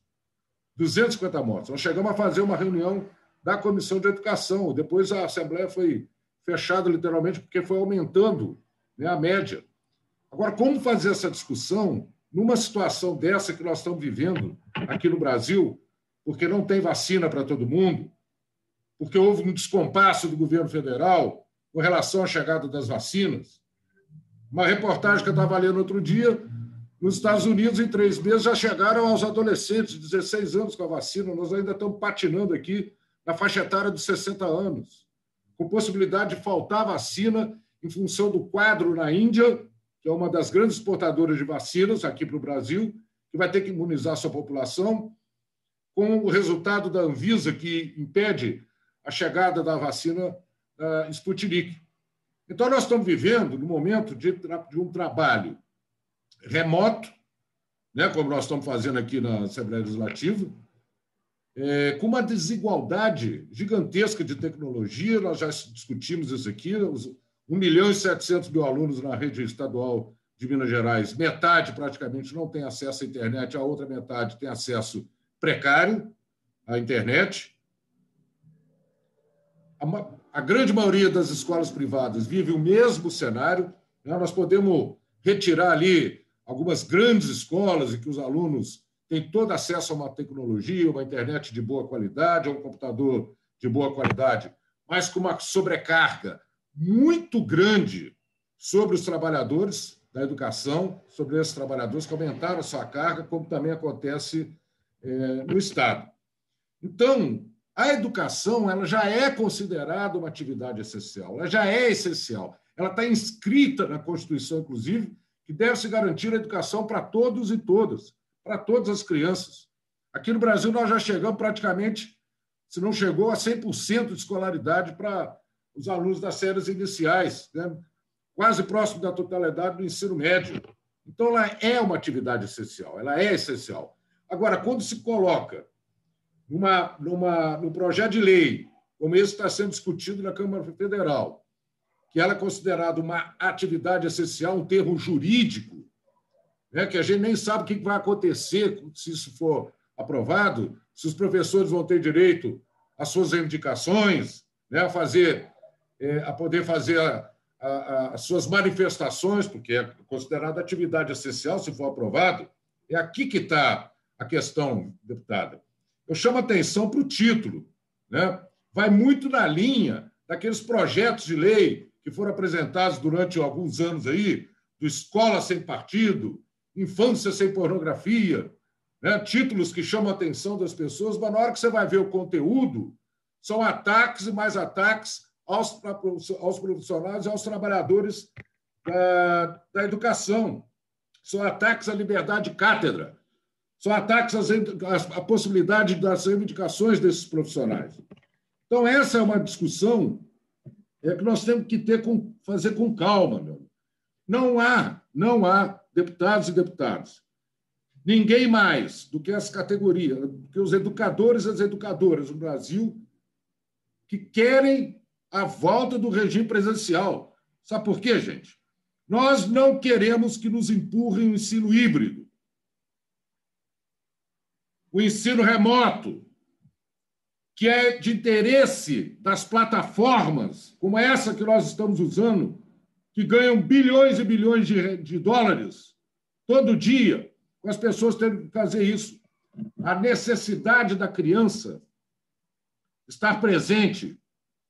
250 mortos. Nós chegamos a fazer uma reunião da Comissão de Educação. Depois a Assembleia foi fechada, literalmente, porque foi aumentando né, a média. Agora, como fazer essa discussão numa situação dessa que nós estamos vivendo aqui no Brasil, porque não tem vacina para todo mundo, porque houve um descompasso do governo federal com relação à chegada das vacinas? Uma reportagem que eu estava lendo outro dia nos Estados Unidos, em três meses, já chegaram aos adolescentes de 16 anos com a vacina. Nós ainda estamos patinando aqui na faixa etária dos 60 anos, com possibilidade de faltar vacina em função do quadro na Índia, que é uma das grandes exportadoras de vacinas aqui para o Brasil, que vai ter que imunizar sua população, com o resultado da Anvisa, que impede a chegada da vacina uh, Sputnik. Então, nós estamos vivendo no momento de, de um trabalho remoto, né, como nós estamos fazendo aqui na Assembleia Legislativa, é, com uma desigualdade gigantesca de tecnologia, nós já discutimos isso aqui, 1 milhão e 700 mil alunos na rede estadual de Minas Gerais, metade praticamente não tem acesso à internet, a outra metade tem acesso precário à internet. A, a grande maioria das escolas privadas vive o mesmo cenário. Né? Nós podemos retirar ali algumas grandes escolas em que os alunos tem todo acesso a uma tecnologia, uma internet de boa qualidade, a um computador de boa qualidade, mas com uma sobrecarga muito grande sobre os trabalhadores da educação, sobre esses trabalhadores que aumentaram a sua carga, como também acontece é, no Estado. Então, a educação ela já é considerada uma atividade essencial, ela já é essencial. Ela está inscrita na Constituição, inclusive, que deve se garantir a educação para todos e todas para todas as crianças. Aqui no Brasil, nós já chegamos praticamente, se não chegou, a 100% de escolaridade para os alunos das séries iniciais, né? quase próximo da totalidade do ensino médio. Então, ela é uma atividade essencial, ela é essencial. Agora, quando se coloca numa, numa, num projeto de lei, como esse está sendo discutido na Câmara Federal, que ela é considerada uma atividade essencial, um termo jurídico, né? que a gente nem sabe o que vai acontecer se isso for aprovado, se os professores vão ter direito às suas reivindicações, né? a, fazer, é, a poder fazer a, a, a, as suas manifestações, porque é considerada atividade essencial se for aprovado. É aqui que está a questão, deputada. Eu chamo atenção para o título. Né? Vai muito na linha daqueles projetos de lei que foram apresentados durante alguns anos aí, do Escola Sem Partido, Infância sem pornografia, né? títulos que chamam a atenção das pessoas, mas na hora que você vai ver o conteúdo, são ataques e mais ataques aos, aos profissionais e aos trabalhadores da, é, da educação. São ataques à liberdade de cátedra, são ataques às, às, à possibilidade das reivindicações desses profissionais. Então, essa é uma discussão é que nós temos que ter com, fazer com calma. Meu. Não há, não há deputados e deputadas. Ninguém mais do que as categorias, do que os educadores e as educadoras do Brasil que querem a volta do regime presencial, Sabe por quê, gente? Nós não queremos que nos empurrem o ensino híbrido, o ensino remoto, que é de interesse das plataformas, como essa que nós estamos usando, que ganham bilhões e bilhões de, de dólares todo dia, com as pessoas tendo que fazer isso. A necessidade da criança estar presente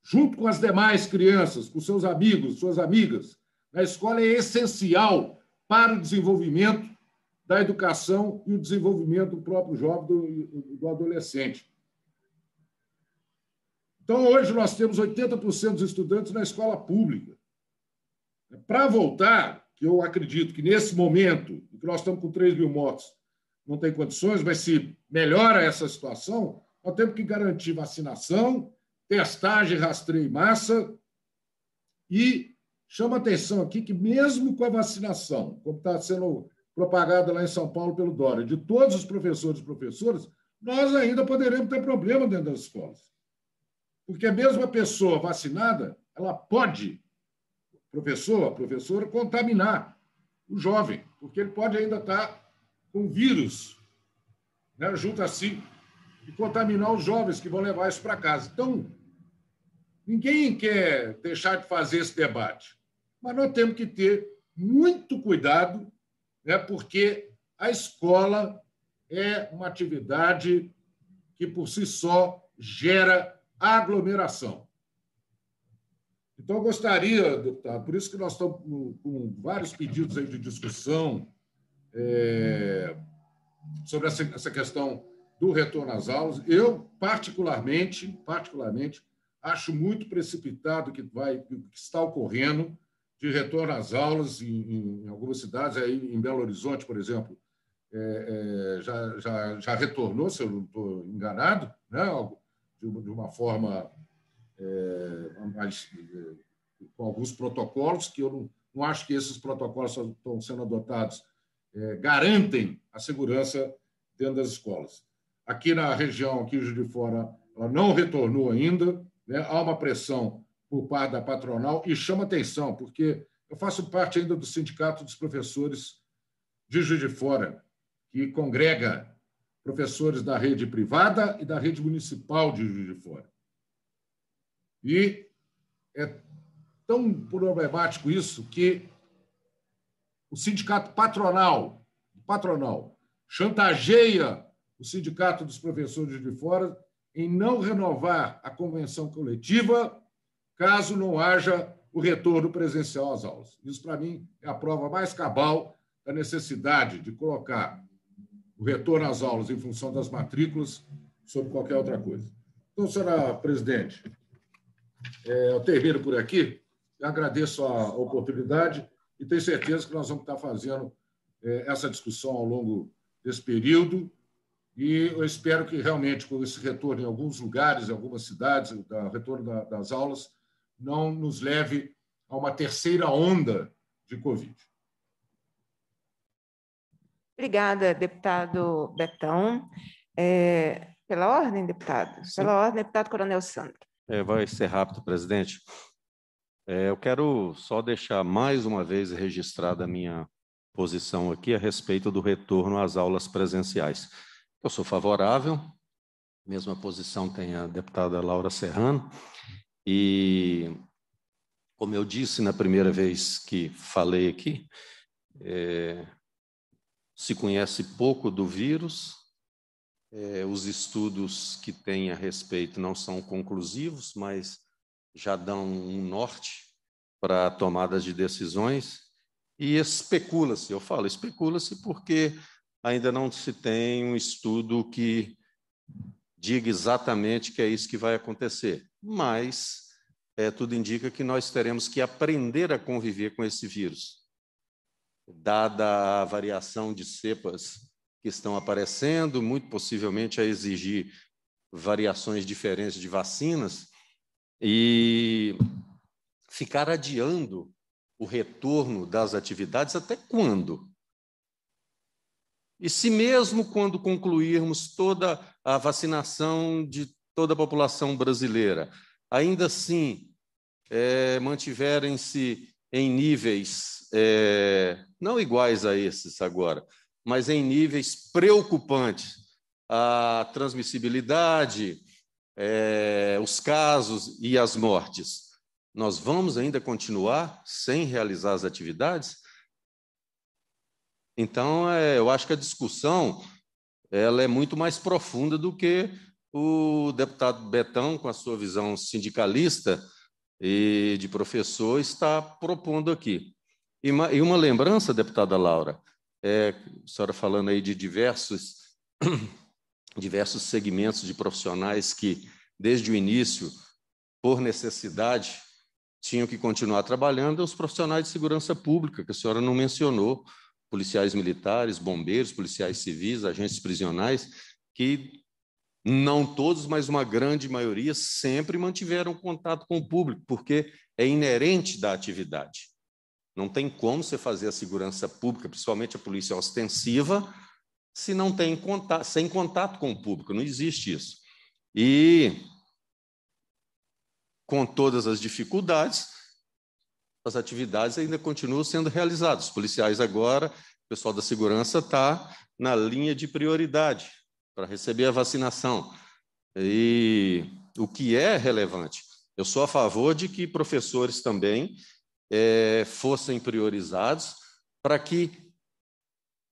junto com as demais crianças, com seus amigos, suas amigas, na escola é essencial para o desenvolvimento da educação e o desenvolvimento do próprio jovem, do, do adolescente. Então, hoje nós temos 80% dos estudantes na escola pública. Para voltar, que eu acredito que nesse momento, que nós estamos com 3 mil mortos, não tem condições, mas se melhora essa situação, nós temos que garantir vacinação, testagem, rastreio em massa. E chama atenção aqui que, mesmo com a vacinação, como está sendo propagada lá em São Paulo pelo Dória, de todos os professores e professoras, nós ainda poderemos ter problema dentro das escolas. Porque mesmo a pessoa vacinada, ela pode professor, a professora, contaminar o jovem, porque ele pode ainda estar com vírus né, junto a si e contaminar os jovens que vão levar isso para casa. Então, ninguém quer deixar de fazer esse debate, mas nós temos que ter muito cuidado, né, porque a escola é uma atividade que, por si só, gera aglomeração. Então, eu gostaria, deputado, por isso que nós estamos com vários pedidos aí de discussão é, sobre essa, essa questão do retorno às aulas. Eu, particularmente, particularmente, acho muito precipitado o que, que está ocorrendo de retorno às aulas em, em algumas cidades, aí em Belo Horizonte, por exemplo, é, é, já, já, já retornou, se eu não estou enganado, né? de, uma forma eh, eh, com alguns protocolos, que eu não, não acho que esses protocolos estão sendo adotados eh, garantem a segurança dentro das escolas. Aqui na região, aqui de fora, ela não retornou ainda, né? há uma pressão por parte da patronal e chama atenção, porque eu faço parte ainda do Sindicato dos Professores de Juiz de Fora, que congrega professores da rede privada e da rede municipal de Juiz de Fora. E é tão problemático isso que o sindicato patronal, patronal chantageia o sindicato dos professores de fora em não renovar a convenção coletiva caso não haja o retorno presencial às aulas. Isso, para mim, é a prova mais cabal da necessidade de colocar o retorno às aulas em função das matrículas sobre qualquer outra coisa. Então, senhora presidente, é, eu termino por aqui. Eu agradeço a oportunidade e tenho certeza que nós vamos estar fazendo é, essa discussão ao longo desse período. E eu espero que realmente, com esse retorno em alguns lugares, em algumas cidades, o retorno da, das aulas, não nos leve a uma terceira onda de Covid. Obrigada, deputado Betão. É, pela ordem, deputado? Pela ordem, deputado Coronel Santos. É, vai ser rápido, presidente. É, eu quero só deixar mais uma vez registrada a minha posição aqui a respeito do retorno às aulas presenciais. Eu sou favorável, mesma posição tem a deputada Laura Serrano, e como eu disse na primeira vez que falei aqui, é, se conhece pouco do vírus, é, os estudos que tem a respeito não são conclusivos, mas já dão um norte para tomadas de decisões. E especula-se, eu falo especula-se porque ainda não se tem um estudo que diga exatamente que é isso que vai acontecer. Mas é, tudo indica que nós teremos que aprender a conviver com esse vírus, dada a variação de cepas que estão aparecendo, muito possivelmente a exigir variações diferentes de vacinas, e ficar adiando o retorno das atividades até quando? E se mesmo quando concluirmos toda a vacinação de toda a população brasileira, ainda assim é, mantiverem-se em níveis é, não iguais a esses agora, mas em níveis preocupantes. A transmissibilidade, é, os casos e as mortes. Nós vamos ainda continuar sem realizar as atividades? Então, é, eu acho que a discussão ela é muito mais profunda do que o deputado Betão, com a sua visão sindicalista e de professor, está propondo aqui. E uma, e uma lembrança, deputada Laura, é, a senhora falando aí de diversos, *coughs* diversos segmentos de profissionais que, desde o início, por necessidade, tinham que continuar trabalhando, os profissionais de segurança pública, que a senhora não mencionou, policiais militares, bombeiros, policiais civis, agentes prisionais, que não todos, mas uma grande maioria sempre mantiveram contato com o público, porque é inerente da atividade. Não tem como você fazer a segurança pública, principalmente a polícia ostensiva, se não tem contato, sem contato com o público. Não existe isso. E com todas as dificuldades, as atividades ainda continuam sendo realizadas. Os policiais agora, o pessoal da segurança está na linha de prioridade para receber a vacinação. E o que é relevante? Eu sou a favor de que professores também é, fossem priorizados para que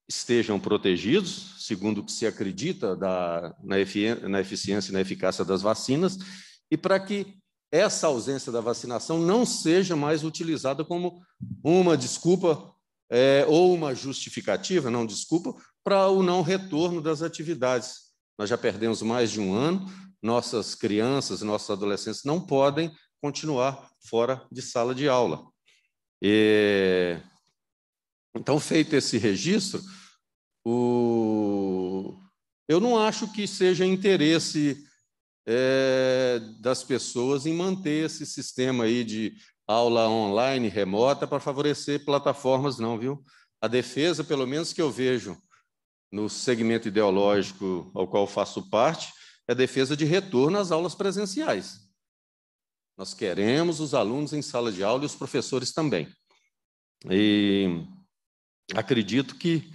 estejam protegidos, segundo o que se acredita da, na, na eficiência e na eficácia das vacinas, e para que essa ausência da vacinação não seja mais utilizada como uma desculpa é, ou uma justificativa, não desculpa, para o não retorno das atividades. Nós já perdemos mais de um ano, nossas crianças, nossos adolescentes não podem continuar fora de sala de aula. E, então, feito esse registro, o, eu não acho que seja interesse é, das pessoas em manter esse sistema aí de aula online remota para favorecer plataformas, não, viu? A defesa, pelo menos que eu vejo no segmento ideológico ao qual faço parte, é a defesa de retorno às aulas presenciais. Nós queremos os alunos em sala de aula e os professores também. E acredito que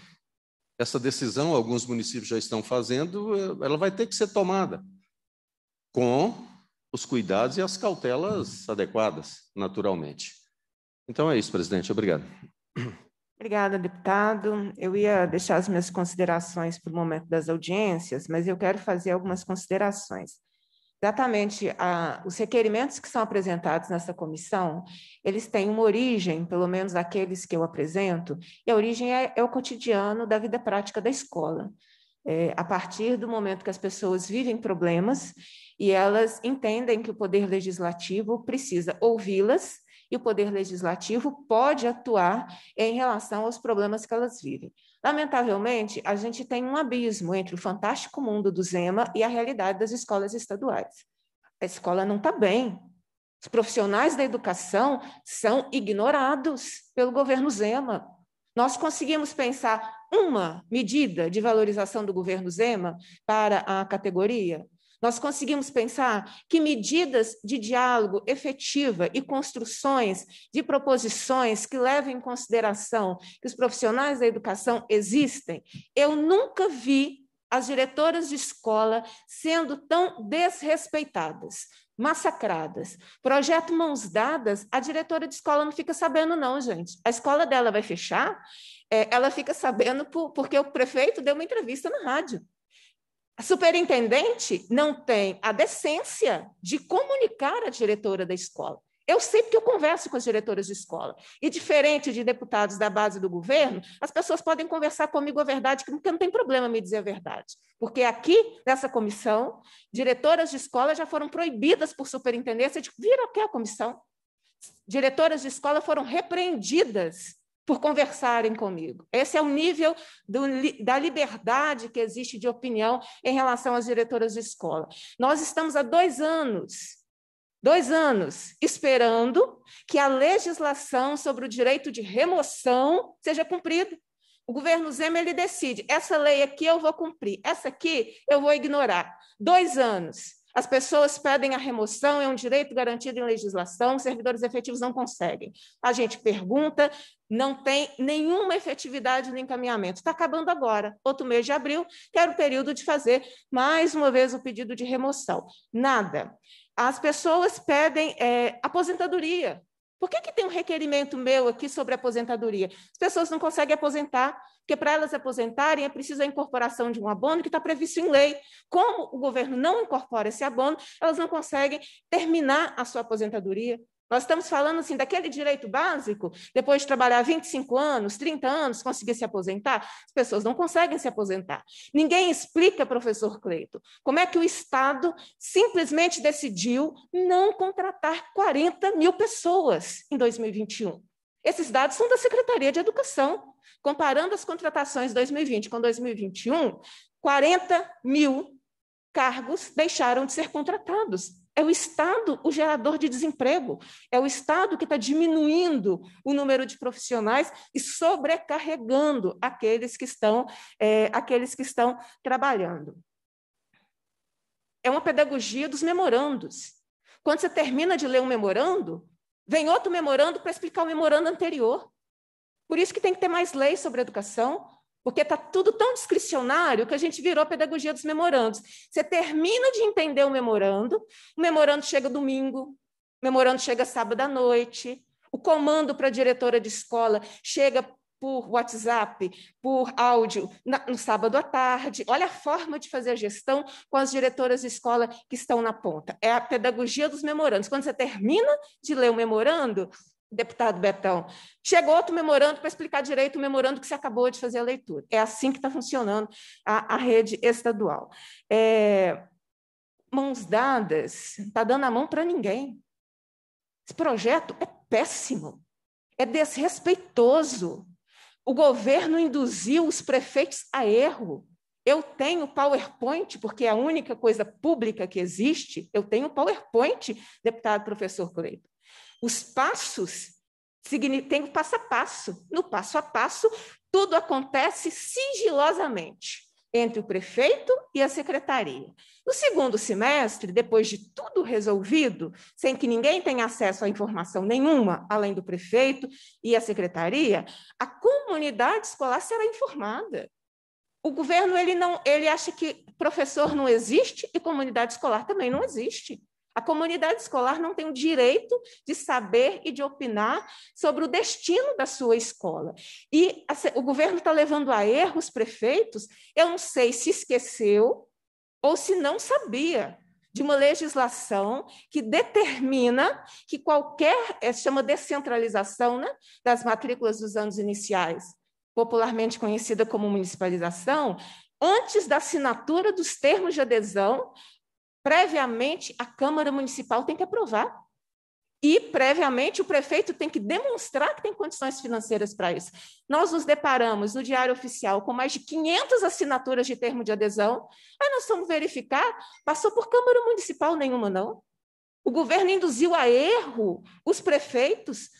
essa decisão, alguns municípios já estão fazendo, eh, ela vai ter que ser tomada com os cuidados e as cautelas adequadas, naturalmente. Então é isso, presidente. Obrigado. Obrigada, deputado. Eu ia deixar as minhas considerações para o momento das audiências, mas eu quero fazer algumas considerações exatamente a, os requerimentos que são apresentados nessa comissão, eles têm uma origem, pelo menos aqueles que eu apresento, e a origem é, é o cotidiano da vida prática da escola. É, a partir do momento que as pessoas vivem problemas e elas entendem que o poder legislativo precisa ouvi-las e o poder legislativo pode atuar em relação aos problemas que elas vivem. Lamentavelmente, a gente tem um abismo entre o fantástico mundo do Zema e a realidade das escolas estaduais. A escola não está bem. Os profissionais da educação são ignorados pelo governo Zema. Nós conseguimos pensar uma medida de valorização do governo Zema para a categoria? Nós conseguimos pensar que medidas de diálogo efetiva e construções de proposições que levem em consideração que os profissionais da educação existem. Eu nunca vi as diretoras de escola sendo tão desrespeitadas, massacradas. Projeto Mãos Dadas, a diretora de escola não fica sabendo, não, gente. A escola dela vai fechar, é, ela fica sabendo por, porque o prefeito deu uma entrevista na rádio. A superintendente não tem a decência de comunicar à diretora da escola. Eu sei porque eu converso com as diretoras de escola. E diferente de deputados da base do governo, as pessoas podem conversar comigo a verdade, porque não tem problema me dizer a verdade. Porque aqui, nessa comissão, diretoras de escola já foram proibidas por superintendência de vir aqui à comissão. Diretoras de escola foram repreendidas por conversarem comigo. Esse é o nível do, da liberdade que existe de opinião em relação às diretoras de escola. Nós estamos há dois anos, dois anos, esperando que a legislação sobre o direito de remoção seja cumprida. O governo Zema ele decide: essa lei aqui eu vou cumprir, essa aqui eu vou ignorar. Dois anos. As pessoas pedem a remoção, é um direito garantido em legislação, servidores efetivos não conseguem. A gente pergunta, não tem nenhuma efetividade no encaminhamento. Está acabando agora, outro mês de abril, que era o período de fazer mais uma vez o pedido de remoção. Nada. As pessoas pedem é, aposentadoria por que, que tem um requerimento meu aqui sobre aposentadoria? As pessoas não conseguem aposentar, porque para elas aposentarem é preciso a incorporação de um abono que está previsto em lei. Como o governo não incorpora esse abono, elas não conseguem terminar a sua aposentadoria. Nós estamos falando assim daquele direito básico, depois de trabalhar 25 anos, 30 anos, conseguir se aposentar, as pessoas não conseguem se aposentar. Ninguém explica, professor Cleito, como é que o Estado simplesmente decidiu não contratar 40 mil pessoas em 2021. Esses dados são da Secretaria de Educação. Comparando as contratações 2020 com 2021, 40 mil cargos deixaram de ser contratados. É o Estado o gerador de desemprego, é o Estado que está diminuindo o número de profissionais e sobrecarregando aqueles que estão, é, aqueles que estão trabalhando. É uma pedagogia dos memorandos. Quando você termina de ler um memorando, vem outro memorando para explicar o memorando anterior. Por isso que tem que ter mais leis sobre educação, porque está tudo tão discricionário que a gente virou a pedagogia dos memorandos. Você termina de entender o memorando, o memorando chega domingo, o memorando chega sábado à noite, o comando para a diretora de escola chega por WhatsApp, por áudio, na, no sábado à tarde. Olha a forma de fazer a gestão com as diretoras de escola que estão na ponta. É a pedagogia dos memorandos. Quando você termina de ler o memorando, deputado Betão. Chegou outro memorando para explicar direito o memorando que você acabou de fazer a leitura. É assim que está funcionando a, a, rede estadual. É, mãos dadas, não está dando a mão para ninguém. Esse projeto é péssimo, é desrespeitoso. O governo induziu os prefeitos a erro. Eu tenho PowerPoint, porque é a única coisa pública que existe. Eu tenho PowerPoint, deputado professor Cleiton. Os passos tem o passo a passo. No passo a passo, tudo acontece sigilosamente entre o prefeito e a secretaria. No segundo semestre, depois de tudo resolvido, sem que ninguém tenha acesso a informação nenhuma, além do prefeito e a secretaria, a comunidade escolar será informada. O governo ele não, ele acha que professor não existe e comunidade escolar também não existe. A comunidade escolar não tem o direito de saber e de opinar sobre o destino da sua escola. E a, assim, o governo está levando a erro os prefeitos, eu não sei se esqueceu ou se não sabia de uma legislação que determina que qualquer, é, chama descentralização né, das matrículas dos anos iniciais, popularmente conhecida como municipalização, antes da assinatura dos termos de adesão, previamente a Câmara Municipal tem que aprovar. E, previamente, o prefeito tem que demonstrar que tem condições financeiras para isso. Nós nos deparamos no Diário Oficial com mais de 500 assinaturas de termo de adesão. Aí nós vamos verificar, passou por Câmara Municipal nenhuma, não. O governo induziu a erro os prefeitos,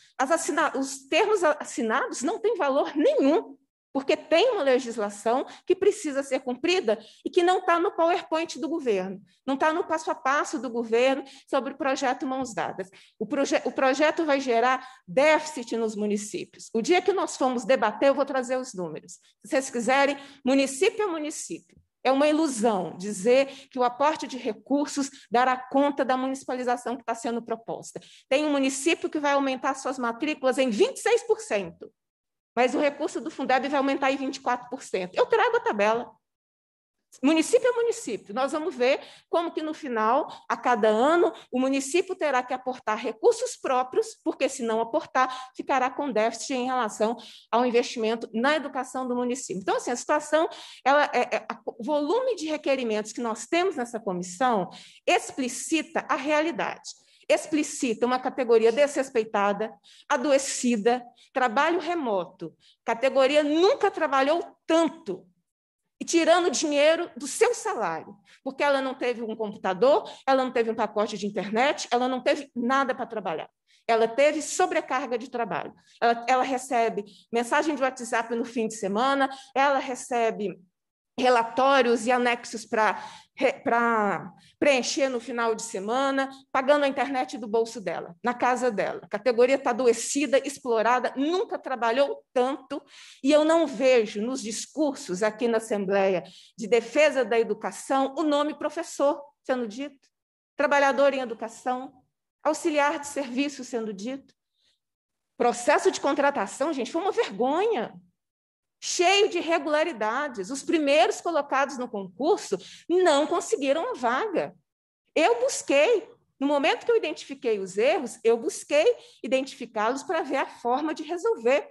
os termos assinados não têm valor nenhum porque tem uma legislação que precisa ser cumprida e que não está no PowerPoint do governo, não está no passo a passo do governo sobre o projeto Mãos Dadas. O, proje o projeto vai gerar déficit nos municípios. O dia que nós formos debater, eu vou trazer os números. Se vocês quiserem, município a é município. É uma ilusão dizer que o aporte de recursos dará conta da municipalização que está sendo proposta. Tem um município que vai aumentar suas matrículas em 26% mas o recurso do Fundeb vai aumentar em 24%. Eu trago a tabela. Município a é município. Nós vamos ver como que no final, a cada ano, o município terá que aportar recursos próprios, porque se não aportar, ficará com déficit em relação ao investimento na educação do município. Então, assim, a situação, ela, é, é, o volume de requerimentos que nós temos nessa comissão explicita a realidade explicita uma categoria desrespeitada, adoecida, trabalho remoto. Categoria nunca trabalhou tanto e tirando dinheiro do seu salário, porque ela não teve um computador, ela não teve um pacote de internet, ela não teve nada para trabalhar. Ela teve sobrecarga de trabalho. Ela, ela recebe mensagem de WhatsApp no fim de semana, ela recebe relatórios e anexos para preencher no final de semana, pagando a internet do bolso dela, na casa dela. A categoria está adoecida, explorada, nunca trabalhou tanto, e eu não vejo nos discursos aqui na Assembleia de Defesa da Educação o nome professor sendo dito, trabalhador em educação, auxiliar de serviço sendo dito. Processo de contratação, gente, foi uma vergonha cheio de irregularidades. Os primeiros colocados no concurso não conseguiram a vaga. Eu busquei, no momento que eu identifiquei os erros, eu busquei identificá-los para ver a forma de resolver.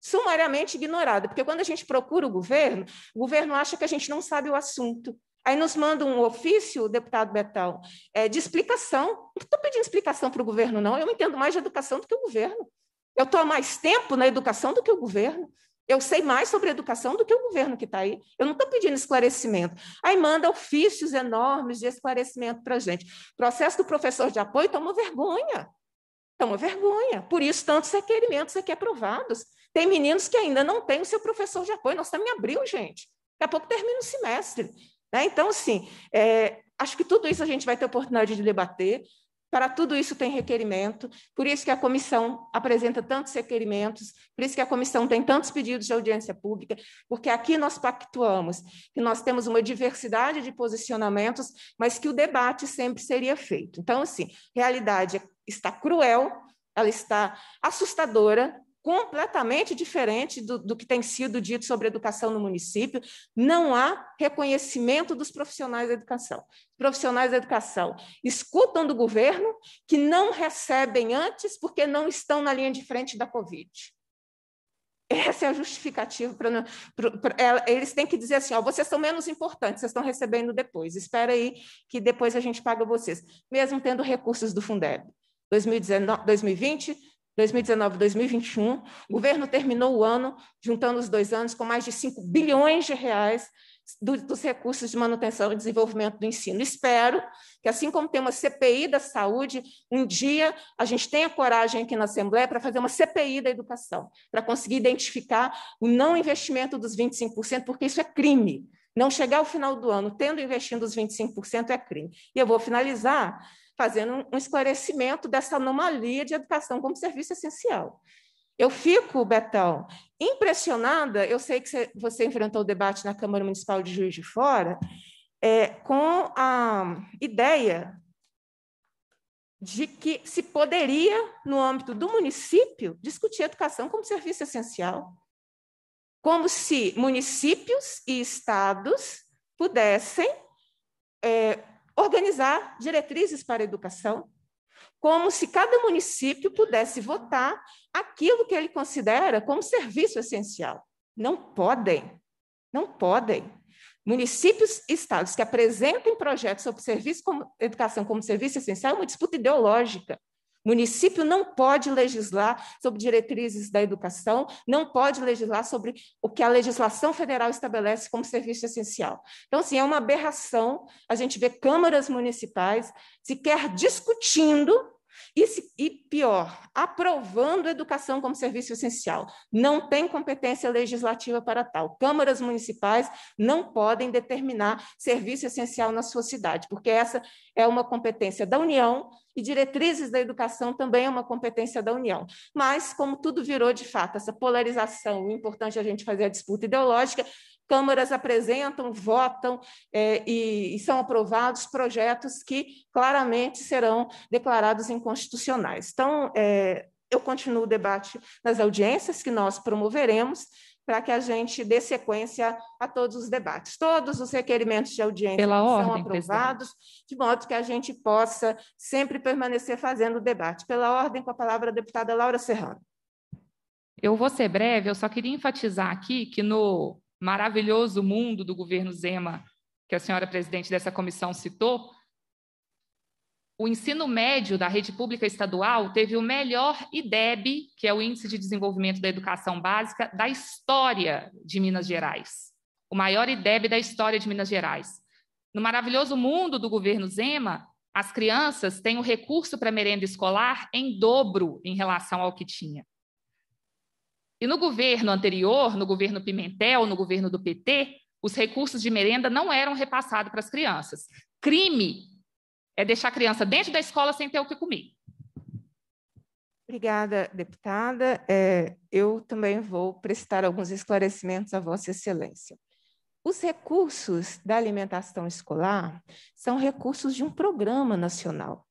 Sumariamente ignorada, porque quando a gente procura o governo, o governo acha que a gente não sabe o assunto. Aí nos manda um ofício, deputado Betão, é, de explicação. Não estou pedindo explicação para o governo, não. Eu entendo mais de educação do que o governo. Eu estou há mais tempo na educação do que o governo. Eu sei mais sobre educação do que o governo que está aí. Eu não estou pedindo esclarecimento. Aí manda ofícios enormes de esclarecimento para a gente. O processo do professor de apoio está uma vergonha. Está uma vergonha. Por isso, tantos requerimentos aqui aprovados. Tem meninos que ainda não têm o seu professor de apoio. Nós estamos tá em abril, gente. Daqui a pouco termina o semestre. Né? Então, assim, é, acho que tudo isso a gente vai ter oportunidade de debater. Para tudo isso tem requerimento, por isso que a comissão apresenta tantos requerimentos, por isso que a comissão tem tantos pedidos de audiência pública, porque aqui nós pactuamos que nós temos uma diversidade de posicionamentos, mas que o debate sempre seria feito. Então, assim, realidade está cruel, ela está assustadora, completamente diferente do, do, que tem sido dito sobre educação no município. Não há reconhecimento dos profissionais da educação. Profissionais da educação escutam do governo que não recebem antes porque não estão na linha de frente da Covid. Essa é a justificativa. Pra, pra, pra, eles têm que dizer assim: ó, vocês são menos importantes, vocês estão recebendo depois. Espera aí que depois a gente paga vocês, mesmo tendo recursos do Fundeb. 2019, 2020, 2019 2021, o governo terminou o ano, juntando os dois anos, com mais de 5 bilhões de reais do, dos recursos de manutenção e desenvolvimento do ensino. Espero que, assim como tem uma CPI da saúde, um dia a gente tenha coragem aqui na Assembleia para fazer uma CPI da educação, para conseguir identificar o não investimento dos 25%, porque isso é crime. Não chegar ao final do ano tendo investido os 25% é crime. E eu vou finalizar fazendo um esclarecimento dessa anomalia de educação como serviço essencial. Eu fico, Betão, impressionada. Eu sei que você enfrentou o debate na Câmara Municipal de Juiz de Fora, é, com a ideia de que se poderia, no âmbito do município, discutir a educação como serviço essencial, como se municípios e estados pudessem é, organizar diretrizes para a educação, como se cada município pudesse votar aquilo que ele considera como serviço essencial. Não podem, não podem. Municípios e estados que apresentem projetos sobre serviço como, educação como serviço essencial é uma disputa ideológica. Município não pode legislar sobre diretrizes da educação, não pode legislar sobre o que a legislação federal estabelece como serviço essencial. Então, assim, é uma aberração a gente ver câmaras municipais sequer discutindo e, se, e pior, aprovando educação como serviço essencial. Não tem competência legislativa para tal. Câmaras municipais não podem determinar serviço essencial na sua cidade, porque essa é uma competência da União e diretrizes da educação também é uma competência da União. Mas, como tudo virou de fato essa polarização, o importante é a gente fazer a disputa ideológica, câmaras apresentam, votam é, e, e, são aprovados projetos que claramente serão declarados inconstitucionais. Então, é, eu continuo o debate nas audiências que nós promoveremos para que a gente dê sequência a todos os debates. Todos os requerimentos de audiência Pela são ordem, aprovados, presidente. de modo que a gente possa sempre permanecer fazendo o debate. Pela ordem, com a palavra a deputada Laura Serrano. Eu vou ser breve, eu só queria enfatizar aqui que no maravilhoso mundo do governo Zema, que a senhora presidente dessa comissão citou, o ensino médio da rede pública estadual teve o melhor IDEB, que é o Índice de Desenvolvimento da Educação Básica, da história de Minas Gerais. O maior IDEB da história de Minas Gerais. No maravilhoso mundo do governo Zema, as crianças têm o recurso para merenda escolar em dobro em relação ao que tinha. E no governo anterior, no governo Pimentel, no governo do PT, os recursos de merenda não eram repassados para as crianças. Crime é deixar a criança dentro da escola sem ter o que comer. Obrigada, deputada. É, eu também vou prestar alguns esclarecimentos à Vossa Excelência. Os recursos da alimentação escolar são recursos de um programa nacional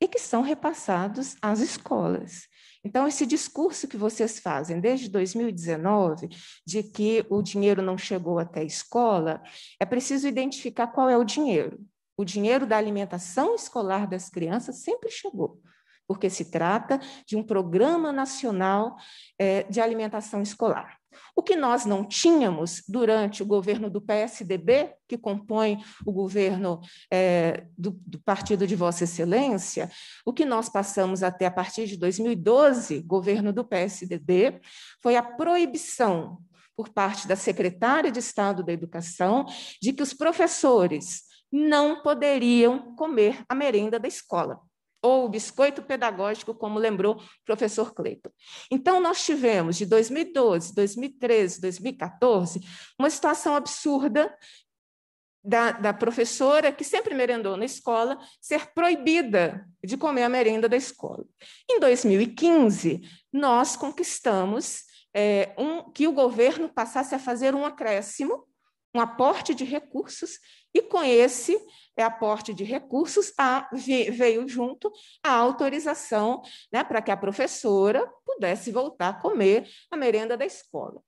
e que são repassados às escolas. Então, esse discurso que vocês fazem desde 2019, de que o dinheiro não chegou até a escola, é preciso identificar qual é o dinheiro. O dinheiro da alimentação escolar das crianças sempre chegou, porque se trata de um programa nacional eh, de alimentação escolar. O que nós não tínhamos durante o governo do PSDB, que compõe o governo é, do, do, partido de Vossa Excelência, o que nós passamos até a partir de 2012, governo do PSDB, foi a proibição por parte da secretária de Estado da Educação de que os professores não poderiam comer a merenda da escola ou o biscoito pedagógico, como lembrou o professor Cleiton. Então, nós tivemos de 2012, 2013, 2014, uma situação absurda da, da, professora que sempre merendou na escola ser proibida de comer a merenda da escola. Em 2015, nós conquistamos é, um, que o governo passasse a fazer um acréscimo, um aporte de recursos, e com esse é aporte de recursos, a, veio junto a autorização né, para que a professora pudesse voltar a comer a merenda da escola.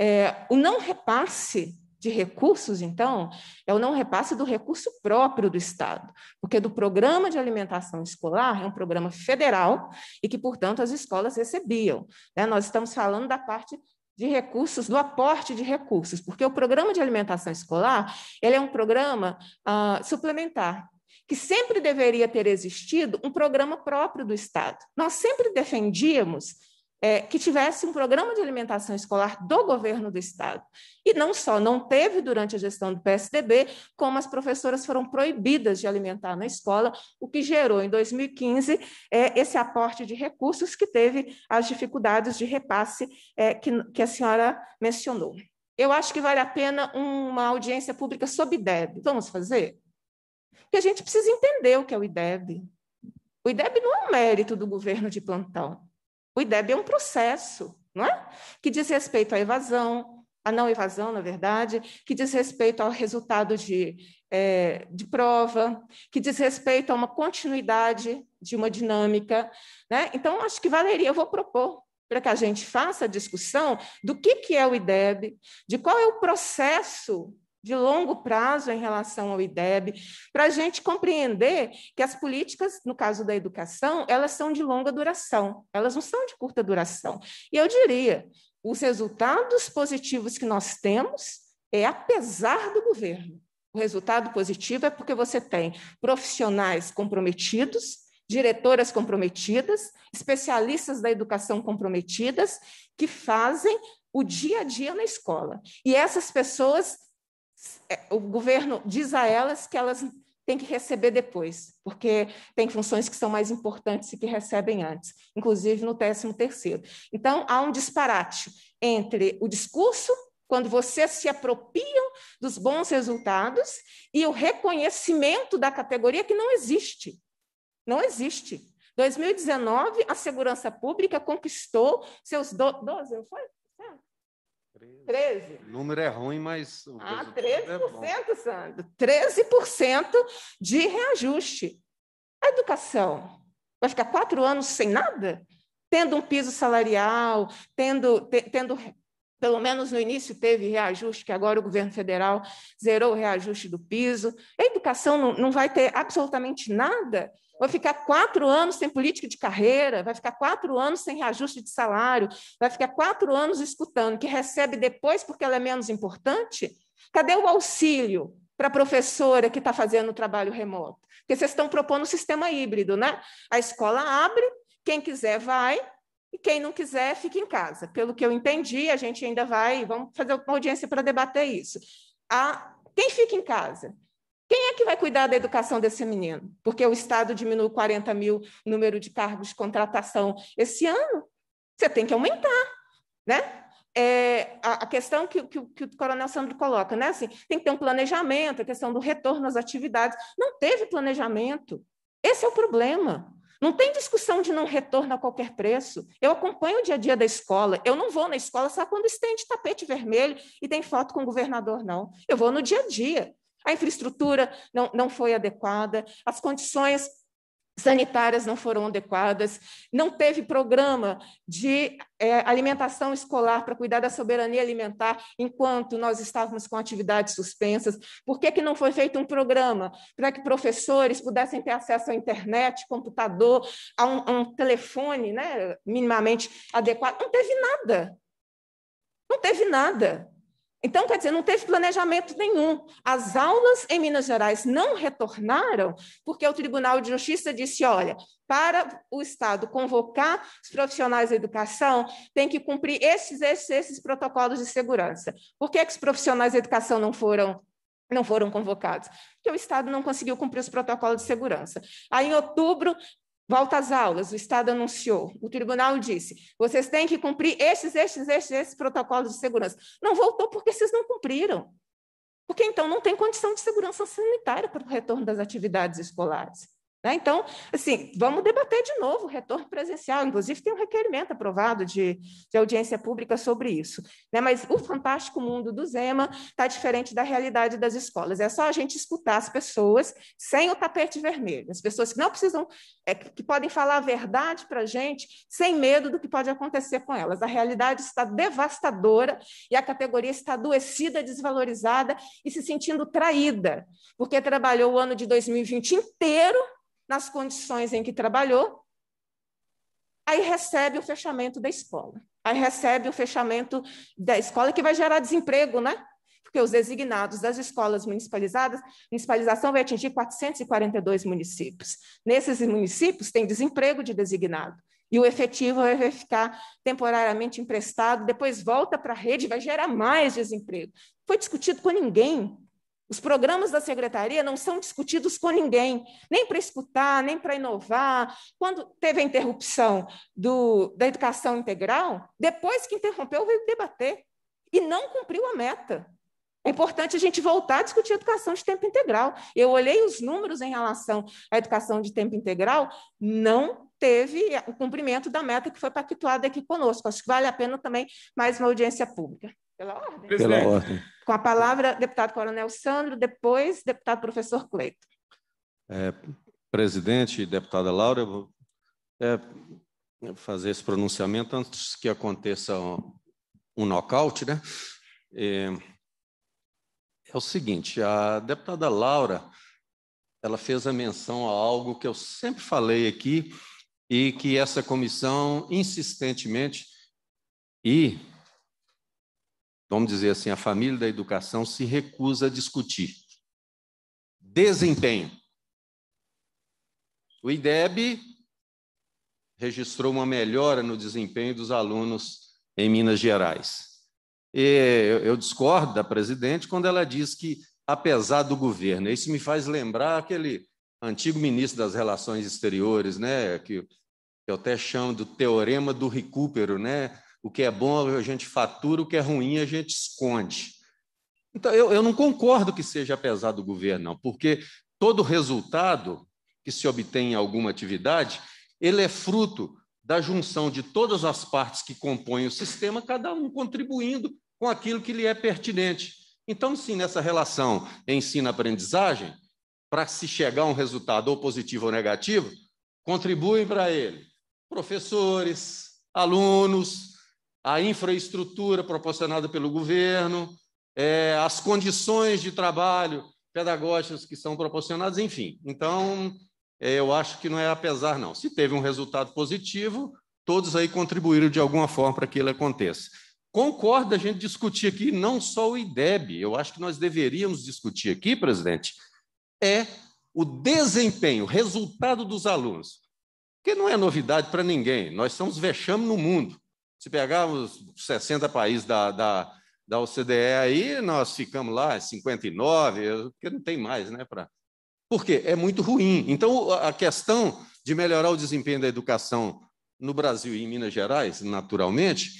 É, o não repasse de recursos, então, é o não repasse do recurso próprio do Estado, porque do programa de alimentação escolar é um programa federal e que, portanto, as escolas recebiam. Né? Nós estamos falando da parte de recursos, do aporte de recursos, porque o programa de alimentação escolar ele é um programa uh, suplementar, que sempre deveria ter existido um programa próprio do Estado. Nós sempre defendíamos é, que tivesse um programa de alimentação escolar do governo do Estado. E não só não teve durante a gestão do PSDB, como as professoras foram proibidas de alimentar na escola, o que gerou em 2015 é, esse aporte de recursos que teve as dificuldades de repasse é, que, que a senhora mencionou. Eu acho que vale a pena uma audiência pública sobre IDEB. Vamos fazer? Porque a gente precisa entender o que é o IDEB. O IDEB não é um mérito do governo de plantão. O IDEB é um processo, não é? Que diz respeito à evasão, à não evasão, na verdade, que diz respeito ao resultado de, é, de prova, que diz respeito a uma continuidade de uma dinâmica. Né? Então, acho que valeria, eu vou propor para que a gente faça a discussão do que, que é o IDEB, de qual é o processo de longo prazo em relação ao IDEB, para a gente compreender que as políticas, no caso da educação, elas são de longa duração, elas não são de curta duração. E eu diria, os resultados positivos que nós temos é apesar do governo. O resultado positivo é porque você tem profissionais comprometidos, diretoras comprometidas, especialistas da educação comprometidas, que fazem o dia a dia na escola. E essas pessoas é, o governo diz a elas que elas têm que receber depois, porque tem funções que são mais importantes e que recebem antes, inclusive no 13 terceiro. Então, há um disparate entre o discurso, quando vocês se apropriam dos bons resultados, e o reconhecimento da categoria que não existe. Não existe. 2019, a segurança pública conquistou seus do... 12, não foi? 13. O número é ruim, mas. O ah, 13%, é Sandro. 13% de reajuste. A educação vai ficar quatro anos sem nada? Tendo um piso salarial, tendo, te, tendo pelo menos no início teve reajuste, que agora o governo federal zerou o reajuste do piso. A educação não, não vai ter absolutamente nada? vai ficar quatro anos sem política de carreira, vai ficar quatro anos sem reajuste de salário, vai ficar quatro anos escutando que recebe depois porque ela é menos importante? Cadê o auxílio para a professora que está fazendo o trabalho remoto? Porque vocês estão propondo um sistema híbrido, né? A escola abre, quem quiser vai, e quem não quiser fica em casa. Pelo que eu entendi, a gente ainda vai, vamos fazer uma audiência para debater isso. A, quem fica em casa? Quem é que vai cuidar da educação desse menino? Porque o Estado diminuiu 40 mil número de cargos de contratação esse ano. Você tem que aumentar, né? É, a, a, questão que, que, que, o coronel Sandro coloca, né? Assim, tem que ter um planejamento, a questão do retorno às atividades. Não teve planejamento. Esse é o problema. Não tem discussão de não retorno a qualquer preço. Eu acompanho o dia a dia da escola. Eu não vou na escola só quando estende tapete vermelho e tem foto com o governador, não. Eu vou no dia a dia. A infraestrutura não, não foi adequada, as condições sanitárias não foram adequadas, não teve programa de é, alimentação escolar para cuidar da soberania alimentar enquanto nós estávamos com atividades suspensas? Por que, que não foi feito um programa para que professores pudessem ter acesso à internet, computador, a um, a um telefone né, minimamente adequado? Não teve nada. Não teve nada. Então, quer dizer, não teve planejamento nenhum. As aulas em Minas Gerais não retornaram porque o Tribunal de Justiça disse: olha, para o Estado convocar os profissionais da educação, tem que cumprir esses, esses, esses protocolos de segurança. Por que, que os profissionais da educação não foram não foram convocados, porque o Estado não conseguiu cumprir os protocolos de segurança. Aí, em outubro, Volta às aulas, o Estado anunciou, o tribunal disse: vocês têm que cumprir esses, esses, esses, esses protocolos de segurança. Não voltou porque vocês não cumpriram. Porque então não tem condição de segurança sanitária para o retorno das atividades escolares. Né? Então, assim, vamos debater de novo o retorno presencial. Inclusive, tem um requerimento aprovado de, de audiência pública sobre isso. Né? Mas o fantástico mundo do Zema está diferente da realidade das escolas. É só a gente escutar as pessoas sem o tapete vermelho, as pessoas que não precisam, é, que podem falar a verdade para a gente sem medo do que pode acontecer com elas. A realidade está devastadora e a categoria está adoecida, desvalorizada e se sentindo traída, porque trabalhou o ano de 2020 inteiro nas condições em que trabalhou, aí recebe o fechamento da escola. Aí recebe o fechamento da escola que vai gerar desemprego, né? Porque os designados das escolas municipalizadas, municipalização vai atingir 442 municípios. Nesses municípios tem desemprego de designado. E o efetivo vai ficar temporariamente emprestado, depois volta para a rede, vai gerar mais desemprego. Foi discutido com ninguém os programas da secretaria não são discutidos com ninguém, nem para escutar, nem para inovar. Quando teve a interrupção do, da educação integral, depois que interrompeu, veio debater e não cumpriu a meta. É importante a gente voltar a discutir educação de tempo integral. Eu olhei os números em relação à educação de tempo integral, não teve o cumprimento da meta que foi pactuada aqui conosco. Acho que vale a pena também mais uma audiência pública. Pela ordem. Pela ordem. Com a palavra, deputado Coronel Sandro, depois, deputado professor Cleito. É, presidente, deputada Laura, eu vou é, fazer esse pronunciamento antes que aconteça um, um nocaute, né? É, é o seguinte, a deputada Laura, ela fez a menção a algo que eu sempre falei aqui e que essa comissão insistentemente e vamos dizer assim, a família da educação se recusa a discutir. Desempenho. O IDEB registrou uma melhora no desempenho dos alunos em Minas Gerais. E eu discordo da presidente quando ela diz que, apesar do governo, isso me faz lembrar aquele antigo ministro das Relações Exteriores, né, que eu até chamo do teorema do recupero, né? O que é bom a gente fatura, o que é ruim a gente esconde. Então, eu, eu não concordo que seja apesar do governo, não, porque todo resultado que se obtém em alguma atividade, ele é fruto da junção de todas as partes que compõem o sistema, cada um contribuindo com aquilo que lhe é pertinente. Então, sim, nessa relação ensino-aprendizagem, para se chegar a um resultado ou positivo ou negativo, contribuem para ele professores, alunos, a infraestrutura proporcionada pelo governo, é, as condições de trabalho pedagógicas que são proporcionadas, enfim. Então, é, eu acho que não é apesar, não. Se teve um resultado positivo, todos aí contribuíram de alguma forma para que ele aconteça. Concordo a gente discutir aqui não só o IDEB, eu acho que nós deveríamos discutir aqui, presidente, é o desempenho, o resultado dos alunos. Que não é novidade para ninguém, nós somos vexame no mundo. Se pegarmos 60 países da, da, da OCDE aí, nós ficamos lá 59, é porque não tem mais, né? Pra... Por quê? É muito ruim. Então, a questão de melhorar o desempenho da educação no Brasil e em Minas Gerais, naturalmente,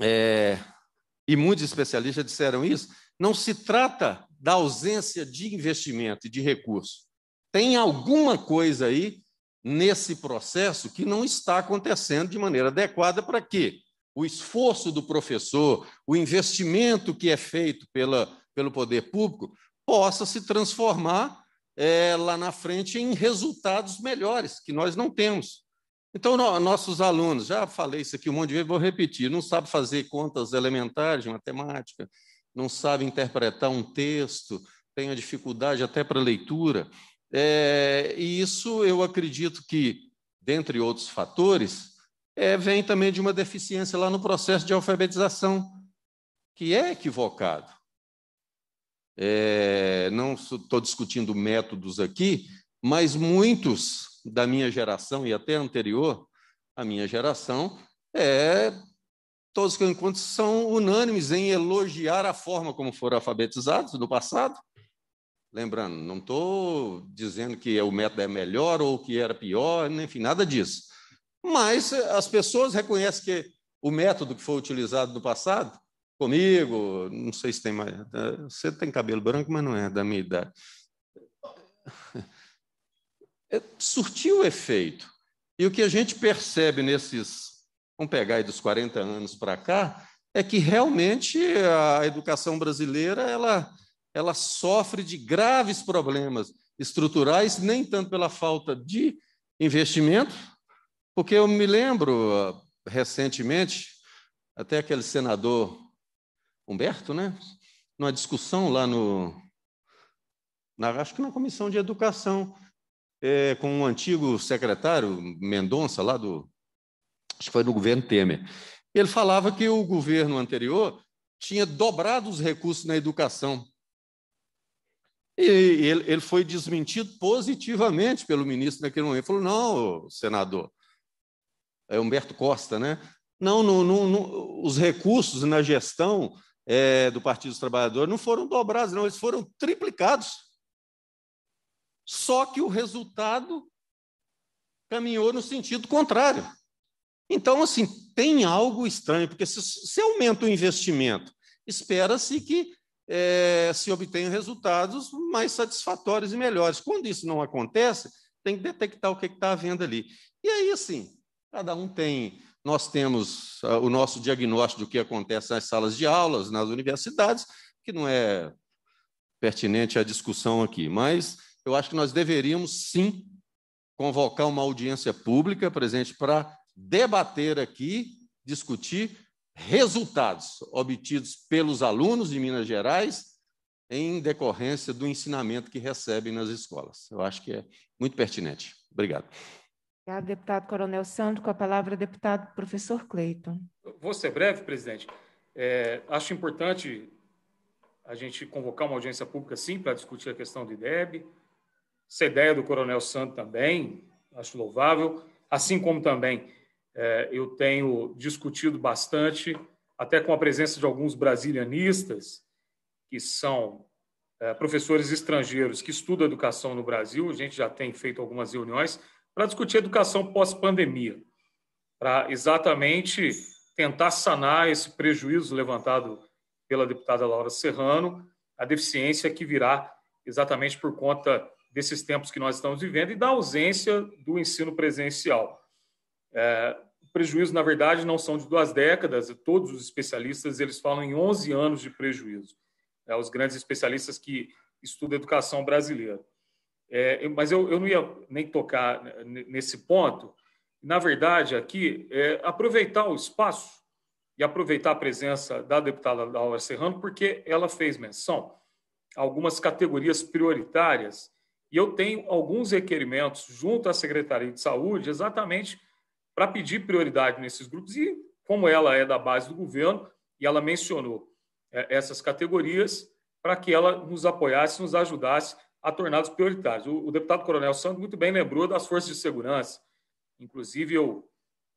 é... e muitos especialistas disseram isso, não se trata da ausência de investimento e de recurso. Tem alguma coisa aí nesse processo que não está acontecendo de maneira adequada para que o esforço do professor, o investimento que é feito pela, pelo poder público, possa se transformar é, lá na frente em resultados melhores, que nós não temos. Então, no, nossos alunos, já falei isso aqui um monte de vezes, vou repetir, não sabe fazer contas elementares de matemática, não sabe interpretar um texto, tem a dificuldade até para leitura, é, e isso eu acredito que, dentre outros fatores, é, vem também de uma deficiência lá no processo de alfabetização, que é equivocado. É, não estou discutindo métodos aqui, mas muitos da minha geração e até anterior à minha geração, é, todos que eu encontro são unânimes em elogiar a forma como foram alfabetizados no passado, Lembrando, não estou dizendo que o método é melhor ou que era pior, enfim, nada disso. Mas eh, as pessoas reconhecem que o método que foi utilizado no passado, comigo, não sei se tem mais. Eh, você tem cabelo branco, mas não é da minha idade. *laughs* É, surtiu o efeito. E o que a gente percebe nesses. Vamos pegar aí dos 40 anos para cá, é que realmente a educação brasileira ela ela sofre de graves problemas estruturais, nem tanto pela falta de investimento, porque eu me lembro ah, recentemente, até aquele senador Humberto, né? Numa discussão lá no. Na, acho que na Comissão de Educação, é, com um antigo secretário, Mendonça, lá do. Acho que foi do governo Temer. Ele falava que o governo anterior tinha dobrado os recursos na educação e ele, ele foi desmentido positivamente pelo ministro naquele momento. Ele falou: não, senador, é Humberto Costa, né? Não, não, não, não os recursos na gestão é, do Partido dos Trabalhadores não foram dobrados, não, eles foram triplicados. Só que o resultado caminhou no sentido contrário. Então, assim, tem algo estranho, porque se, se aumenta o investimento, espera-se que é, se obtêm resultados mais satisfatórios e melhores. Quando isso não acontece, tem que detectar o que é está havendo ali. E aí, assim, cada um tem. Nós temos ah, o nosso diagnóstico do que acontece nas salas de aulas, nas universidades, que não é pertinente à discussão aqui, mas eu acho que nós deveríamos sim convocar uma audiência pública presente para debater aqui, discutir resultados obtidos pelos alunos de Minas Gerais em decorrência do ensinamento que recebem nas escolas. Eu acho que é muito pertinente. Obrigado. Obrigado, deputado Coronel Sandro. Com a palavra, deputado professor Cleiton. Vou ser breve, presidente. É, acho importante a gente convocar uma audiência pública, sim, para discutir a questão do IDEB. Essa ideia do Coronel Santos também, acho louvável, assim como também é, eu tenho discutido bastante, até com a presença de alguns brasilianistas, que são é, professores estrangeiros que estudam educação no Brasil. A gente já tem feito algumas reuniões para discutir educação pós-pandemia, para exatamente tentar sanar esse prejuízo levantado pela deputada Laura Serrano, a deficiência que virá exatamente por conta desses tempos que nós estamos vivendo e da ausência do ensino presencial. É, prejuízo, na verdade, não são de duas décadas, todos os especialistas eles falam em 11 anos de prejuízo, é, os grandes especialistas que estudam educação brasileira. É, mas eu, eu não ia nem tocar nesse ponto. Na verdade, aqui, é aproveitar o espaço e aproveitar a presença da deputada Laura Serrano, porque ela fez menção a algumas categorias prioritárias e eu tenho alguns requerimentos junto à Secretaria de Saúde exatamente para pedir prioridade nesses grupos e, como ela é da base do governo, e ela mencionou é, essas categorias, para que ela nos apoiasse, nos ajudasse a torná-los prioritários. O, deputado Coronel Santos muito bem lembrou das forças de segurança. Inclusive, eu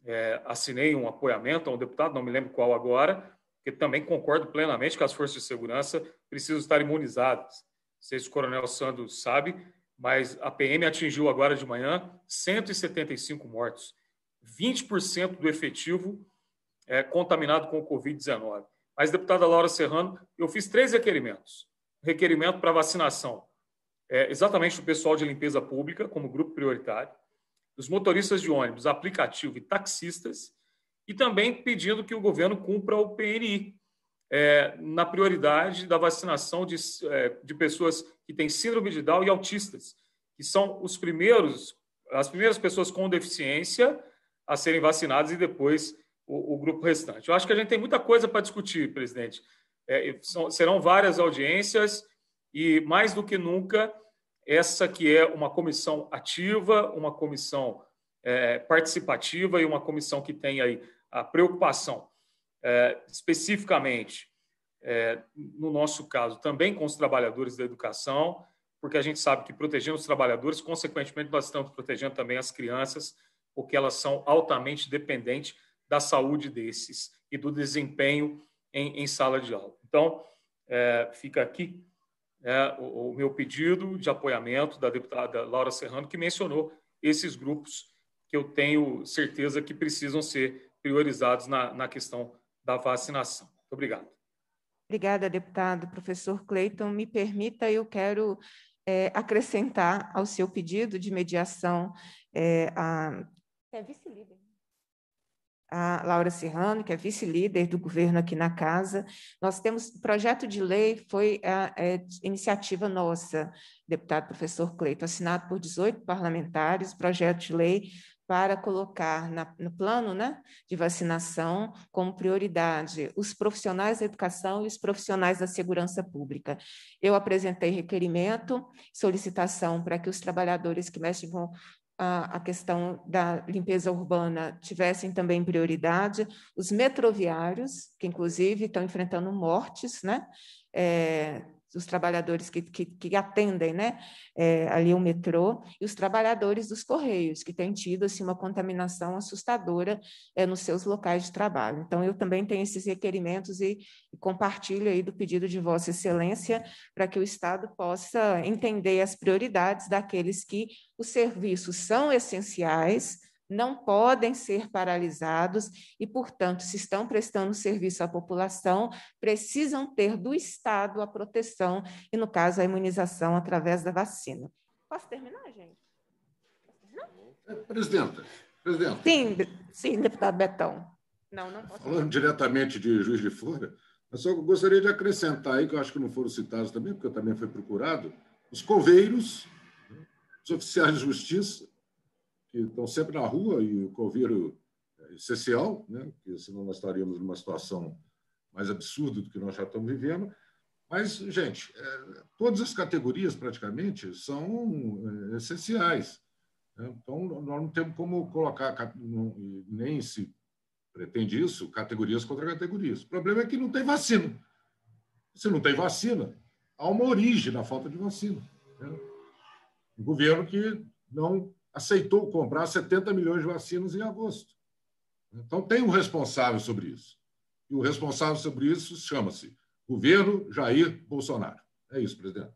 é, assinei um apoiamento a um deputado, não me lembro qual agora, que também concordo plenamente que as forças de segurança precisam estar imunizadas. Não sei se o Coronel Santos sabe, mas a PM atingiu agora de manhã 175 mortos. 20% do efetivo é, contaminado com o Covid-19. Mas, deputada Laura Serrano, eu fiz três requerimentos. Requerimento para vacinação, é, exatamente do pessoal de limpeza pública, como grupo prioritário, dos motoristas de ônibus, aplicativo e taxistas, e também pedindo que o governo cumpra o PNI, é, na prioridade da vacinação de, é, de pessoas que têm síndrome de Down e autistas, que são os primeiros, as primeiras pessoas com deficiência a serem vacinados e depois o, o grupo restante. Eu acho que a gente tem muita coisa para discutir, presidente. É, são, serão várias audiências e, mais do que nunca, essa que é uma comissão ativa, uma comissão é, participativa e uma comissão que tem aí a preocupação é, especificamente, é, no nosso caso, também com os trabalhadores da educação, porque a gente sabe que protegendo os trabalhadores, consequentemente, nós estamos protegendo também as crianças porque elas são altamente dependentes da saúde desses e do desempenho em, em sala de aula. Então, é, fica aqui é, o, o, meu pedido de apoiamento da deputada Laura Serrano, que mencionou esses grupos que eu tenho certeza que precisam ser priorizados na, na questão da vacinação. Muito obrigado. Obrigada, deputado. Professor Cleiton, me permita, eu quero é, acrescentar ao seu pedido de mediação é, a, que é vice-líder. A Laura Serrano, que é vice-líder do governo aqui na casa. Nós temos projeto de lei, foi a, é, é iniciativa nossa, deputado professor Cleito, assinado por 18 parlamentares, projeto de lei para colocar na, no plano né, de vacinação como prioridade os profissionais da educação e os profissionais da segurança pública. Eu apresentei requerimento, solicitação para que os trabalhadores que mexem com a questão da limpeza urbana tivessem também prioridade, os metroviários, que inclusive estão enfrentando mortes, né? É, os trabalhadores que, que, que atendem né, é, ali o metrô, e os trabalhadores dos Correios, que têm tido assim, uma contaminação assustadora é, nos seus locais de trabalho. Então, eu também tenho esses requerimentos e, e compartilho aí do pedido de Vossa Excelência para que o Estado possa entender as prioridades daqueles que os serviços são essenciais, não podem ser paralisados e, portanto, se estão prestando serviço à população, precisam ter do Estado a proteção e, no caso, a imunização através da vacina. Posso terminar, gente? É, presidenta, presidenta. Sim, sim, deputado Betão. Não, não posso. Falando diretamente de Juiz de Fora, eu só gostaria de acrescentar aí, que eu acho que não foram citados também, porque eu também fui procurado, os coveiros, né, os oficiais de justiça, que estão sempre na rua e o Covid é essencial, né? porque senão nós estaríamos numa situação mais absurda do que nós já estamos vivendo. Mas, gente, é, todas as categorias praticamente são é, essenciais. Né? Então, nós não temos como colocar, nem se pretende isso, categorias contra categorias. O problema é que não tem vacina. Se não tem vacina, há uma origem na falta de vacina. Né? Um governo que não aceitou comprar 70 milhões de vacinas em agosto. Então, tem um responsável sobre isso. E o responsável sobre isso chama-se governo Jair Bolsonaro. É isso, presidente.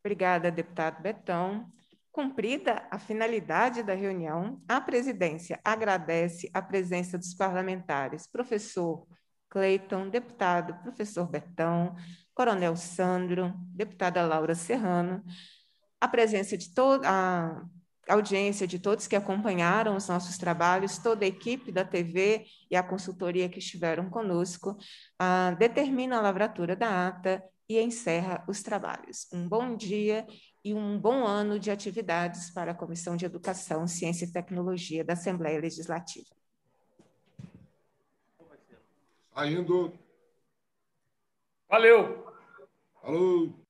Obrigada, deputado Betão. Cumprida a finalidade da reunião, a presidência agradece a presença dos parlamentares, professor Cleiton, deputado professor Betão, coronel Sandro, deputada Laura Serrano, a presença de toda a audiência de todos que acompanharam os nossos trabalhos, toda a equipe da TV e a consultoria que estiveram conosco, uh, determina a lavratura da ata e encerra os trabalhos. Um bom dia e um bom ano de atividades para a Comissão de Educação, Ciência e Tecnologia da Assembleia Legislativa. Saindo. Valeu. Falou.